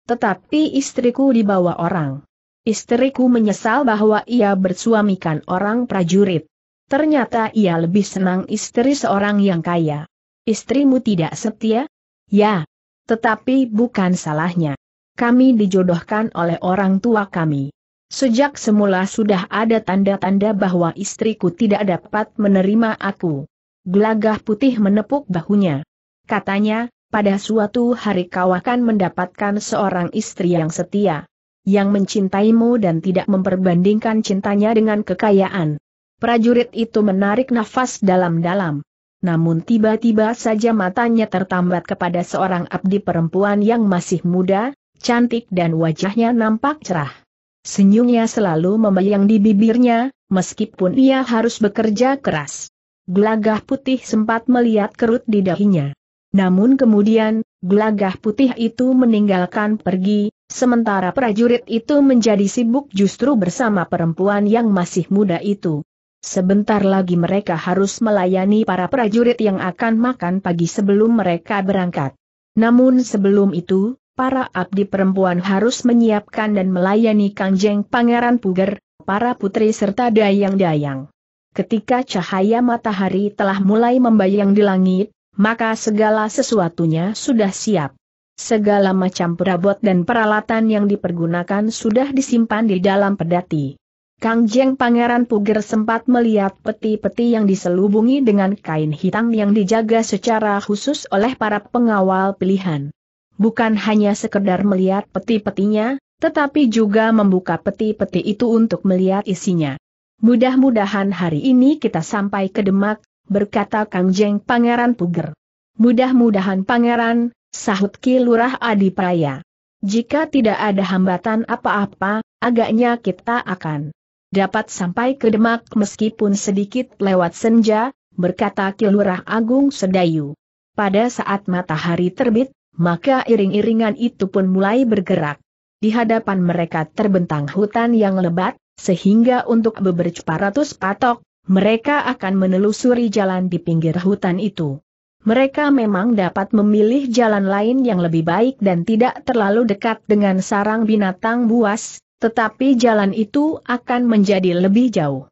Tetapi istriku dibawa orang. Istriku menyesal bahwa ia bersuamikan orang prajurit. Ternyata ia lebih senang istri seorang yang kaya. Istrimu tidak setia? Ya. Tetapi bukan salahnya. Kami dijodohkan oleh orang tua kami. Sejak semula sudah ada tanda-tanda bahwa istriku tidak dapat menerima aku. Gelagah putih menepuk bahunya. Katanya, pada suatu hari kau akan mendapatkan seorang istri yang setia. Yang mencintaimu dan tidak memperbandingkan cintanya dengan kekayaan. Prajurit itu menarik nafas dalam-dalam. Namun tiba-tiba saja matanya tertambat kepada seorang abdi perempuan yang masih muda, cantik dan wajahnya nampak cerah. Senyumnya selalu membayang di bibirnya, meskipun ia harus bekerja keras. Gelagah putih sempat melihat kerut di dahinya. Namun kemudian, gelagah putih itu meninggalkan pergi, sementara prajurit itu menjadi sibuk justru bersama perempuan yang masih muda itu. Sebentar lagi mereka harus melayani para prajurit yang akan makan pagi sebelum mereka berangkat. Namun sebelum itu, para abdi perempuan harus menyiapkan dan melayani Kangjeng Pangeran Puger, para putri serta dayang-dayang. Ketika cahaya matahari telah mulai membayang di langit, maka segala sesuatunya sudah siap. Segala macam perabot dan peralatan yang dipergunakan sudah disimpan di dalam pedati. Kang Jeng Pangeran Puger sempat melihat peti-peti yang diselubungi dengan kain hitam yang dijaga secara khusus oleh para pengawal pilihan. Bukan hanya sekedar melihat peti-petinya, tetapi juga membuka peti-peti itu untuk melihat isinya. Mudah-mudahan hari ini kita sampai ke Demak, berkata Kang Jeng Pangeran Puger. Mudah-mudahan Pangeran, sahut Ki Lurah Adi Praya. Jika tidak ada hambatan apa-apa, agaknya kita akan dapat sampai ke Demak meskipun sedikit lewat senja, berkata Ki Lurah Agung Sedayu. Pada saat matahari terbit, maka iring-iringan itu pun mulai bergerak. Di hadapan mereka terbentang hutan yang lebat, sehingga untuk beberapa ratus patok, mereka akan menelusuri jalan di pinggir hutan itu. Mereka memang dapat memilih jalan lain yang lebih baik dan tidak terlalu dekat dengan sarang binatang buas, tetapi jalan itu akan menjadi lebih jauh.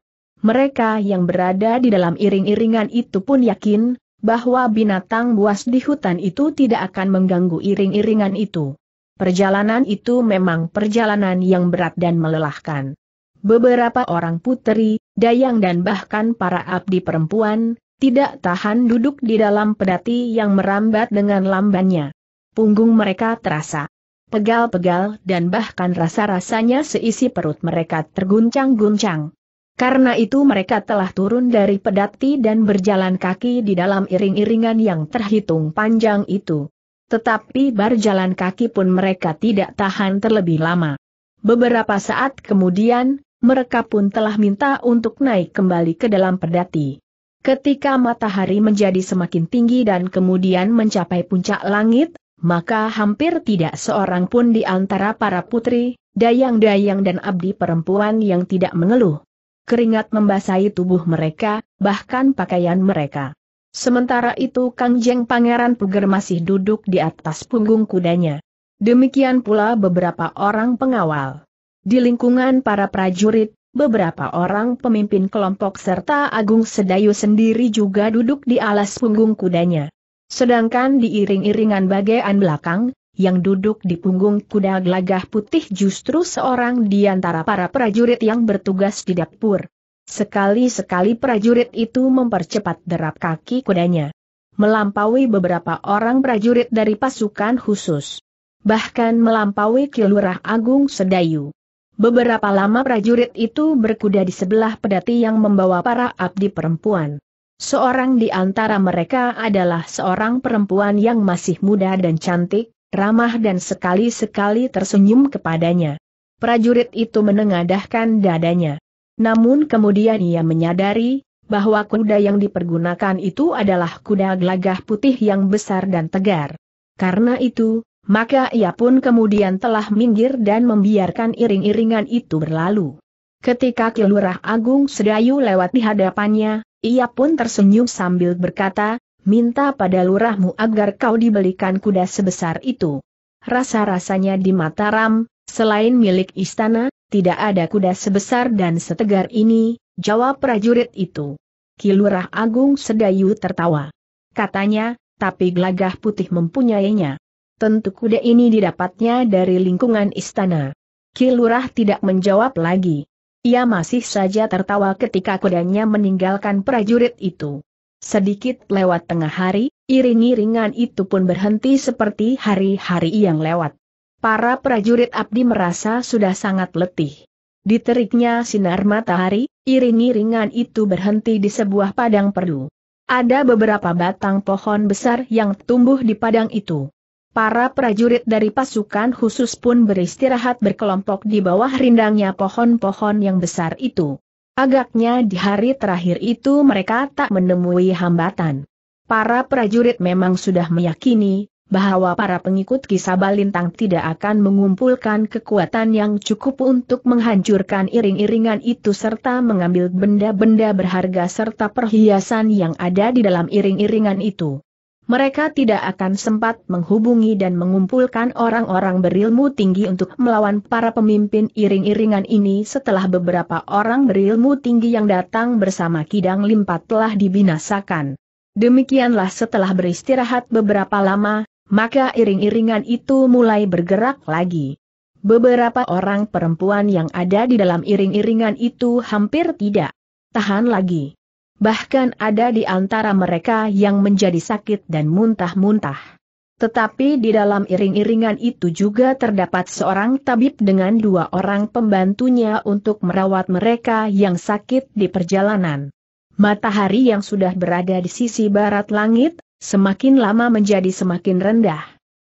Mereka yang berada di dalam iring-iringan itu pun yakin bahwa binatang buas di hutan itu tidak akan mengganggu iring-iringan itu. Perjalanan itu memang perjalanan yang berat dan melelahkan beberapa orang puteri, dayang dan bahkan para abdi perempuan, tidak tahan duduk di dalam pedati yang merambat dengan lambannya. Punggung mereka terasa pegal-pegal dan bahkan rasa-rasanya seisi perut mereka terguncang-guncang. Karena itu mereka telah turun dari pedati dan berjalan kaki di dalam iring-iringan yang terhitung panjang itu. Tetapi berjalan kaki pun mereka tidak tahan terlebih lama. Beberapa saat kemudian, mereka pun telah minta untuk naik kembali ke dalam pedati. Ketika matahari menjadi semakin tinggi dan kemudian mencapai puncak langit, maka hampir tidak seorang pun di antara para putri, dayang-dayang dan abdi perempuan yang tidak mengeluh. Keringat membasahi tubuh mereka, bahkan pakaian mereka. Sementara itu Kang Jeng Pangeran Puger masih duduk di atas punggung kudanya. Demikian pula beberapa orang pengawal. Di lingkungan para prajurit, beberapa orang pemimpin kelompok serta Agung Sedayu sendiri juga duduk di alas punggung kudanya. Sedangkan diiring-iringan bagian belakang, yang duduk di punggung kuda gelagah putih justru seorang di antara para prajurit yang bertugas di dapur. Sekali-sekali prajurit itu mempercepat derap kaki kudanya. Melampaui beberapa orang prajurit dari pasukan khusus. Bahkan melampaui Kilurah Agung Sedayu. Beberapa lama prajurit itu berkuda di sebelah pedati yang membawa para abdi perempuan. Seorang di antara mereka adalah seorang perempuan yang masih muda dan cantik, ramah dan sekali-sekali tersenyum kepadanya. Prajurit itu menengadahkan dadanya. Namun kemudian ia menyadari, bahwa kuda yang dipergunakan itu adalah kuda gelagah putih yang besar dan tegar. Karena itu, maka ia pun kemudian telah minggir dan membiarkan iring-iringan itu berlalu. Ketika Kilurah Agung Sedayu lewat di hadapannya, ia pun tersenyum sambil berkata, minta pada lurahmu agar kau dibelikan kuda sebesar itu. Rasa-rasanya di Mataram, selain milik istana, tidak ada kuda sebesar dan setegar ini, jawab prajurit itu. Kilurah Agung Sedayu tertawa. Katanya, tapi gelagah putih mempunyainya. Tentu kuda ini didapatnya dari lingkungan istana. Kilurah tidak menjawab lagi. Ia masih saja tertawa ketika kudanya meninggalkan prajurit itu. Sedikit lewat tengah hari, iring-iringan itu pun berhenti seperti hari-hari yang lewat. Para prajurit Abdi merasa sudah sangat letih. Di teriknya sinar matahari, iring-iringan itu berhenti di sebuah padang perdu. Ada beberapa batang pohon besar yang tumbuh di padang itu. Para prajurit dari pasukan khusus pun beristirahat berkelompok di bawah rindangnya pohon-pohon yang besar itu. Agaknya di hari terakhir itu mereka tak menemui hambatan. Para prajurit memang sudah meyakini bahwa para pengikut kisah Balintang tidak akan mengumpulkan kekuatan yang cukup untuk menghancurkan iring-iringan itu serta mengambil benda-benda berharga serta perhiasan yang ada di dalam iring-iringan itu mereka tidak akan sempat menghubungi dan mengumpulkan orang-orang berilmu tinggi untuk melawan para pemimpin iring-iringan ini setelah beberapa orang berilmu tinggi yang datang bersama Kidang Limpat telah dibinasakan. Demikianlah setelah beristirahat beberapa lama, maka iring-iringan itu mulai bergerak lagi. Beberapa orang perempuan yang ada di dalam iring-iringan itu hampir tidak tahan lagi. Bahkan ada di antara mereka yang menjadi sakit dan muntah-muntah. Tetapi di dalam iring-iringan itu juga terdapat seorang tabib dengan dua orang pembantunya untuk merawat mereka yang sakit di perjalanan. Matahari yang sudah berada di sisi barat langit, semakin lama menjadi semakin rendah.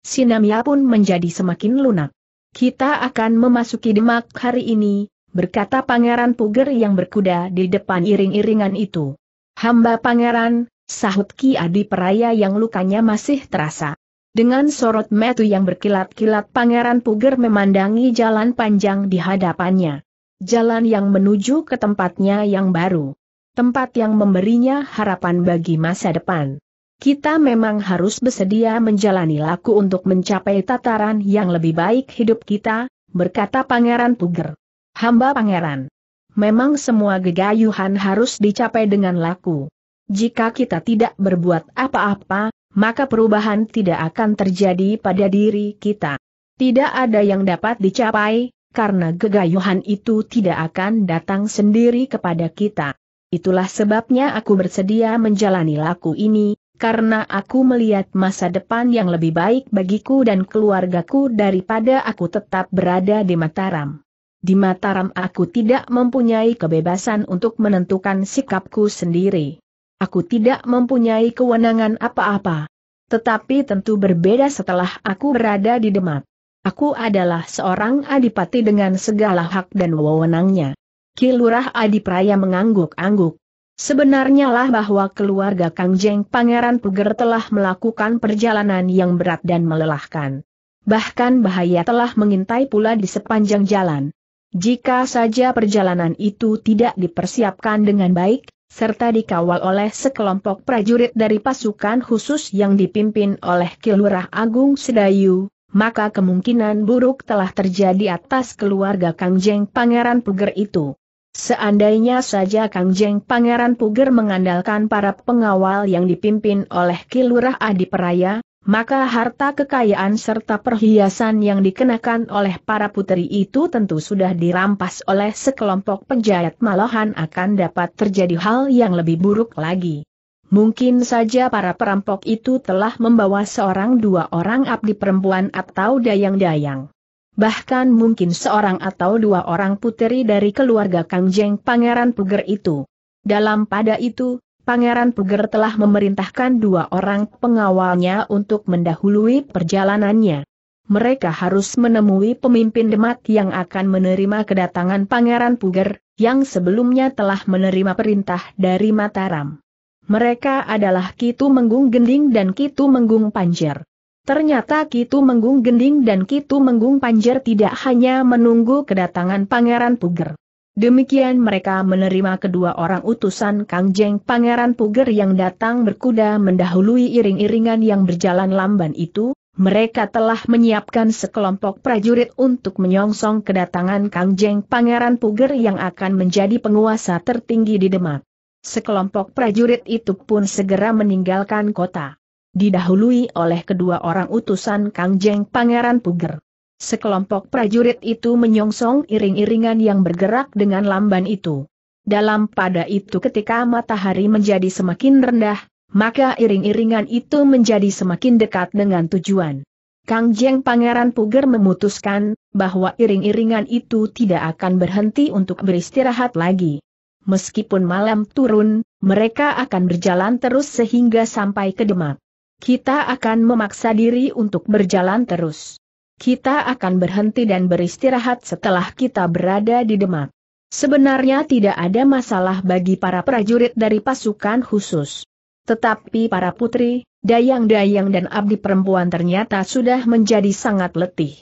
Sinamia pun menjadi semakin lunak. Kita akan memasuki Demak hari ini, berkata Pangeran Puger yang berkuda di depan iring-iringan itu. Hamba Pangeran, sahut Ki Adi Peraya yang lukanya masih terasa. Dengan sorot metu yang berkilat-kilat Pangeran Puger memandangi jalan panjang di hadapannya. Jalan yang menuju ke tempatnya yang baru. Tempat yang memberinya harapan bagi masa depan. Kita memang harus bersedia menjalani laku untuk mencapai tataran yang lebih baik hidup kita, berkata Pangeran Puger. Hamba pangeran. Memang semua gegayuhan harus dicapai dengan laku. Jika kita tidak berbuat apa-apa, maka perubahan tidak akan terjadi pada diri kita. Tidak ada yang dapat dicapai, karena gegayuhan itu tidak akan datang sendiri kepada kita. Itulah sebabnya aku bersedia menjalani laku ini, karena aku melihat masa depan yang lebih baik bagiku dan keluargaku daripada aku tetap berada di Mataram di Mataram aku tidak mempunyai kebebasan untuk menentukan sikapku sendiri. Aku tidak mempunyai kewenangan apa-apa. Tetapi tentu berbeda setelah aku berada di Demak. Aku adalah seorang adipati dengan segala hak dan wewenangnya. Kilurah Adipraya mengangguk-angguk. Sebenarnya lah bahwa keluarga Kang Jeng Pangeran Puger telah melakukan perjalanan yang berat dan melelahkan. Bahkan bahaya telah mengintai pula di sepanjang jalan. Jika saja perjalanan itu tidak dipersiapkan dengan baik, serta dikawal oleh sekelompok prajurit dari pasukan khusus yang dipimpin oleh Kilurah Agung Sedayu, maka kemungkinan buruk telah terjadi atas keluarga Kang Pangeran Puger itu. Seandainya saja Kang Pangeran Puger mengandalkan para pengawal yang dipimpin oleh Kilurah Adi Peraya, maka harta kekayaan serta perhiasan yang dikenakan oleh para putri itu tentu sudah dirampas oleh sekelompok penjahat malahan akan dapat terjadi hal yang lebih buruk lagi. Mungkin saja para perampok itu telah membawa seorang dua orang abdi perempuan atau dayang-dayang. Bahkan mungkin seorang atau dua orang putri dari keluarga Kangjeng Pangeran Puger itu. Dalam pada itu, Pangeran Puger telah memerintahkan dua orang pengawalnya untuk mendahului perjalanannya. Mereka harus menemui pemimpin Demak yang akan menerima kedatangan Pangeran Puger, yang sebelumnya telah menerima perintah dari Mataram. Mereka adalah Kitu Menggung Gending dan Kitu Menggung Panjer. Ternyata Kitu Menggung Gending dan Kitu Menggung Panjer tidak hanya menunggu kedatangan Pangeran Puger. Demikian mereka menerima kedua orang utusan Kang Jeng Pangeran Puger yang datang berkuda mendahului iring-iringan yang berjalan lamban itu, mereka telah menyiapkan sekelompok prajurit untuk menyongsong kedatangan Kang Jeng Pangeran Puger yang akan menjadi penguasa tertinggi di Demak. Sekelompok prajurit itu pun segera meninggalkan kota. Didahului oleh kedua orang utusan Kang Jeng Pangeran Puger. Sekelompok prajurit itu menyongsong iring-iringan yang bergerak dengan lamban itu. Dalam pada itu ketika matahari menjadi semakin rendah, maka iring-iringan itu menjadi semakin dekat dengan tujuan. Kang Jeng Pangeran Puger memutuskan, bahwa iring-iringan itu tidak akan berhenti untuk beristirahat lagi. Meskipun malam turun, mereka akan berjalan terus sehingga sampai ke Demak. Kita akan memaksa diri untuk berjalan terus kita akan berhenti dan beristirahat setelah kita berada di Demak. Sebenarnya tidak ada masalah bagi para prajurit dari pasukan khusus. Tetapi para putri, dayang-dayang dan abdi perempuan ternyata sudah menjadi sangat letih.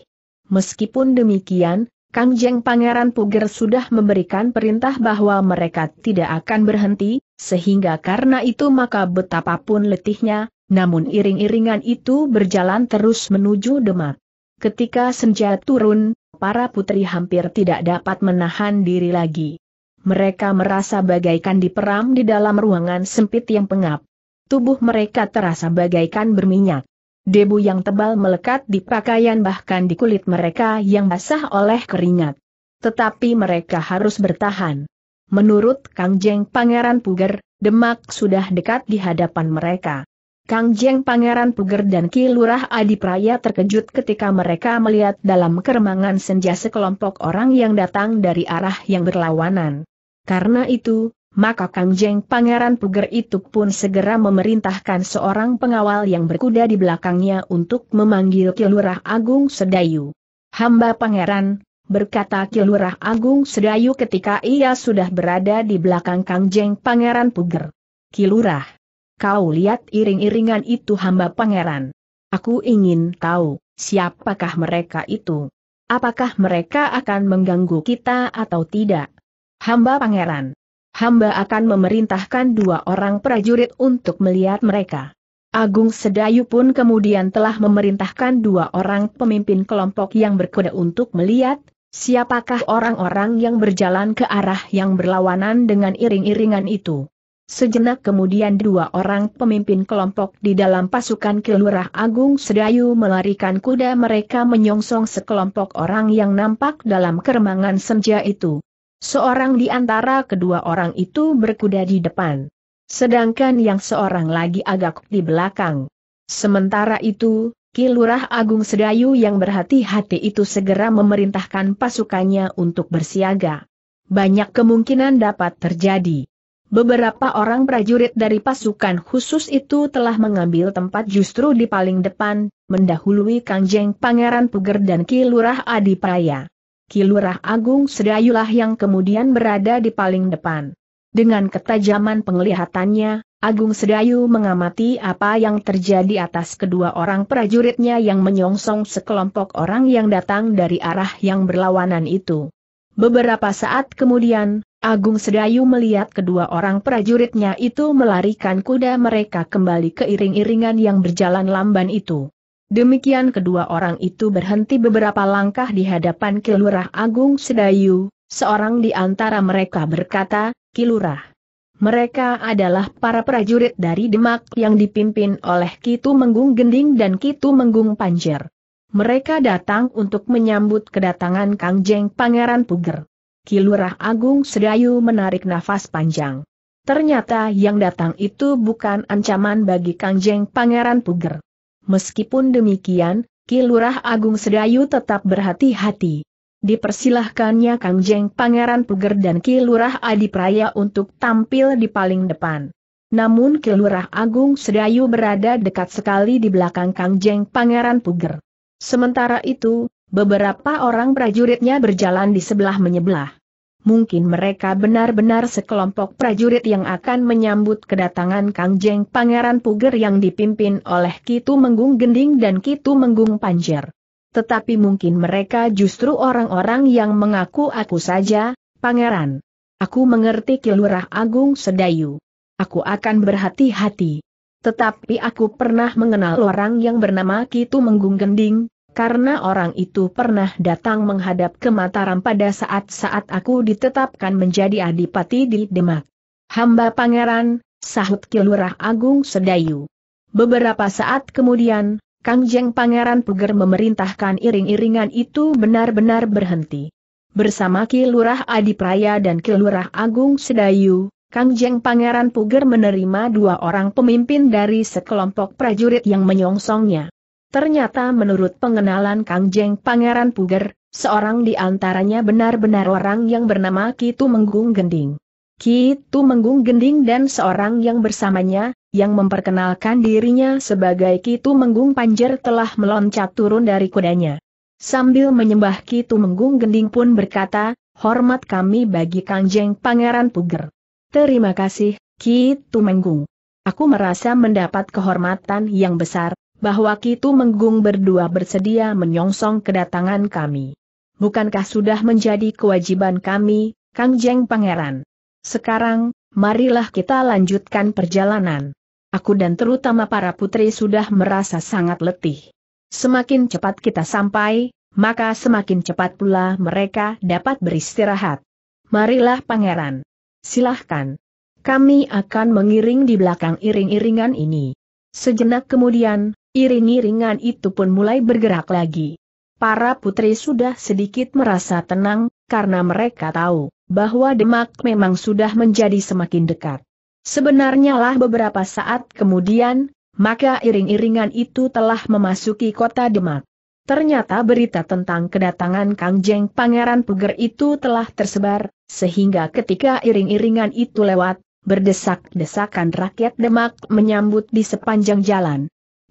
Meskipun demikian, Kangjeng Pangeran Puger sudah memberikan perintah bahwa mereka tidak akan berhenti, sehingga karena itu maka betapapun letihnya, namun iring-iringan itu berjalan terus menuju Demak. Ketika senja turun, para putri hampir tidak dapat menahan diri lagi. Mereka merasa bagaikan diperam di dalam ruangan sempit yang pengap. Tubuh mereka terasa bagaikan berminyak. Debu yang tebal melekat di pakaian bahkan di kulit mereka yang basah oleh keringat. Tetapi mereka harus bertahan. Menurut Kang Jeng Pangeran Puger, Demak sudah dekat di hadapan mereka. Kang Jeng Pangeran Puger dan Ki Lurah Adi Praya terkejut ketika mereka melihat dalam keremangan senja sekelompok orang yang datang dari arah yang berlawanan. Karena itu, maka Kang Jeng Pangeran Puger itu pun segera memerintahkan seorang pengawal yang berkuda di belakangnya untuk memanggil Ki Lurah Agung Sedayu. Hamba Pangeran, berkata Kilurah Agung Sedayu ketika ia sudah berada di belakang Kang Jeng Pangeran Puger. Kilurah, Kau lihat iring-iringan itu hamba pangeran. Aku ingin tahu, siapakah mereka itu? Apakah mereka akan mengganggu kita atau tidak? Hamba pangeran. Hamba akan memerintahkan dua orang prajurit untuk melihat mereka. Agung Sedayu pun kemudian telah memerintahkan dua orang pemimpin kelompok yang berkuda untuk melihat, siapakah orang-orang yang berjalan ke arah yang berlawanan dengan iring-iringan itu. Sejenak kemudian dua orang pemimpin kelompok di dalam pasukan Kilurah Agung Sedayu melarikan kuda mereka menyongsong sekelompok orang yang nampak dalam keremangan senja itu. Seorang di antara kedua orang itu berkuda di depan. Sedangkan yang seorang lagi agak di belakang. Sementara itu, Kilurah Agung Sedayu yang berhati-hati itu segera memerintahkan pasukannya untuk bersiaga. Banyak kemungkinan dapat terjadi. Beberapa orang prajurit dari pasukan khusus itu telah mengambil tempat justru di paling depan, mendahului Kangjeng Pangeran Puger dan Kilurah Adi Praya. Kilurah Agung Sedayulah yang kemudian berada di paling depan. Dengan ketajaman penglihatannya, Agung Sedayu mengamati apa yang terjadi atas kedua orang prajuritnya yang menyongsong sekelompok orang yang datang dari arah yang berlawanan itu. Beberapa saat kemudian, Agung Sedayu melihat kedua orang prajuritnya itu melarikan kuda mereka kembali ke iring-iringan yang berjalan lamban itu. Demikian kedua orang itu berhenti beberapa langkah di hadapan Kilurah Agung Sedayu, seorang di antara mereka berkata, Kilurah. Mereka adalah para prajurit dari Demak yang dipimpin oleh Kitu Menggung Gending dan Kitu Menggung Panjer. Mereka datang untuk menyambut kedatangan Kangjeng Pangeran Puger. Kilurah Agung Sedayu menarik nafas panjang. Ternyata yang datang itu bukan ancaman bagi Kangjeng Pangeran Puger. Meskipun demikian, Kilurah Agung Sedayu tetap berhati-hati. Dipersilahkannya Kangjeng Pangeran Puger dan Kilurah Adipraya untuk tampil di paling depan. Namun Kilurah Agung Sedayu berada dekat sekali di belakang Kangjeng Pangeran Puger. Sementara itu, Beberapa orang prajuritnya berjalan di sebelah menyebelah. Mungkin mereka benar-benar sekelompok prajurit yang akan menyambut kedatangan Kang Jeng Pangeran Puger yang dipimpin oleh Kitu Menggung Gending dan Kitu Menggung Panjer. Tetapi mungkin mereka justru orang-orang yang mengaku aku saja, Pangeran. Aku mengerti Kilurah Agung Sedayu. Aku akan berhati-hati. Tetapi aku pernah mengenal orang yang bernama Kitu Menggung Gending, karena orang itu pernah datang menghadap ke Mataram pada saat-saat aku ditetapkan menjadi adipati di Demak. Hamba pangeran, sahut Kilurah Agung Sedayu. Beberapa saat kemudian, Kang Jeng Pangeran Puger memerintahkan iring-iringan itu benar-benar berhenti. Bersama Kilurah Adipraya dan Kilurah Agung Sedayu, Kang Jeng Pangeran Puger menerima dua orang pemimpin dari sekelompok prajurit yang menyongsongnya. Ternyata menurut pengenalan Kang Jeng Pangeran Puger, seorang di antaranya benar-benar orang yang bernama Kitu Menggung Gending. Kitu Menggung Gending dan seorang yang bersamanya, yang memperkenalkan dirinya sebagai Kitu Menggung Panjer telah meloncat turun dari kudanya. Sambil menyembah Kitu Menggung Gending pun berkata, hormat kami bagi Kang Jeng Pangeran Puger. Terima kasih, Kitu Menggung. Aku merasa mendapat kehormatan yang besar, bahwa Kitu Menggung berdua bersedia menyongsong kedatangan kami. Bukankah sudah menjadi kewajiban kami, Kang Jeng Pangeran? Sekarang, marilah kita lanjutkan perjalanan. Aku dan terutama para putri sudah merasa sangat letih. Semakin cepat kita sampai, maka semakin cepat pula mereka dapat beristirahat. Marilah pangeran. Silahkan. Kami akan mengiring di belakang iring-iringan ini. Sejenak kemudian, Iring-iringan itu pun mulai bergerak lagi. Para putri sudah sedikit merasa tenang, karena mereka tahu bahwa Demak memang sudah menjadi semakin dekat. Sebenarnya lah beberapa saat kemudian, maka iring-iringan itu telah memasuki kota Demak. Ternyata berita tentang kedatangan Kang Jeng Pangeran Puger itu telah tersebar, sehingga ketika iring-iringan itu lewat, berdesak-desakan rakyat Demak menyambut di sepanjang jalan.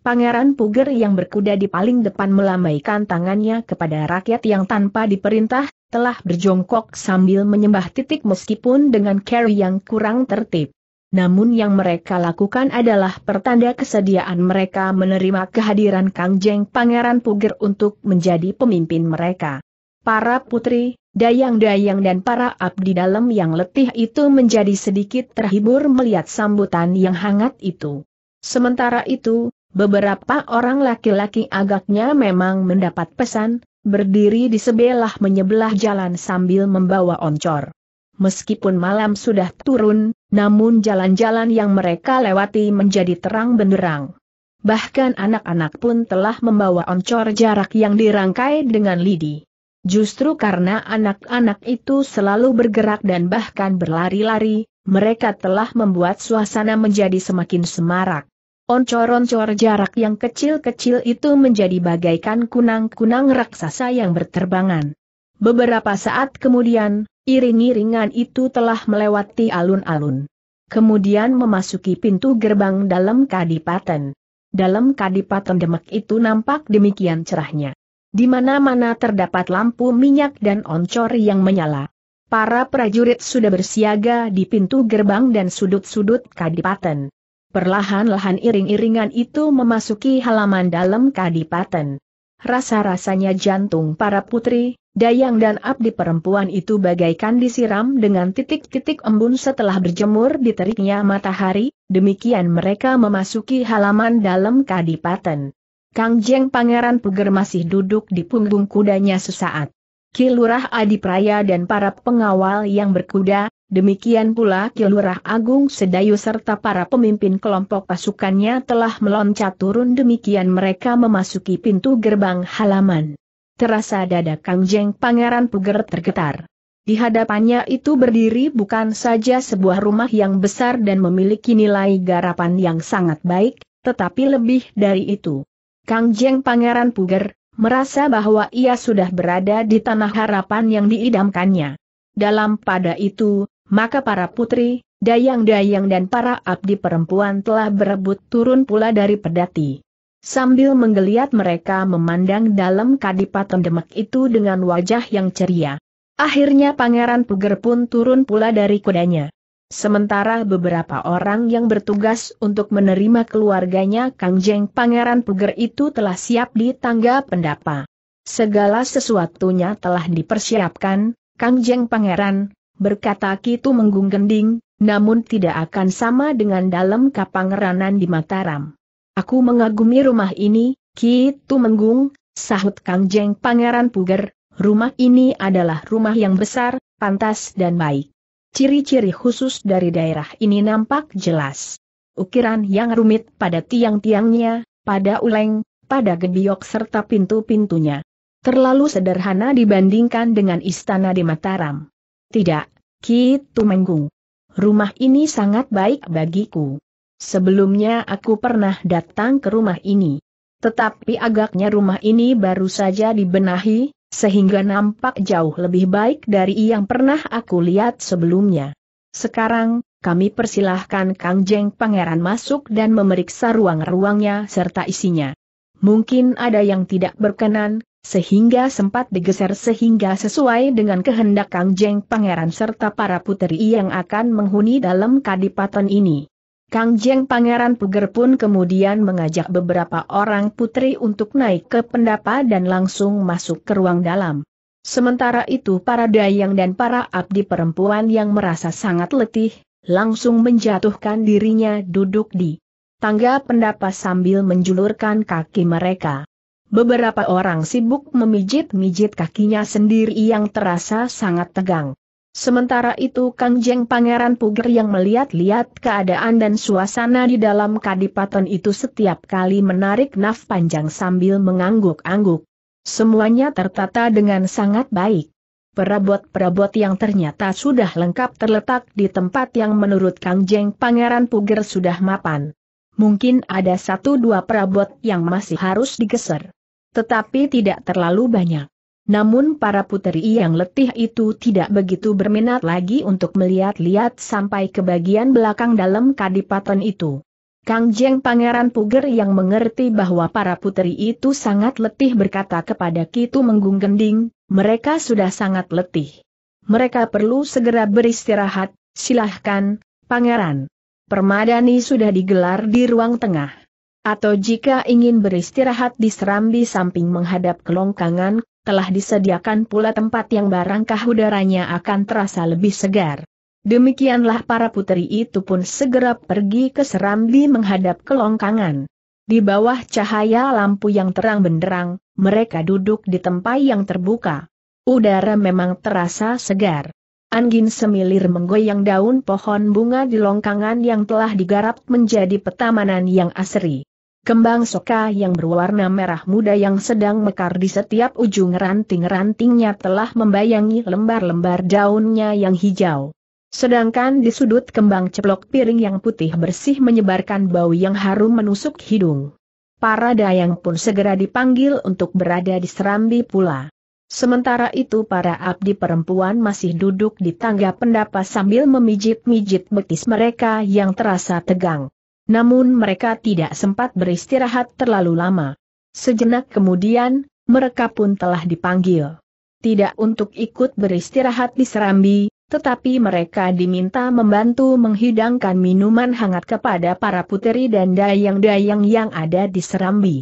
Pangeran Puger yang berkuda di paling depan melambaikan tangannya kepada rakyat yang tanpa diperintah, telah berjongkok sambil menyembah titik meskipun dengan carry yang kurang tertib. Namun yang mereka lakukan adalah pertanda kesediaan mereka menerima kehadiran Kang Jeng Pangeran Puger untuk menjadi pemimpin mereka. Para putri, dayang-dayang dan para abdi dalam yang letih itu menjadi sedikit terhibur melihat sambutan yang hangat itu. Sementara itu, Beberapa orang laki-laki agaknya memang mendapat pesan, berdiri di sebelah menyebelah jalan sambil membawa oncor. Meskipun malam sudah turun, namun jalan-jalan yang mereka lewati menjadi terang benderang. Bahkan anak-anak pun telah membawa oncor jarak yang dirangkai dengan lidi. Justru karena anak-anak itu selalu bergerak dan bahkan berlari-lari, mereka telah membuat suasana menjadi semakin semarak. Oncor-oncor jarak yang kecil-kecil itu menjadi bagaikan kunang-kunang raksasa yang berterbangan. Beberapa saat kemudian, iring-iringan itu telah melewati alun-alun. Kemudian memasuki pintu gerbang dalam kadipaten. Dalam kadipaten Demak itu nampak demikian cerahnya. Di mana-mana terdapat lampu minyak dan oncor yang menyala. Para prajurit sudah bersiaga di pintu gerbang dan sudut-sudut kadipaten. Perlahan-lahan iring-iringan itu memasuki halaman dalam kadipaten. Rasa-rasanya jantung para putri, dayang dan abdi perempuan itu bagaikan disiram dengan titik-titik embun setelah berjemur di teriknya matahari, demikian mereka memasuki halaman dalam kadipaten. Kang Jeng Pangeran Puger masih duduk di punggung kudanya sesaat. Kilurah Adipraya dan para pengawal yang berkuda, Demikian pula Kilurah Agung Sedayu serta para pemimpin kelompok pasukannya telah meloncat turun demikian mereka memasuki pintu gerbang halaman. Terasa dada Kang Jeng Pangeran Puger tergetar. Di hadapannya itu berdiri bukan saja sebuah rumah yang besar dan memiliki nilai garapan yang sangat baik, tetapi lebih dari itu. Kang Jeng Pangeran Puger, merasa bahwa ia sudah berada di tanah harapan yang diidamkannya. Dalam pada itu, maka para putri, dayang-dayang dan para abdi perempuan telah berebut turun pula dari pedati. Sambil menggeliat mereka memandang dalam kadipaten demak itu dengan wajah yang ceria. Akhirnya Pangeran Puger pun turun pula dari kudanya. Sementara beberapa orang yang bertugas untuk menerima keluarganya kangjeng Pangeran Puger itu telah siap di tangga pendapa. Segala sesuatunya telah dipersiapkan, kangjeng Pangeran, berkata Kitu menggung-gending, namun tidak akan sama dengan dalam kapangeranan di Mataram. Aku mengagumi rumah ini, Kitu menggung, sahut Kang Jeng Pangeran Puger, rumah ini adalah rumah yang besar, pantas dan baik. Ciri-ciri khusus dari daerah ini nampak jelas. Ukiran yang rumit pada tiang-tiangnya, pada uleng, pada gediok serta pintu-pintunya. Terlalu sederhana dibandingkan dengan istana di Mataram. Tidak, Ki Tumenggung. Rumah ini sangat baik bagiku. Sebelumnya aku pernah datang ke rumah ini. Tetapi agaknya rumah ini baru saja dibenahi, sehingga nampak jauh lebih baik dari yang pernah aku lihat sebelumnya. Sekarang, kami persilahkan Kang Jeng Pangeran masuk dan memeriksa ruang-ruangnya serta isinya. Mungkin ada yang tidak berkenan, sehingga sempat digeser sehingga sesuai dengan kehendak Kang Jeng Pangeran serta para puteri yang akan menghuni dalam kadipaten ini. Kang Jeng Pangeran Puger pun kemudian mengajak beberapa orang putri untuk naik ke pendapa dan langsung masuk ke ruang dalam. Sementara itu para dayang dan para abdi perempuan yang merasa sangat letih, langsung menjatuhkan dirinya duduk di tangga pendapa sambil menjulurkan kaki mereka. Beberapa orang sibuk memijit-mijit kakinya sendiri yang terasa sangat tegang. Sementara itu Kang Jeng Pangeran Puger yang melihat-lihat keadaan dan suasana di dalam kadipaten itu setiap kali menarik naf panjang sambil mengangguk-angguk. Semuanya tertata dengan sangat baik. Perabot-perabot yang ternyata sudah lengkap terletak di tempat yang menurut Kang Jeng Pangeran Puger sudah mapan. Mungkin ada satu dua perabot yang masih harus digeser tetapi tidak terlalu banyak. Namun para puteri yang letih itu tidak begitu berminat lagi untuk melihat-lihat sampai ke bagian belakang dalam kadipaten itu. Kang Jeng Pangeran Puger yang mengerti bahwa para puteri itu sangat letih berkata kepada Kitu Menggung Gending, mereka sudah sangat letih. Mereka perlu segera beristirahat, silahkan, Pangeran. Permadani sudah digelar di ruang tengah atau jika ingin beristirahat di serambi samping menghadap kelongkangan, telah disediakan pula tempat yang barangkah udaranya akan terasa lebih segar. Demikianlah para putri itu pun segera pergi ke serambi menghadap kelongkangan. Di bawah cahaya lampu yang terang benderang, mereka duduk di tempat yang terbuka. Udara memang terasa segar. Angin semilir menggoyang daun pohon bunga di longkangan yang telah digarap menjadi petamanan yang asri. Kembang soka yang berwarna merah muda yang sedang mekar di setiap ujung ranting-rantingnya telah membayangi lembar-lembar daunnya yang hijau. Sedangkan di sudut kembang ceplok piring yang putih bersih menyebarkan bau yang harum menusuk hidung. Para dayang pun segera dipanggil untuk berada di serambi pula. Sementara itu para abdi perempuan masih duduk di tangga pendapa sambil memijit-mijit betis mereka yang terasa tegang. Namun mereka tidak sempat beristirahat terlalu lama. Sejenak kemudian, mereka pun telah dipanggil. Tidak untuk ikut beristirahat di Serambi, tetapi mereka diminta membantu menghidangkan minuman hangat kepada para puteri dan dayang-dayang yang ada di Serambi.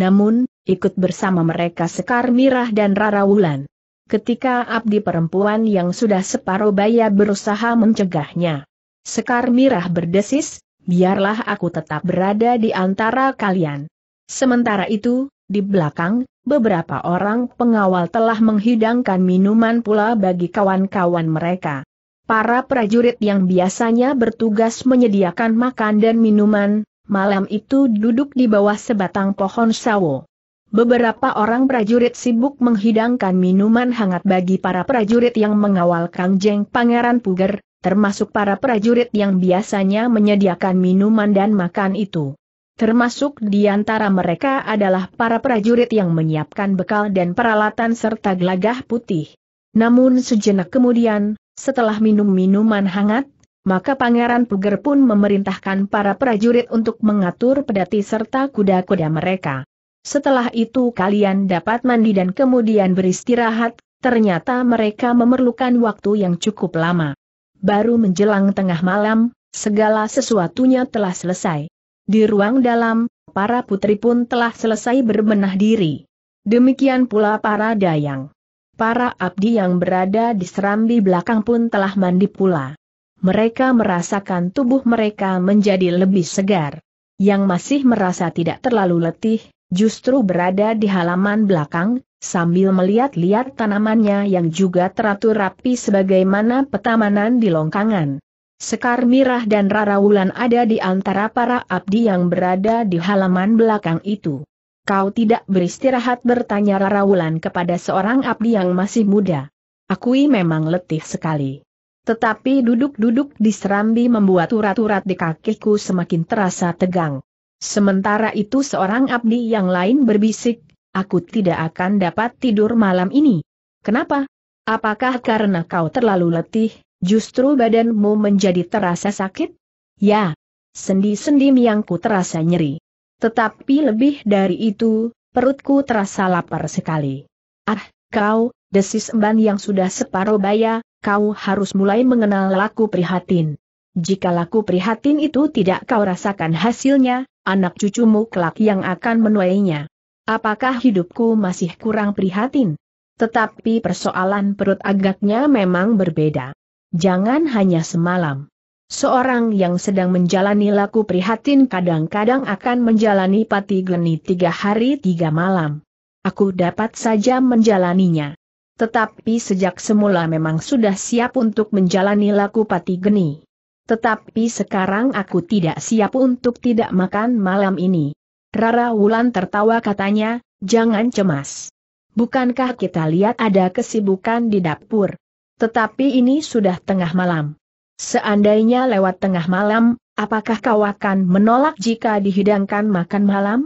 Namun, ikut bersama mereka Sekar Mirah dan Rara Wulan. Ketika abdi perempuan yang sudah separuh baya berusaha mencegahnya. Sekar Mirah berdesis, biarlah aku tetap berada di antara kalian. Sementara itu, di belakang, beberapa orang pengawal telah menghidangkan minuman pula bagi kawan-kawan mereka. Para prajurit yang biasanya bertugas menyediakan makan dan minuman, malam itu duduk di bawah sebatang pohon sawo. Beberapa orang prajurit sibuk menghidangkan minuman hangat bagi para prajurit yang mengawal Kangjeng Pangeran Puger, termasuk para prajurit yang biasanya menyediakan minuman dan makan itu. Termasuk di antara mereka adalah para prajurit yang menyiapkan bekal dan peralatan serta gelagah putih. Namun sejenak kemudian, setelah minum minuman hangat, maka Pangeran Puger pun memerintahkan para prajurit untuk mengatur pedati serta kuda-kuda mereka. Setelah itu kalian dapat mandi dan kemudian beristirahat, ternyata mereka memerlukan waktu yang cukup lama baru menjelang tengah malam, segala sesuatunya telah selesai. Di ruang dalam, para putri pun telah selesai berbenah diri. Demikian pula para dayang. Para abdi yang berada di serambi belakang pun telah mandi pula. Mereka merasakan tubuh mereka menjadi lebih segar. Yang masih merasa tidak terlalu letih, justru berada di halaman belakang, sambil melihat-lihat tanamannya yang juga teratur rapi sebagaimana petamanan di longkangan. Sekar Mirah dan Rara Wulan ada di antara para abdi yang berada di halaman belakang itu. Kau tidak beristirahat bertanya Rara Wulan kepada seorang abdi yang masih muda. Akui memang letih sekali. Tetapi duduk-duduk di serambi membuat urat-urat di kakiku semakin terasa tegang. Sementara itu seorang abdi yang lain berbisik, Aku tidak akan dapat tidur malam ini. Kenapa? Apakah karena kau terlalu letih, justru badanmu menjadi terasa sakit? Ya. Sendi-sendi miangku terasa nyeri. Tetapi lebih dari itu, perutku terasa lapar sekali. Ah, kau, desis emban yang sudah separuh baya, kau harus mulai mengenal laku prihatin. Jika laku prihatin itu tidak kau rasakan hasilnya, anak cucumu kelak yang akan menuainya. Apakah hidupku masih kurang prihatin? Tetapi persoalan perut agaknya memang berbeda. Jangan hanya semalam. Seorang yang sedang menjalani laku prihatin kadang-kadang akan menjalani pati geni tiga hari tiga malam. Aku dapat saja menjalaninya. Tetapi sejak semula memang sudah siap untuk menjalani laku pati geni. Tetapi sekarang aku tidak siap untuk tidak makan malam ini. Rara Wulan tertawa katanya, jangan cemas. Bukankah kita lihat ada kesibukan di dapur? Tetapi ini sudah tengah malam. Seandainya lewat tengah malam, apakah kau akan menolak jika dihidangkan makan malam?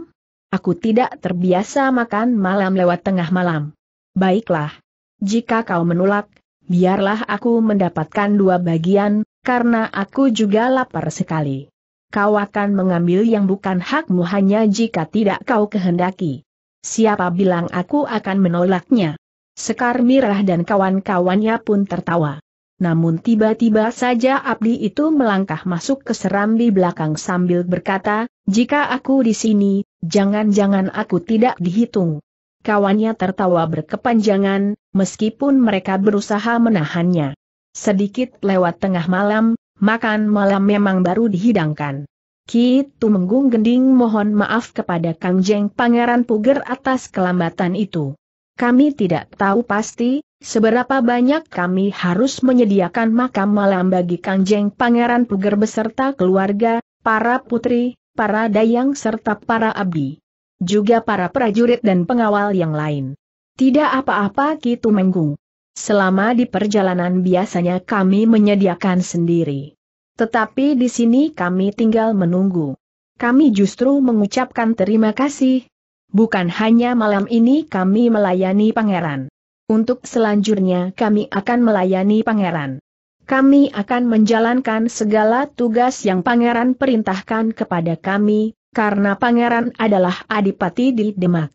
Aku tidak terbiasa makan malam lewat tengah malam. Baiklah. Jika kau menolak, biarlah aku mendapatkan dua bagian, karena aku juga lapar sekali kau akan mengambil yang bukan hakmu hanya jika tidak kau kehendaki. Siapa bilang aku akan menolaknya? Sekar Mirah dan kawan-kawannya pun tertawa. Namun tiba-tiba saja Abdi itu melangkah masuk ke serambi belakang sambil berkata, jika aku di sini, jangan-jangan aku tidak dihitung. Kawannya tertawa berkepanjangan, meskipun mereka berusaha menahannya. Sedikit lewat tengah malam, makan malam memang baru dihidangkan. Ki Tumenggung Gending mohon maaf kepada Kang Jeng Pangeran Puger atas kelambatan itu. Kami tidak tahu pasti, seberapa banyak kami harus menyediakan makam malam bagi Kang Jeng Pangeran Puger beserta keluarga, para putri, para dayang serta para abdi. Juga para prajurit dan pengawal yang lain. Tidak apa-apa Ki Tumenggung. Selama di perjalanan biasanya kami menyediakan sendiri. Tetapi di sini kami tinggal menunggu. Kami justru mengucapkan terima kasih. Bukan hanya malam ini kami melayani pangeran. Untuk selanjutnya kami akan melayani pangeran. Kami akan menjalankan segala tugas yang pangeran perintahkan kepada kami, karena pangeran adalah adipati di Demak.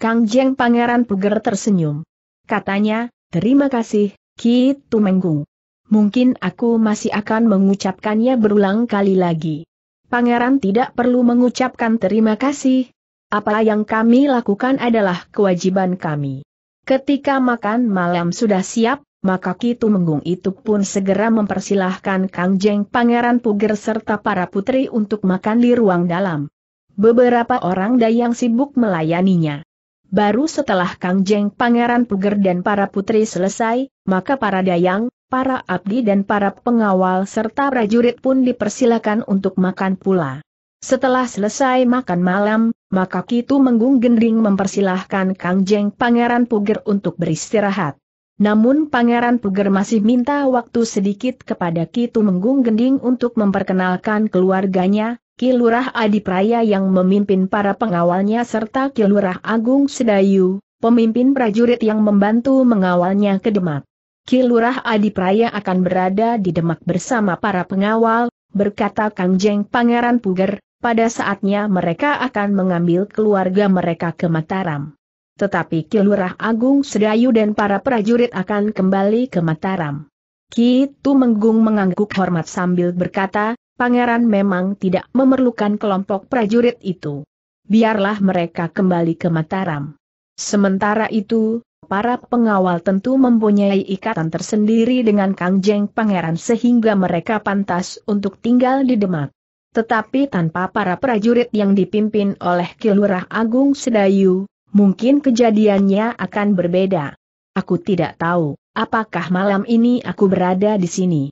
Kang Jeng pangeran puger tersenyum. Katanya, Terima kasih, Ki Tumenggung. Mungkin aku masih akan mengucapkannya berulang kali lagi. Pangeran tidak perlu mengucapkan terima kasih. Apa yang kami lakukan adalah kewajiban kami. Ketika makan malam sudah siap, maka Ki Tumenggung itu pun segera mempersilahkan Kang Jeng Pangeran Puger serta para putri untuk makan di ruang dalam. Beberapa orang dayang sibuk melayaninya. Baru setelah Kang Jeng Pangeran Puger dan para putri selesai, maka para dayang, para abdi dan para pengawal serta prajurit pun dipersilakan untuk makan pula. Setelah selesai makan malam, maka Kitu Menggung Gendring mempersilahkan Kang Jeng Pangeran Puger untuk beristirahat. Namun Pangeran Puger masih minta waktu sedikit kepada Kitu Menggung Gending untuk memperkenalkan keluarganya, Kilurah Adipraya yang memimpin para pengawalnya serta Kilurah Agung Sedayu, pemimpin prajurit yang membantu mengawalnya ke Demak. Kilurah Adipraya akan berada di Demak bersama para pengawal, berkata Kang Jeng Pangeran Puger, pada saatnya mereka akan mengambil keluarga mereka ke Mataram. Tetapi Kilurah Agung Sedayu dan para prajurit akan kembali ke Mataram. Kitu Menggung mengangguk hormat sambil berkata, pangeran memang tidak memerlukan kelompok prajurit itu. Biarlah mereka kembali ke Mataram. Sementara itu, para pengawal tentu mempunyai ikatan tersendiri dengan Kang Pangeran sehingga mereka pantas untuk tinggal di Demak. Tetapi tanpa para prajurit yang dipimpin oleh Kilurah Agung Sedayu, mungkin kejadiannya akan berbeda. Aku tidak tahu, apakah malam ini aku berada di sini.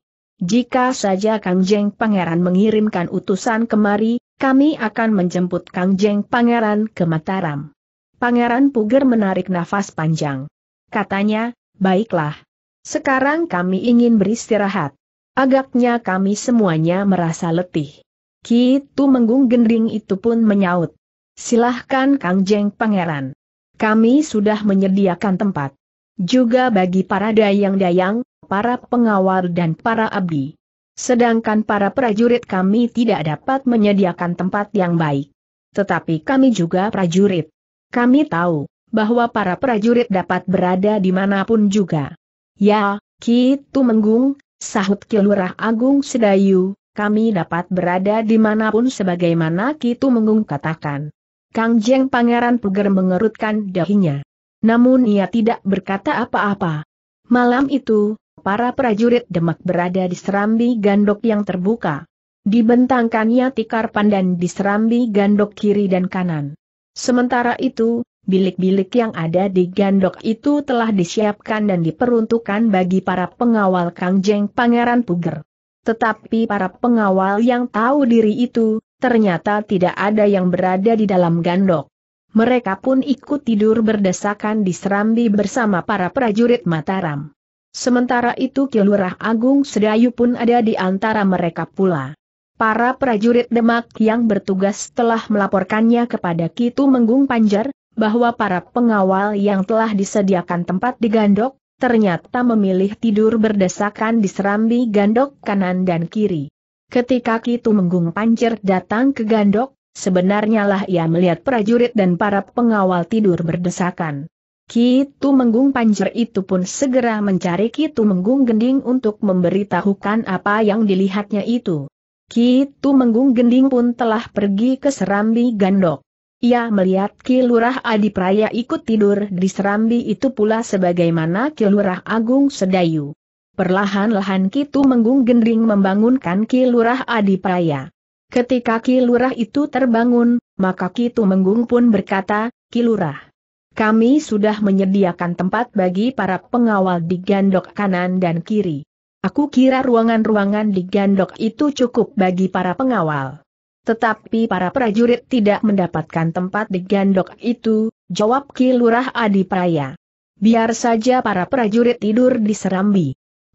Jika saja Kang Jeng Pangeran mengirimkan utusan kemari, kami akan menjemput Kang Jeng Pangeran ke Mataram. Pangeran Puger menarik nafas panjang. Katanya, baiklah. Sekarang kami ingin beristirahat. Agaknya kami semuanya merasa letih. Kitu Menggung gending itu pun menyaut. Silahkan Kang Jeng Pangeran. Kami sudah menyediakan tempat. Juga bagi para dayang-dayang, para pengawal dan para abdi. Sedangkan para prajurit kami tidak dapat menyediakan tempat yang baik. Tetapi kami juga prajurit. Kami tahu bahwa para prajurit dapat berada di manapun juga. Ya, Kitu Menggung, sahut Kilurah Agung Sedayu, kami dapat berada di manapun sebagaimana Kitu Menggung katakan. Kang Jeng Pangeran Puger mengerutkan dahinya. Namun ia tidak berkata apa-apa. Malam itu, para prajurit Demak berada di serambi gandok yang terbuka. Dibentangkannya tikar pandan di serambi gandok kiri dan kanan. Sementara itu, bilik-bilik yang ada di gandok itu telah disiapkan dan diperuntukkan bagi para pengawal Kangjeng Pangeran Puger. Tetapi para pengawal yang tahu diri itu, ternyata tidak ada yang berada di dalam gandok. Mereka pun ikut tidur berdesakan di serambi bersama para prajurit Mataram. Sementara itu Kilurah Agung Sedayu pun ada di antara mereka pula. Para prajurit Demak yang bertugas telah melaporkannya kepada Kitu Menggung Panjar, bahwa para pengawal yang telah disediakan tempat di Gandok, ternyata memilih tidur berdesakan di serambi Gandok kanan dan kiri. Ketika Kitu Menggung Panjar datang ke Gandok, sebenarnya lah ia melihat prajurit dan para pengawal tidur berdesakan. Kitu Menggung Panjer itu pun segera mencari Kitu Menggung Gending untuk memberitahukan apa yang dilihatnya itu. Kitu Menggung Gending pun telah pergi ke Serambi Gandok. Ia melihat Kilurah Adipraya ikut tidur di Serambi itu pula sebagaimana Kilurah Agung Sedayu. Perlahan-lahan Kitu Menggung Gending membangunkan Kilurah Adipraya. Ketika Kilurah itu terbangun, maka Kitu Menggung pun berkata, Kilurah. Kami sudah menyediakan tempat bagi para pengawal di gandok kanan dan kiri. Aku kira ruangan-ruangan di gandok itu cukup bagi para pengawal. Tetapi para prajurit tidak mendapatkan tempat di gandok itu, jawab Ki Lurah Adi Praya. Biar saja para prajurit tidur di serambi.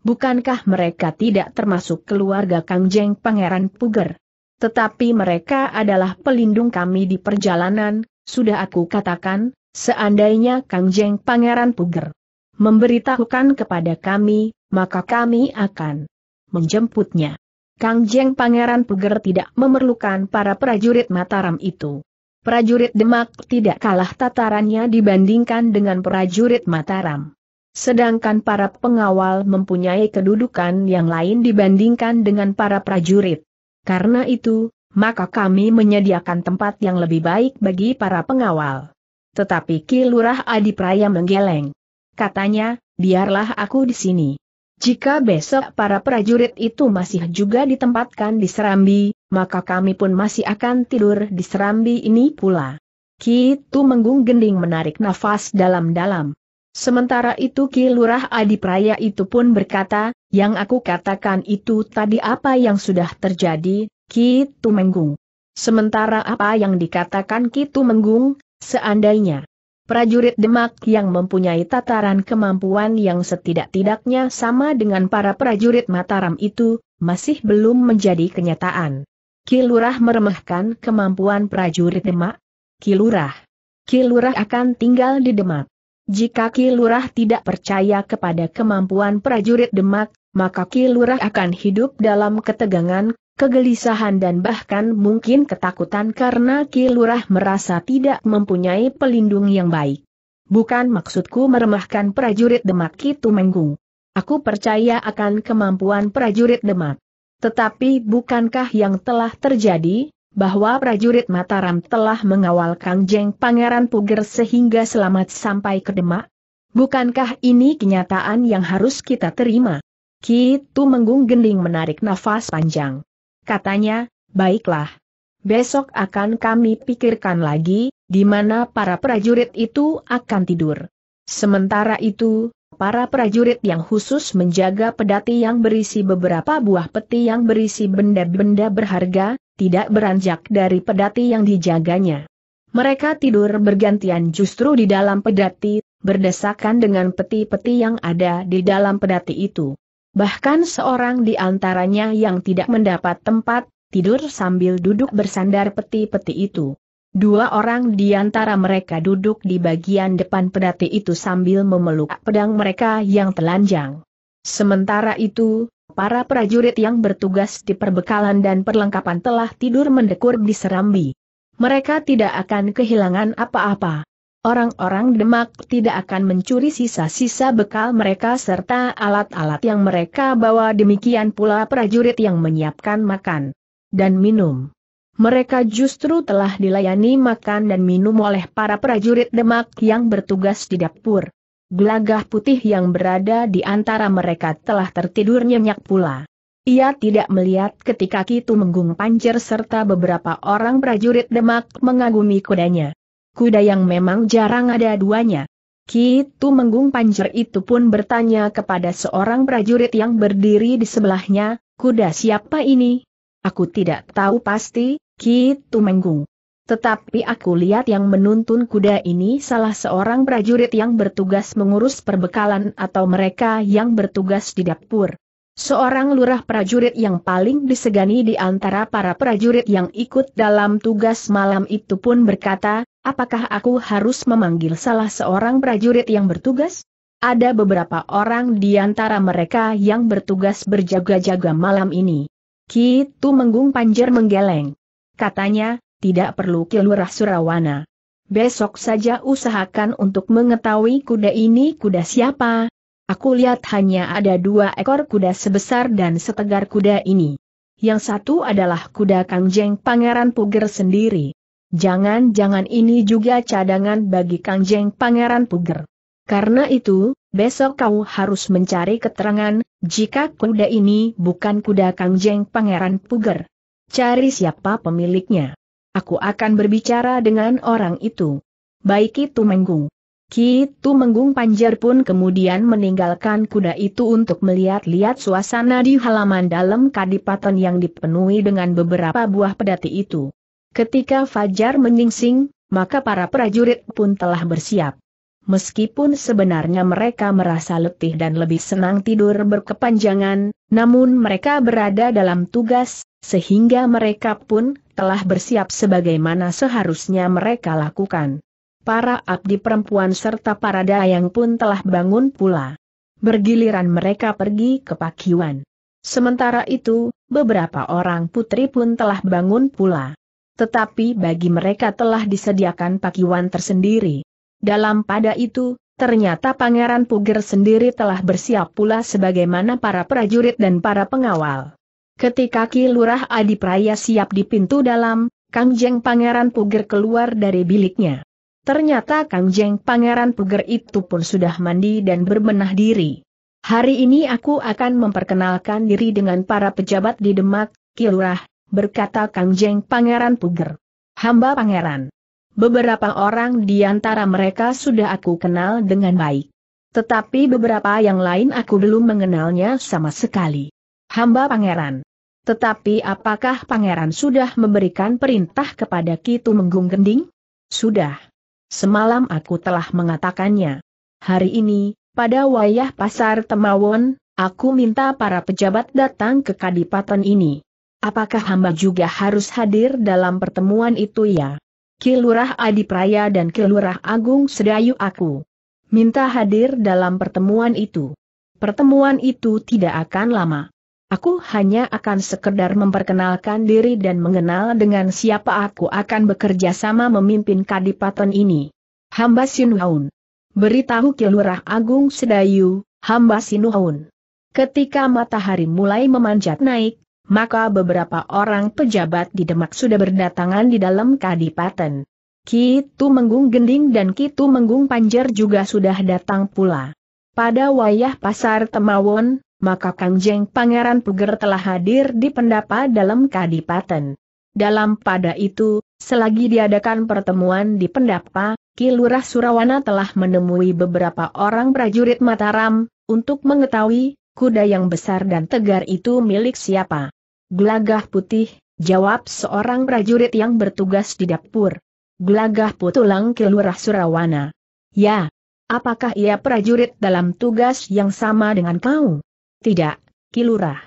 Bukankah mereka tidak termasuk keluarga Kang Jeng Pangeran Puger? Tetapi mereka adalah pelindung kami di perjalanan, sudah aku katakan, seandainya Kangjeng Pangeran Puger memberitahukan kepada kami, maka kami akan menjemputnya. Kangjeng Pangeran Puger tidak memerlukan para prajurit Mataram itu. Prajurit Demak tidak kalah tatarannya dibandingkan dengan prajurit Mataram. Sedangkan para pengawal mempunyai kedudukan yang lain dibandingkan dengan para prajurit. Karena itu, maka kami menyediakan tempat yang lebih baik bagi para pengawal. Tetapi Kilurah Adipraya menggeleng. Katanya, biarlah aku di sini. Jika besok para prajurit itu masih juga ditempatkan di Serambi, maka kami pun masih akan tidur di Serambi ini pula. Kitu Menggung Gending menarik nafas dalam-dalam. Sementara itu Ki Lurah Adipraya itu pun berkata, yang aku katakan itu tadi apa yang sudah terjadi, Kitu Menggung. Sementara apa yang dikatakan Kitu Menggung, Seandainya prajurit Demak yang mempunyai tataran kemampuan yang setidak-tidaknya sama dengan para prajurit Mataram itu, masih belum menjadi kenyataan. Kilurah meremehkan kemampuan prajurit Demak? Kilurah. Kilurah akan tinggal di Demak. Jika Kilurah tidak percaya kepada kemampuan prajurit Demak, maka Kilurah akan hidup dalam ketegangan, kegelisahan dan bahkan mungkin ketakutan karena Kilurah merasa tidak mempunyai pelindung yang baik. Bukan maksudku meremahkan prajurit Demak itu Menggung. Aku percaya akan kemampuan prajurit Demak. Tetapi bukankah yang telah terjadi, bahwa prajurit Mataram telah mengawal Kang Jeng Pangeran Puger sehingga selamat sampai ke Demak? Bukankah ini kenyataan yang harus kita terima? Kitu Menggung Gending menarik nafas panjang katanya, baiklah. Besok akan kami pikirkan lagi, di mana para prajurit itu akan tidur. Sementara itu, para prajurit yang khusus menjaga pedati yang berisi beberapa buah peti yang berisi benda-benda berharga, tidak beranjak dari pedati yang dijaganya. Mereka tidur bergantian justru di dalam pedati, berdesakan dengan peti-peti yang ada di dalam pedati itu bahkan seorang di antaranya yang tidak mendapat tempat, tidur sambil duduk bersandar peti-peti itu. Dua orang di antara mereka duduk di bagian depan pedati itu sambil memeluk pedang mereka yang telanjang. Sementara itu, para prajurit yang bertugas di perbekalan dan perlengkapan telah tidur mendekur di serambi. Mereka tidak akan kehilangan apa-apa. Orang-orang Demak tidak akan mencuri sisa-sisa bekal mereka serta alat-alat yang mereka bawa demikian pula prajurit yang menyiapkan makan dan minum. Mereka justru telah dilayani makan dan minum oleh para prajurit Demak yang bertugas di dapur. Gelagah putih yang berada di antara mereka telah tertidur nyenyak pula. Ia tidak melihat ketika Kitu menggung pancer serta beberapa orang prajurit Demak mengagumi kudanya kuda yang memang jarang ada duanya. Kitu Menggung Panjer itu pun bertanya kepada seorang prajurit yang berdiri di sebelahnya, kuda siapa ini? Aku tidak tahu pasti, Kitu Menggung. Tetapi aku lihat yang menuntun kuda ini salah seorang prajurit yang bertugas mengurus perbekalan atau mereka yang bertugas di dapur. Seorang lurah prajurit yang paling disegani di antara para prajurit yang ikut dalam tugas malam itu pun berkata, Apakah aku harus memanggil salah seorang prajurit yang bertugas? Ada beberapa orang di antara mereka yang bertugas berjaga-jaga malam ini. Kitu Menggung Panjer menggeleng. Katanya, tidak perlu Kilurah Surawana. Besok saja usahakan untuk mengetahui kuda ini kuda siapa. Aku lihat hanya ada dua ekor kuda sebesar dan setegar kuda ini. Yang satu adalah kuda Kangjeng Pangeran Puger sendiri. Jangan-jangan ini juga cadangan bagi Kangjeng Pangeran Puger. Karena itu, besok kau harus mencari keterangan, jika kuda ini bukan kuda Kangjeng Pangeran Puger. Cari siapa pemiliknya. Aku akan berbicara dengan orang itu. Baik itu Menggung. Kitu Menggung Panjer pun kemudian meninggalkan kuda itu untuk melihat-lihat suasana di halaman dalam kadipaten yang dipenuhi dengan beberapa buah pedati itu. Ketika Fajar menyingsing, maka para prajurit pun telah bersiap. Meskipun sebenarnya mereka merasa letih dan lebih senang tidur berkepanjangan, namun mereka berada dalam tugas, sehingga mereka pun telah bersiap sebagaimana seharusnya mereka lakukan. Para abdi perempuan serta para dayang pun telah bangun pula. Bergiliran mereka pergi ke pakiwan. Sementara itu, beberapa orang putri pun telah bangun pula tetapi bagi mereka telah disediakan pakiwan tersendiri. Dalam pada itu, ternyata Pangeran Puger sendiri telah bersiap pula sebagaimana para prajurit dan para pengawal. Ketika Ki Lurah Adi Praya siap di pintu dalam, Kangjeng Pangeran Puger keluar dari biliknya. Ternyata Kangjeng Pangeran Puger itu pun sudah mandi dan berbenah diri. Hari ini aku akan memperkenalkan diri dengan para pejabat di Demak, Kilurah, berkata Kang Jeng Pangeran Puger. Hamba Pangeran. Beberapa orang di antara mereka sudah aku kenal dengan baik. Tetapi beberapa yang lain aku belum mengenalnya sama sekali. Hamba Pangeran. Tetapi apakah Pangeran sudah memberikan perintah kepada Kitu Menggung Gending? Sudah. Semalam aku telah mengatakannya. Hari ini, pada wayah pasar Temawon, aku minta para pejabat datang ke kadipaten ini. Apakah hamba juga harus hadir dalam pertemuan itu ya? Kilurah Adipraya dan Kilurah Agung Sedayu aku. Minta hadir dalam pertemuan itu. Pertemuan itu tidak akan lama. Aku hanya akan sekedar memperkenalkan diri dan mengenal dengan siapa aku akan bekerja sama memimpin kadipaten ini. Hamba Sinuhaun. Beritahu Kilurah Agung Sedayu, hamba Sinuhaun. Ketika matahari mulai memanjat naik, maka beberapa orang pejabat di Demak sudah berdatangan di dalam kadipaten. Kitu Menggung Gending dan Kitu Menggung Panjer juga sudah datang pula. Pada wayah pasar Temawon, maka Kangjeng Pangeran Puger telah hadir di pendapa dalam kadipaten. Dalam pada itu, selagi diadakan pertemuan di pendapa, Kilurah Surawana telah menemui beberapa orang prajurit Mataram, untuk mengetahui, kuda yang besar dan tegar itu milik siapa. Gelagah putih, jawab seorang prajurit yang bertugas di dapur. Gelagah putulang kelurah Surawana. Ya. Apakah ia prajurit dalam tugas yang sama dengan kau? Tidak, Kilurah.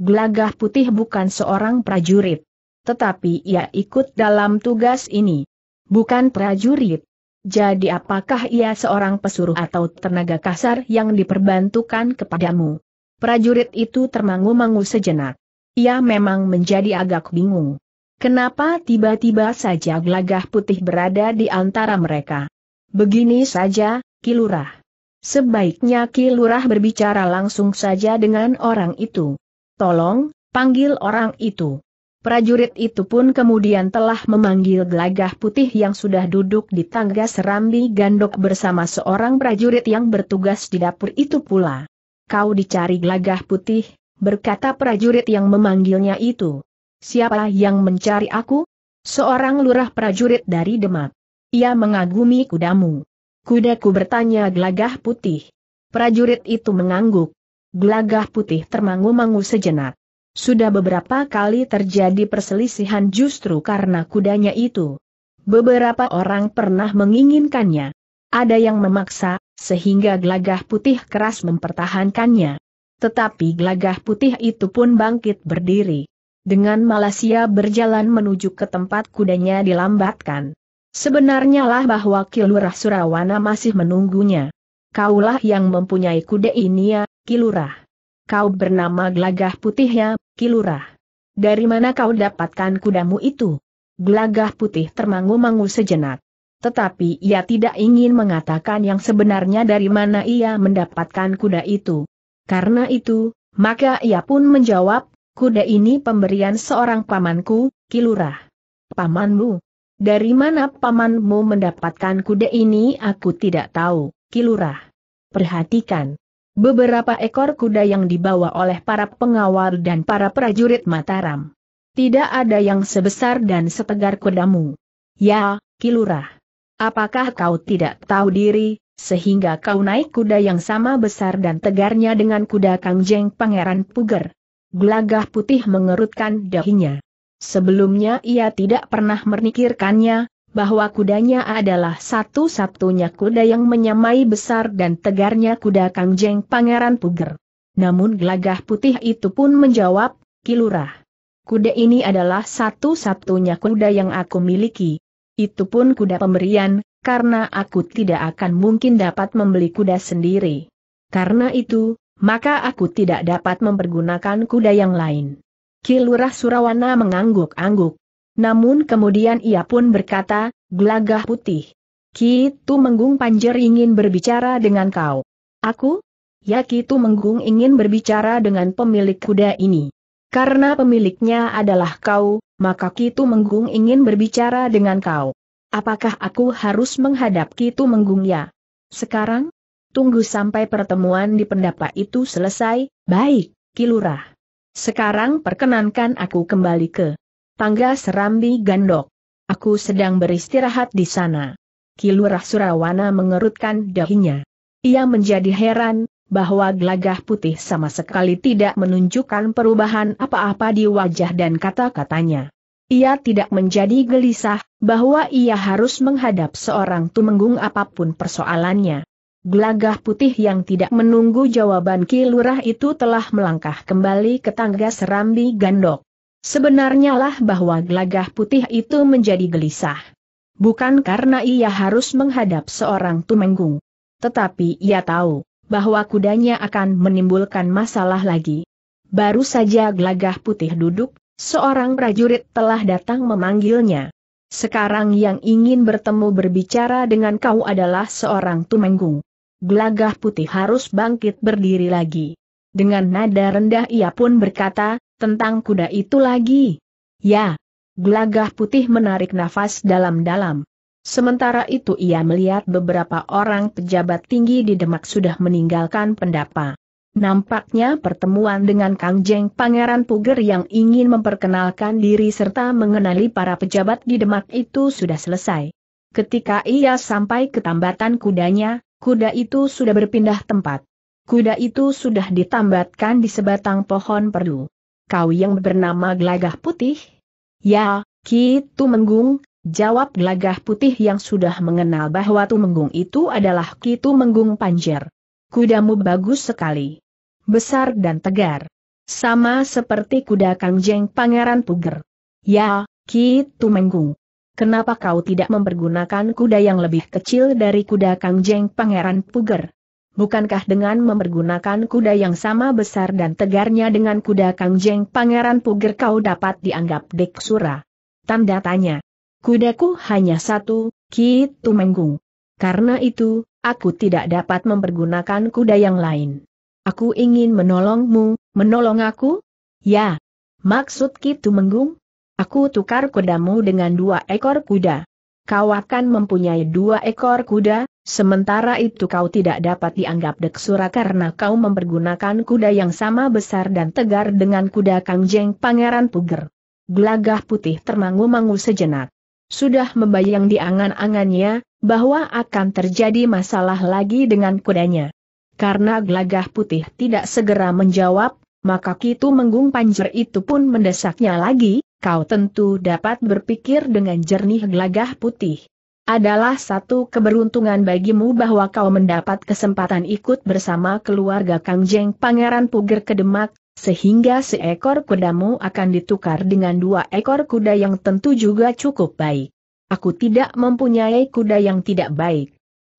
Gelagah putih bukan seorang prajurit. Tetapi ia ikut dalam tugas ini. Bukan prajurit. Jadi apakah ia seorang pesuruh atau tenaga kasar yang diperbantukan kepadamu? Prajurit itu termangu-mangu sejenak. Ia memang menjadi agak bingung. Kenapa tiba-tiba saja gelagah putih berada di antara mereka? Begini saja, Kilurah. Sebaiknya Kilurah berbicara langsung saja dengan orang itu. Tolong, panggil orang itu. Prajurit itu pun kemudian telah memanggil gelagah putih yang sudah duduk di tangga serambi gandok bersama seorang prajurit yang bertugas di dapur itu pula. Kau dicari gelagah putih, berkata prajurit yang memanggilnya itu. Siapa yang mencari aku? Seorang lurah prajurit dari Demak. Ia mengagumi kudamu. Kudaku bertanya gelagah putih. Prajurit itu mengangguk. Gelagah putih termangu-mangu sejenak. Sudah beberapa kali terjadi perselisihan justru karena kudanya itu. Beberapa orang pernah menginginkannya. Ada yang memaksa, sehingga gelagah putih keras mempertahankannya. Tetapi gelagah putih itu pun bangkit berdiri. Dengan Malaysia berjalan menuju ke tempat kudanya dilambatkan. Sebenarnya lah bahwa Kilurah Surawana masih menunggunya. Kaulah yang mempunyai kuda ini ya, Kilurah. Kau bernama gelagah putih ya, Kilurah. Dari mana kau dapatkan kudamu itu? Gelagah putih termangu-mangu sejenak. Tetapi ia tidak ingin mengatakan yang sebenarnya dari mana ia mendapatkan kuda itu. Karena itu, maka ia pun menjawab, kuda ini pemberian seorang pamanku, Kilurah. Pamanmu? Dari mana pamanmu mendapatkan kuda ini aku tidak tahu, Kilurah. Perhatikan. Beberapa ekor kuda yang dibawa oleh para pengawal dan para prajurit Mataram. Tidak ada yang sebesar dan setegar kudamu. Ya, Kilurah. Apakah kau tidak tahu diri, sehingga kau naik kuda yang sama besar dan tegarnya dengan kuda Kangjeng Pangeran Puger. Gelagah putih mengerutkan dahinya. Sebelumnya ia tidak pernah memikirkannya, bahwa kudanya adalah satu-satunya kuda yang menyamai besar dan tegarnya kuda Kangjeng Pangeran Puger. Namun gelagah putih itu pun menjawab, Kilurah. Kuda ini adalah satu-satunya kuda yang aku miliki. Itu pun kuda pemberian, karena aku tidak akan mungkin dapat membeli kuda sendiri. Karena itu, maka aku tidak dapat mempergunakan kuda yang lain. Kilurah Surawana mengangguk-angguk. Namun kemudian ia pun berkata, gelagah putih. Ki menggung Panjer ingin berbicara dengan kau. Aku? Ya Ki menggung ingin berbicara dengan pemilik kuda ini. Karena pemiliknya adalah kau, maka Ki menggung ingin berbicara dengan kau. Apakah aku harus menghadap Kitu Menggung ya? Sekarang? Tunggu sampai pertemuan di pendapa itu selesai, baik, Kilurah. Sekarang perkenankan aku kembali ke Tangga Serambi Gandok. Aku sedang beristirahat di sana. Kilurah Surawana mengerutkan dahinya. Ia menjadi heran, bahwa gelagah putih sama sekali tidak menunjukkan perubahan apa-apa di wajah dan kata-katanya. Ia tidak menjadi gelisah, bahwa ia harus menghadap seorang tumenggung apapun persoalannya. Gelagah putih yang tidak menunggu jawaban Ki Lurah itu telah melangkah kembali ke tangga serambi gandok. Sebenarnya lah bahwa gelagah putih itu menjadi gelisah. Bukan karena ia harus menghadap seorang tumenggung. Tetapi ia tahu, bahwa kudanya akan menimbulkan masalah lagi. Baru saja gelagah putih duduk, Seorang prajurit telah datang memanggilnya. Sekarang yang ingin bertemu berbicara dengan kau adalah seorang tumenggung. Gelagah putih harus bangkit berdiri lagi. Dengan nada rendah ia pun berkata, tentang kuda itu lagi. Ya. Gelagah putih menarik nafas dalam-dalam. Sementara itu ia melihat beberapa orang pejabat tinggi di Demak sudah meninggalkan pendapa. Nampaknya pertemuan dengan Kang Jeng Pangeran Puger yang ingin memperkenalkan diri serta mengenali para pejabat di Demak itu sudah selesai. Ketika ia sampai ke tambatan kudanya, kuda itu sudah berpindah tempat. Kuda itu sudah ditambatkan di sebatang pohon perlu. Kau yang bernama Gelagah Putih? Ya, Ki Tumenggung, jawab Gelagah Putih yang sudah mengenal bahwa Tumenggung itu adalah Ki Tumenggung Panjer. Kudamu bagus sekali besar dan tegar. Sama seperti kuda Kangjeng Pangeran Puger. Ya, Ki Tumenggung. Kenapa kau tidak mempergunakan kuda yang lebih kecil dari kuda Kangjeng Pangeran Puger? Bukankah dengan mempergunakan kuda yang sama besar dan tegarnya dengan kuda Kangjeng Pangeran Puger kau dapat dianggap deksura? Tanda tanya. Kudaku hanya satu, Ki Tumenggung. Karena itu, aku tidak dapat mempergunakan kuda yang lain. Aku ingin menolongmu, menolong aku? Ya. Maksud Kitu Menggung? Aku tukar kudamu dengan dua ekor kuda. Kau akan mempunyai dua ekor kuda, sementara itu kau tidak dapat dianggap deksura karena kau mempergunakan kuda yang sama besar dan tegar dengan kuda Kangjeng Pangeran Puger. Gelagah putih termangu-mangu sejenak. Sudah membayang di angan-angannya, bahwa akan terjadi masalah lagi dengan kudanya. Karena gelagah putih tidak segera menjawab, maka Kitu Menggung Panjer itu pun mendesaknya lagi, kau tentu dapat berpikir dengan jernih gelagah putih. Adalah satu keberuntungan bagimu bahwa kau mendapat kesempatan ikut bersama keluarga Kang Jeng Pangeran Puger Kedemak, sehingga seekor kudamu akan ditukar dengan dua ekor kuda yang tentu juga cukup baik. Aku tidak mempunyai kuda yang tidak baik.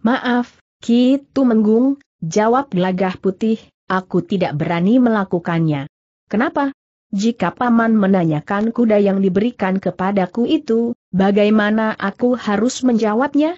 Maaf, Ki Tumenggung, Jawab gelagah putih, aku tidak berani melakukannya. Kenapa? Jika paman menanyakan kuda yang diberikan kepadaku itu, bagaimana aku harus menjawabnya?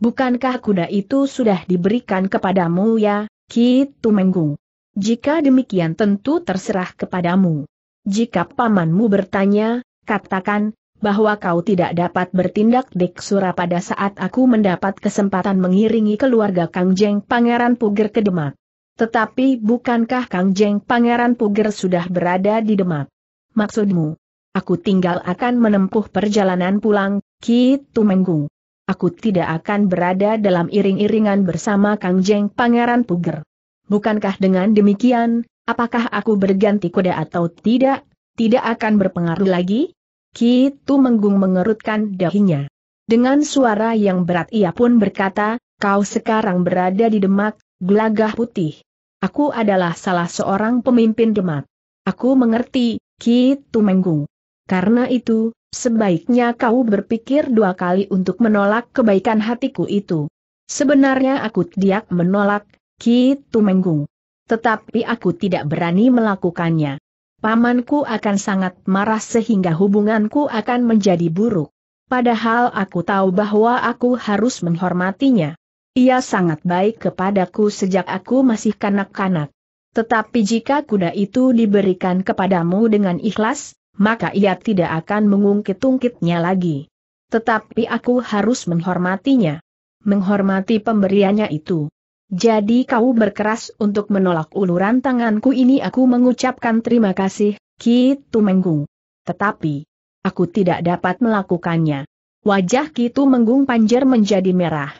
Bukankah kuda itu sudah diberikan kepadamu ya, Kitu Menggung? Jika demikian tentu terserah kepadamu. Jika pamanmu bertanya, katakan, bahwa kau tidak dapat bertindak deksura pada saat aku mendapat kesempatan mengiringi keluarga Kang Jeng Pangeran Puger ke Demak. Tetapi bukankah Kang Jeng Pangeran Puger sudah berada di Demak? Maksudmu? Aku tinggal akan menempuh perjalanan pulang, Ki Tumenggung. Aku tidak akan berada dalam iring-iringan bersama Kang Jeng Pangeran Puger. Bukankah dengan demikian, apakah aku berganti kuda atau tidak, tidak akan berpengaruh lagi? Ki gitu menggung mengerutkan dahinya. Dengan suara yang berat ia pun berkata, kau sekarang berada di Demak, gelagah putih. Aku adalah salah seorang pemimpin Demak. Aku mengerti, Ki gitu menggung. Karena itu, sebaiknya kau berpikir dua kali untuk menolak kebaikan hatiku itu. Sebenarnya aku tidak menolak, Ki gitu menggung. Tetapi aku tidak berani melakukannya pamanku akan sangat marah sehingga hubunganku akan menjadi buruk. Padahal aku tahu bahwa aku harus menghormatinya. Ia sangat baik kepadaku sejak aku masih kanak-kanak. Tetapi jika kuda itu diberikan kepadamu dengan ikhlas, maka ia tidak akan mengungkit-ungkitnya lagi. Tetapi aku harus menghormatinya. Menghormati pemberiannya itu. Jadi kau berkeras untuk menolak uluran tanganku ini aku mengucapkan terima kasih, Ki Tumenggung. Tetapi, aku tidak dapat melakukannya. Wajah Ki Tumenggung Panjer menjadi merah.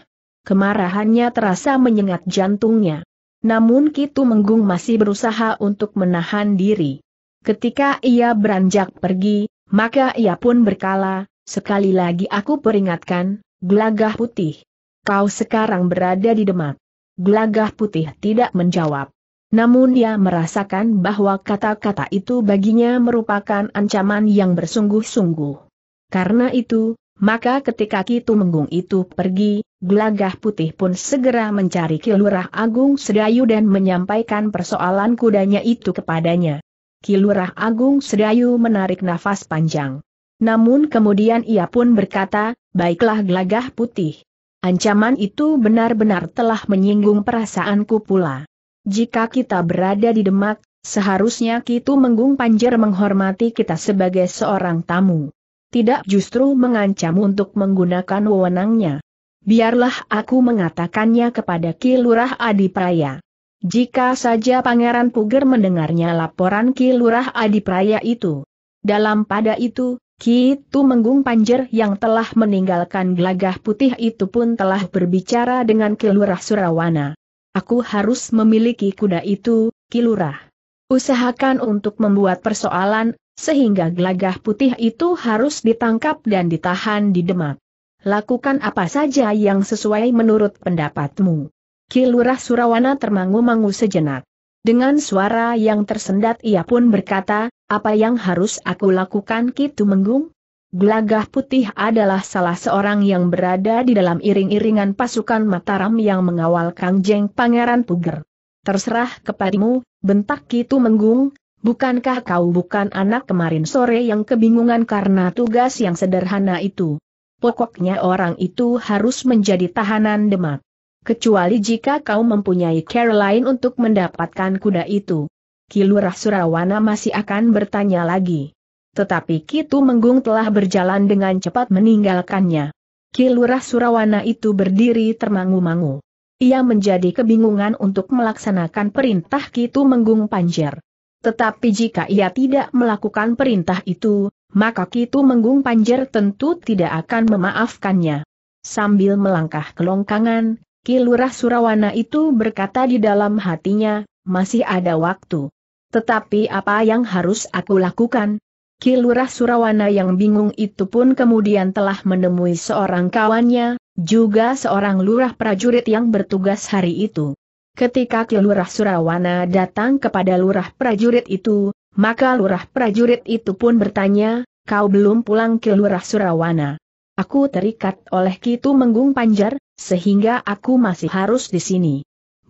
Kemarahannya terasa menyengat jantungnya. Namun Ki Tumenggung masih berusaha untuk menahan diri. Ketika ia beranjak pergi, maka ia pun berkala, sekali lagi aku peringatkan, gelagah putih. Kau sekarang berada di Demak. Gelagah putih tidak menjawab. Namun dia merasakan bahwa kata-kata itu baginya merupakan ancaman yang bersungguh-sungguh. Karena itu, maka ketika Kitu Menggung itu pergi, Gelagah Putih pun segera mencari Kilurah Agung Sedayu dan menyampaikan persoalan kudanya itu kepadanya. Kilurah Agung Sedayu menarik nafas panjang. Namun kemudian ia pun berkata, baiklah Gelagah Putih, Ancaman itu benar-benar telah menyinggung perasaanku pula. Jika kita berada di Demak, seharusnya Kitu Menggung Panjer menghormati kita sebagai seorang tamu. Tidak justru mengancam untuk menggunakan wewenangnya. Biarlah aku mengatakannya kepada Ki Lurah Adipraya. Jika saja Pangeran Puger mendengarnya laporan Ki Lurah Adipraya itu. Dalam pada itu, Ki Tumenggung Panjer yang telah meninggalkan gelagah putih itu pun telah berbicara dengan Kilurah Surawana. Aku harus memiliki kuda itu, Kilurah. Usahakan untuk membuat persoalan, sehingga gelagah putih itu harus ditangkap dan ditahan di Demak. Lakukan apa saja yang sesuai menurut pendapatmu. Kilurah Surawana termangu-mangu sejenak. Dengan suara yang tersendat ia pun berkata, apa yang harus aku lakukan Kitu Menggung? Gelagah Putih adalah salah seorang yang berada di dalam iring-iringan pasukan Mataram yang mengawal Kangjeng Pangeran Puger. Terserah kepadamu, bentak Kitu Menggung, bukankah kau bukan anak kemarin sore yang kebingungan karena tugas yang sederhana itu? Pokoknya orang itu harus menjadi tahanan demak kecuali jika kau mempunyai Caroline untuk mendapatkan kuda itu. Ki Surawana masih akan bertanya lagi. Tetapi Kitu Menggung telah berjalan dengan cepat meninggalkannya. Ki Surawana itu berdiri termangu-mangu. Ia menjadi kebingungan untuk melaksanakan perintah Kitu Menggung Panjer. Tetapi jika ia tidak melakukan perintah itu, maka Kitu Menggung Panjer tentu tidak akan memaafkannya. Sambil melangkah kelongkangan, Kilurah Surawana itu berkata di dalam hatinya, masih ada waktu. Tetapi apa yang harus aku lakukan? Kilurah Surawana yang bingung itu pun kemudian telah menemui seorang kawannya, juga seorang lurah prajurit yang bertugas hari itu. Ketika Kilurah Surawana datang kepada lurah prajurit itu, maka lurah prajurit itu pun bertanya, kau belum pulang Kilurah Surawana. Aku terikat oleh Kitu Menggung Panjar, sehingga aku masih harus di sini.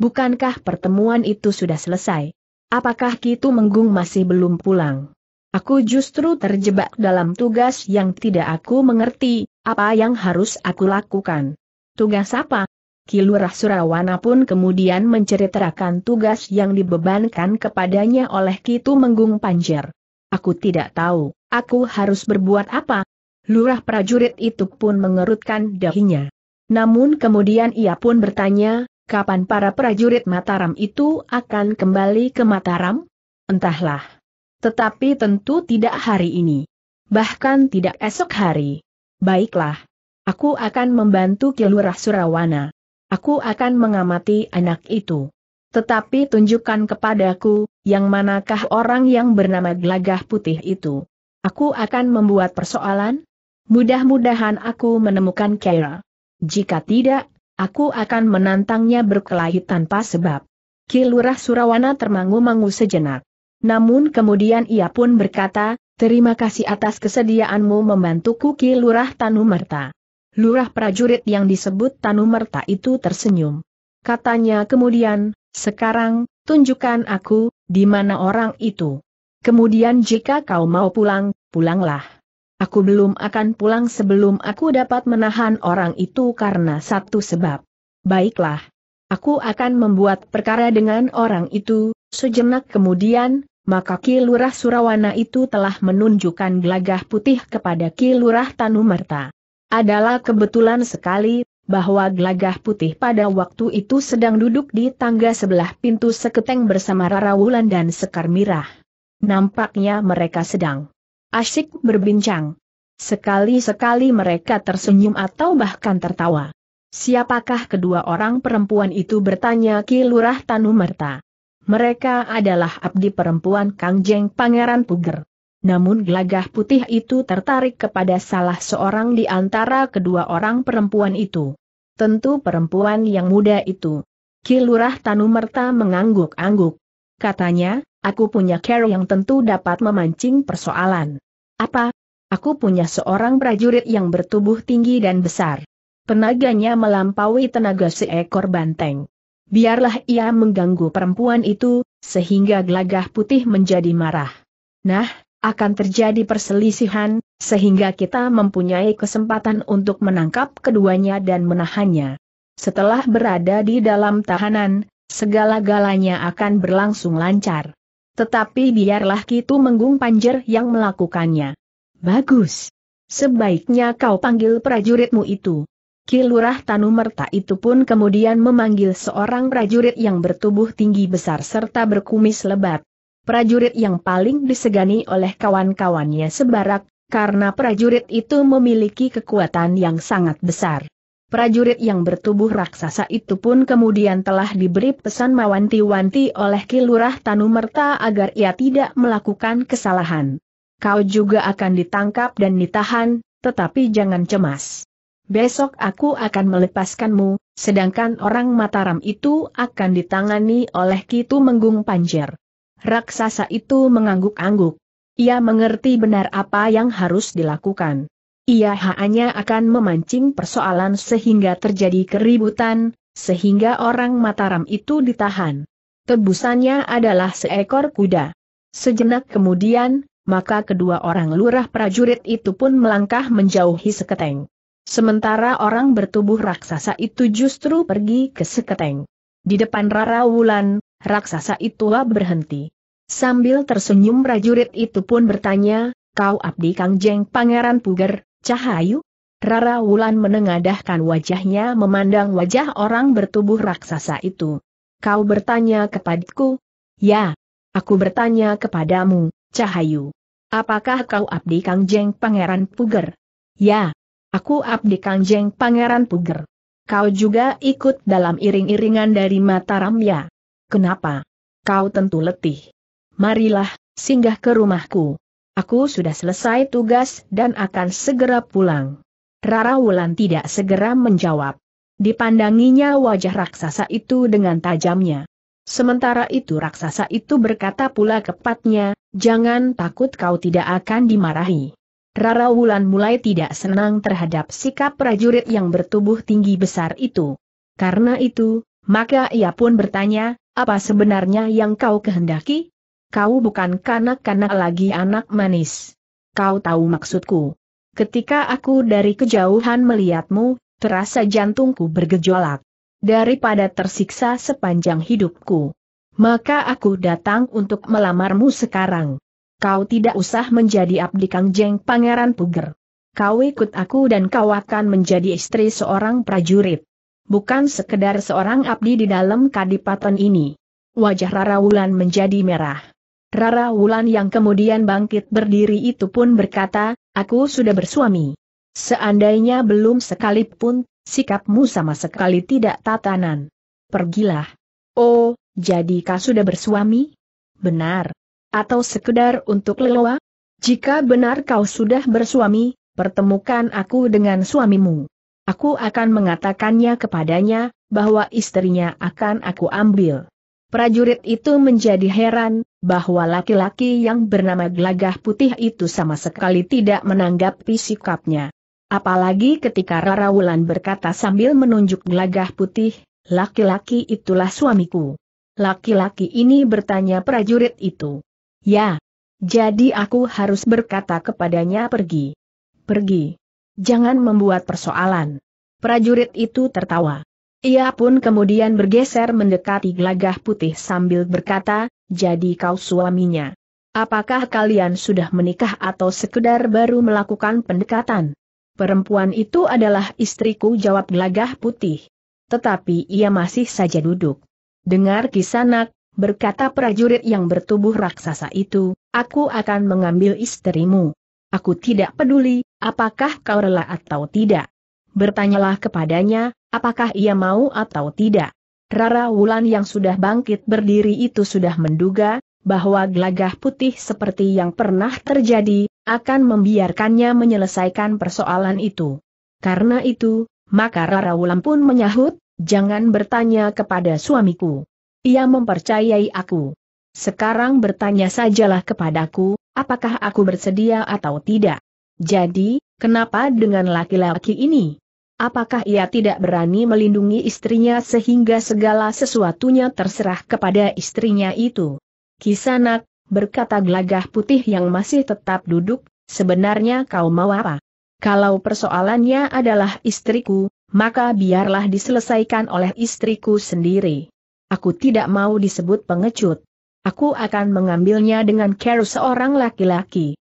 Bukankah pertemuan itu sudah selesai? Apakah Kitu Menggung masih belum pulang? Aku justru terjebak dalam tugas yang tidak aku mengerti, apa yang harus aku lakukan. Tugas apa? Kilurah Surawana pun kemudian menceritakan tugas yang dibebankan kepadanya oleh Kitu Menggung Panjer. Aku tidak tahu, aku harus berbuat apa? Lurah prajurit itu pun mengerutkan dahinya. Namun kemudian ia pun bertanya, kapan para prajurit Mataram itu akan kembali ke Mataram? Entahlah. Tetapi tentu tidak hari ini. Bahkan tidak esok hari. Baiklah. Aku akan membantu Kilurah Surawana. Aku akan mengamati anak itu. Tetapi tunjukkan kepadaku, yang manakah orang yang bernama Gelagah Putih itu. Aku akan membuat persoalan? Mudah-mudahan aku menemukan Kera. Jika tidak, Aku akan menantangnya berkelahi tanpa sebab. Kilurah Surawana termangu-mangu sejenak. Namun kemudian ia pun berkata, terima kasih atas kesediaanmu membantuku Kilurah Tanumerta. Lurah prajurit yang disebut Tanumerta itu tersenyum. Katanya kemudian, sekarang, tunjukkan aku, di mana orang itu. Kemudian jika kau mau pulang, pulanglah aku belum akan pulang sebelum aku dapat menahan orang itu karena satu sebab. Baiklah. Aku akan membuat perkara dengan orang itu, sejenak kemudian, maka Ki Lurah Surawana itu telah menunjukkan gelagah putih kepada Ki Lurah Tanumerta. Adalah kebetulan sekali, bahwa gelagah putih pada waktu itu sedang duduk di tangga sebelah pintu seketeng bersama Rara Wulan dan Sekar Mirah. Nampaknya mereka sedang asyik berbincang. Sekali-sekali mereka tersenyum atau bahkan tertawa. Siapakah kedua orang perempuan itu bertanya Ki Lurah Tanumerta. Mereka adalah abdi perempuan Kangjeng Pangeran Puger. Namun gelagah putih itu tertarik kepada salah seorang di antara kedua orang perempuan itu. Tentu perempuan yang muda itu. Ki Lurah Tanumerta mengangguk-angguk. Katanya, aku punya care yang tentu dapat memancing persoalan. Apa? Aku punya seorang prajurit yang bertubuh tinggi dan besar. Tenaganya melampaui tenaga seekor banteng. Biarlah ia mengganggu perempuan itu, sehingga gelagah putih menjadi marah. Nah, akan terjadi perselisihan, sehingga kita mempunyai kesempatan untuk menangkap keduanya dan menahannya. Setelah berada di dalam tahanan, segala-galanya akan berlangsung lancar. Tetapi biarlah Kitu Menggung Panjer yang melakukannya. Bagus. Sebaiknya kau panggil prajuritmu itu. Kilurah Tanumerta itu pun kemudian memanggil seorang prajurit yang bertubuh tinggi besar serta berkumis lebat. Prajurit yang paling disegani oleh kawan-kawannya sebarak, karena prajurit itu memiliki kekuatan yang sangat besar prajurit yang bertubuh raksasa itu pun kemudian telah diberi pesan mawanti wanti oleh Kilurah Tanumerta agar ia tidak melakukan kesalahan. Kau juga akan ditangkap dan ditahan, tetapi jangan cemas. Besok aku akan melepaskanmu, sedangkan orang Mataram itu akan ditangani oleh Kitu Menggung Panjer. Raksasa itu mengangguk-angguk. Ia mengerti benar apa yang harus dilakukan. Ia hanya akan memancing persoalan sehingga terjadi keributan, sehingga orang Mataram itu ditahan. Tebusannya adalah seekor kuda. Sejenak kemudian, maka kedua orang lurah prajurit itu pun melangkah menjauhi seketeng. Sementara orang bertubuh raksasa itu justru pergi ke seketeng. Di depan Rara Wulan, raksasa itulah berhenti. Sambil tersenyum prajurit itu pun bertanya, kau abdi Kangjeng, Pangeran Puger, Cahayu? Rara Wulan menengadahkan wajahnya memandang wajah orang bertubuh raksasa itu. Kau bertanya kepadaku? Ya, aku bertanya kepadamu, Cahayu. Apakah kau abdi Kangjeng Pangeran Puger? Ya, aku abdi Kangjeng Pangeran Puger. Kau juga ikut dalam iring-iringan dari Mataram ya. Kenapa? Kau tentu letih. Marilah, singgah ke rumahku. Aku sudah selesai tugas dan akan segera pulang. Rara Wulan tidak segera menjawab. Dipandanginya wajah raksasa itu dengan tajamnya. Sementara itu raksasa itu berkata pula kepadanya, jangan takut kau tidak akan dimarahi. Rara Wulan mulai tidak senang terhadap sikap prajurit yang bertubuh tinggi besar itu. Karena itu, maka ia pun bertanya, apa sebenarnya yang kau kehendaki? Kau bukan kanak-kanak lagi anak manis. Kau tahu maksudku. Ketika aku dari kejauhan melihatmu, terasa jantungku bergejolak. Daripada tersiksa sepanjang hidupku. Maka aku datang untuk melamarmu sekarang. Kau tidak usah menjadi abdi kangjeng pangeran puger. Kau ikut aku dan kau akan menjadi istri seorang prajurit. Bukan sekedar seorang abdi di dalam kadipaten ini. Wajah Rara Wulan menjadi merah. Rara Wulan yang kemudian bangkit berdiri itu pun berkata, aku sudah bersuami. Seandainya belum sekalipun, sikapmu sama sekali tidak tatanan. Pergilah. Oh, jadi kau sudah bersuami? Benar. Atau sekedar untuk leloa? Jika benar kau sudah bersuami, pertemukan aku dengan suamimu. Aku akan mengatakannya kepadanya, bahwa istrinya akan aku ambil. Prajurit itu menjadi heran, bahwa laki-laki yang bernama Gelagah Putih itu sama sekali tidak menanggapi sikapnya. Apalagi ketika Rara Wulan berkata sambil menunjuk Gelagah Putih, laki-laki itulah suamiku. Laki-laki ini bertanya prajurit itu. Ya. Jadi aku harus berkata kepadanya pergi. Pergi. Jangan membuat persoalan. Prajurit itu tertawa. Ia pun kemudian bergeser mendekati gelagah putih sambil berkata, jadi kau suaminya. Apakah kalian sudah menikah atau sekedar baru melakukan pendekatan? Perempuan itu adalah istriku jawab gelagah putih. Tetapi ia masih saja duduk. Dengar kisanak, berkata prajurit yang bertubuh raksasa itu, aku akan mengambil istrimu. Aku tidak peduli, apakah kau rela atau tidak bertanyalah kepadanya, apakah ia mau atau tidak. Rara Wulan yang sudah bangkit berdiri itu sudah menduga, bahwa gelagah putih seperti yang pernah terjadi, akan membiarkannya menyelesaikan persoalan itu. Karena itu, maka Rara Wulan pun menyahut, jangan bertanya kepada suamiku. Ia mempercayai aku. Sekarang bertanya sajalah kepadaku, apakah aku bersedia atau tidak. Jadi, kenapa dengan laki-laki ini? Apakah ia tidak berani melindungi istrinya sehingga segala sesuatunya terserah kepada istrinya itu? Kisanak, berkata gelagah putih yang masih tetap duduk, sebenarnya kau mau apa? Kalau persoalannya adalah istriku, maka biarlah diselesaikan oleh istriku sendiri. Aku tidak mau disebut pengecut. Aku akan mengambilnya dengan care seorang laki-laki.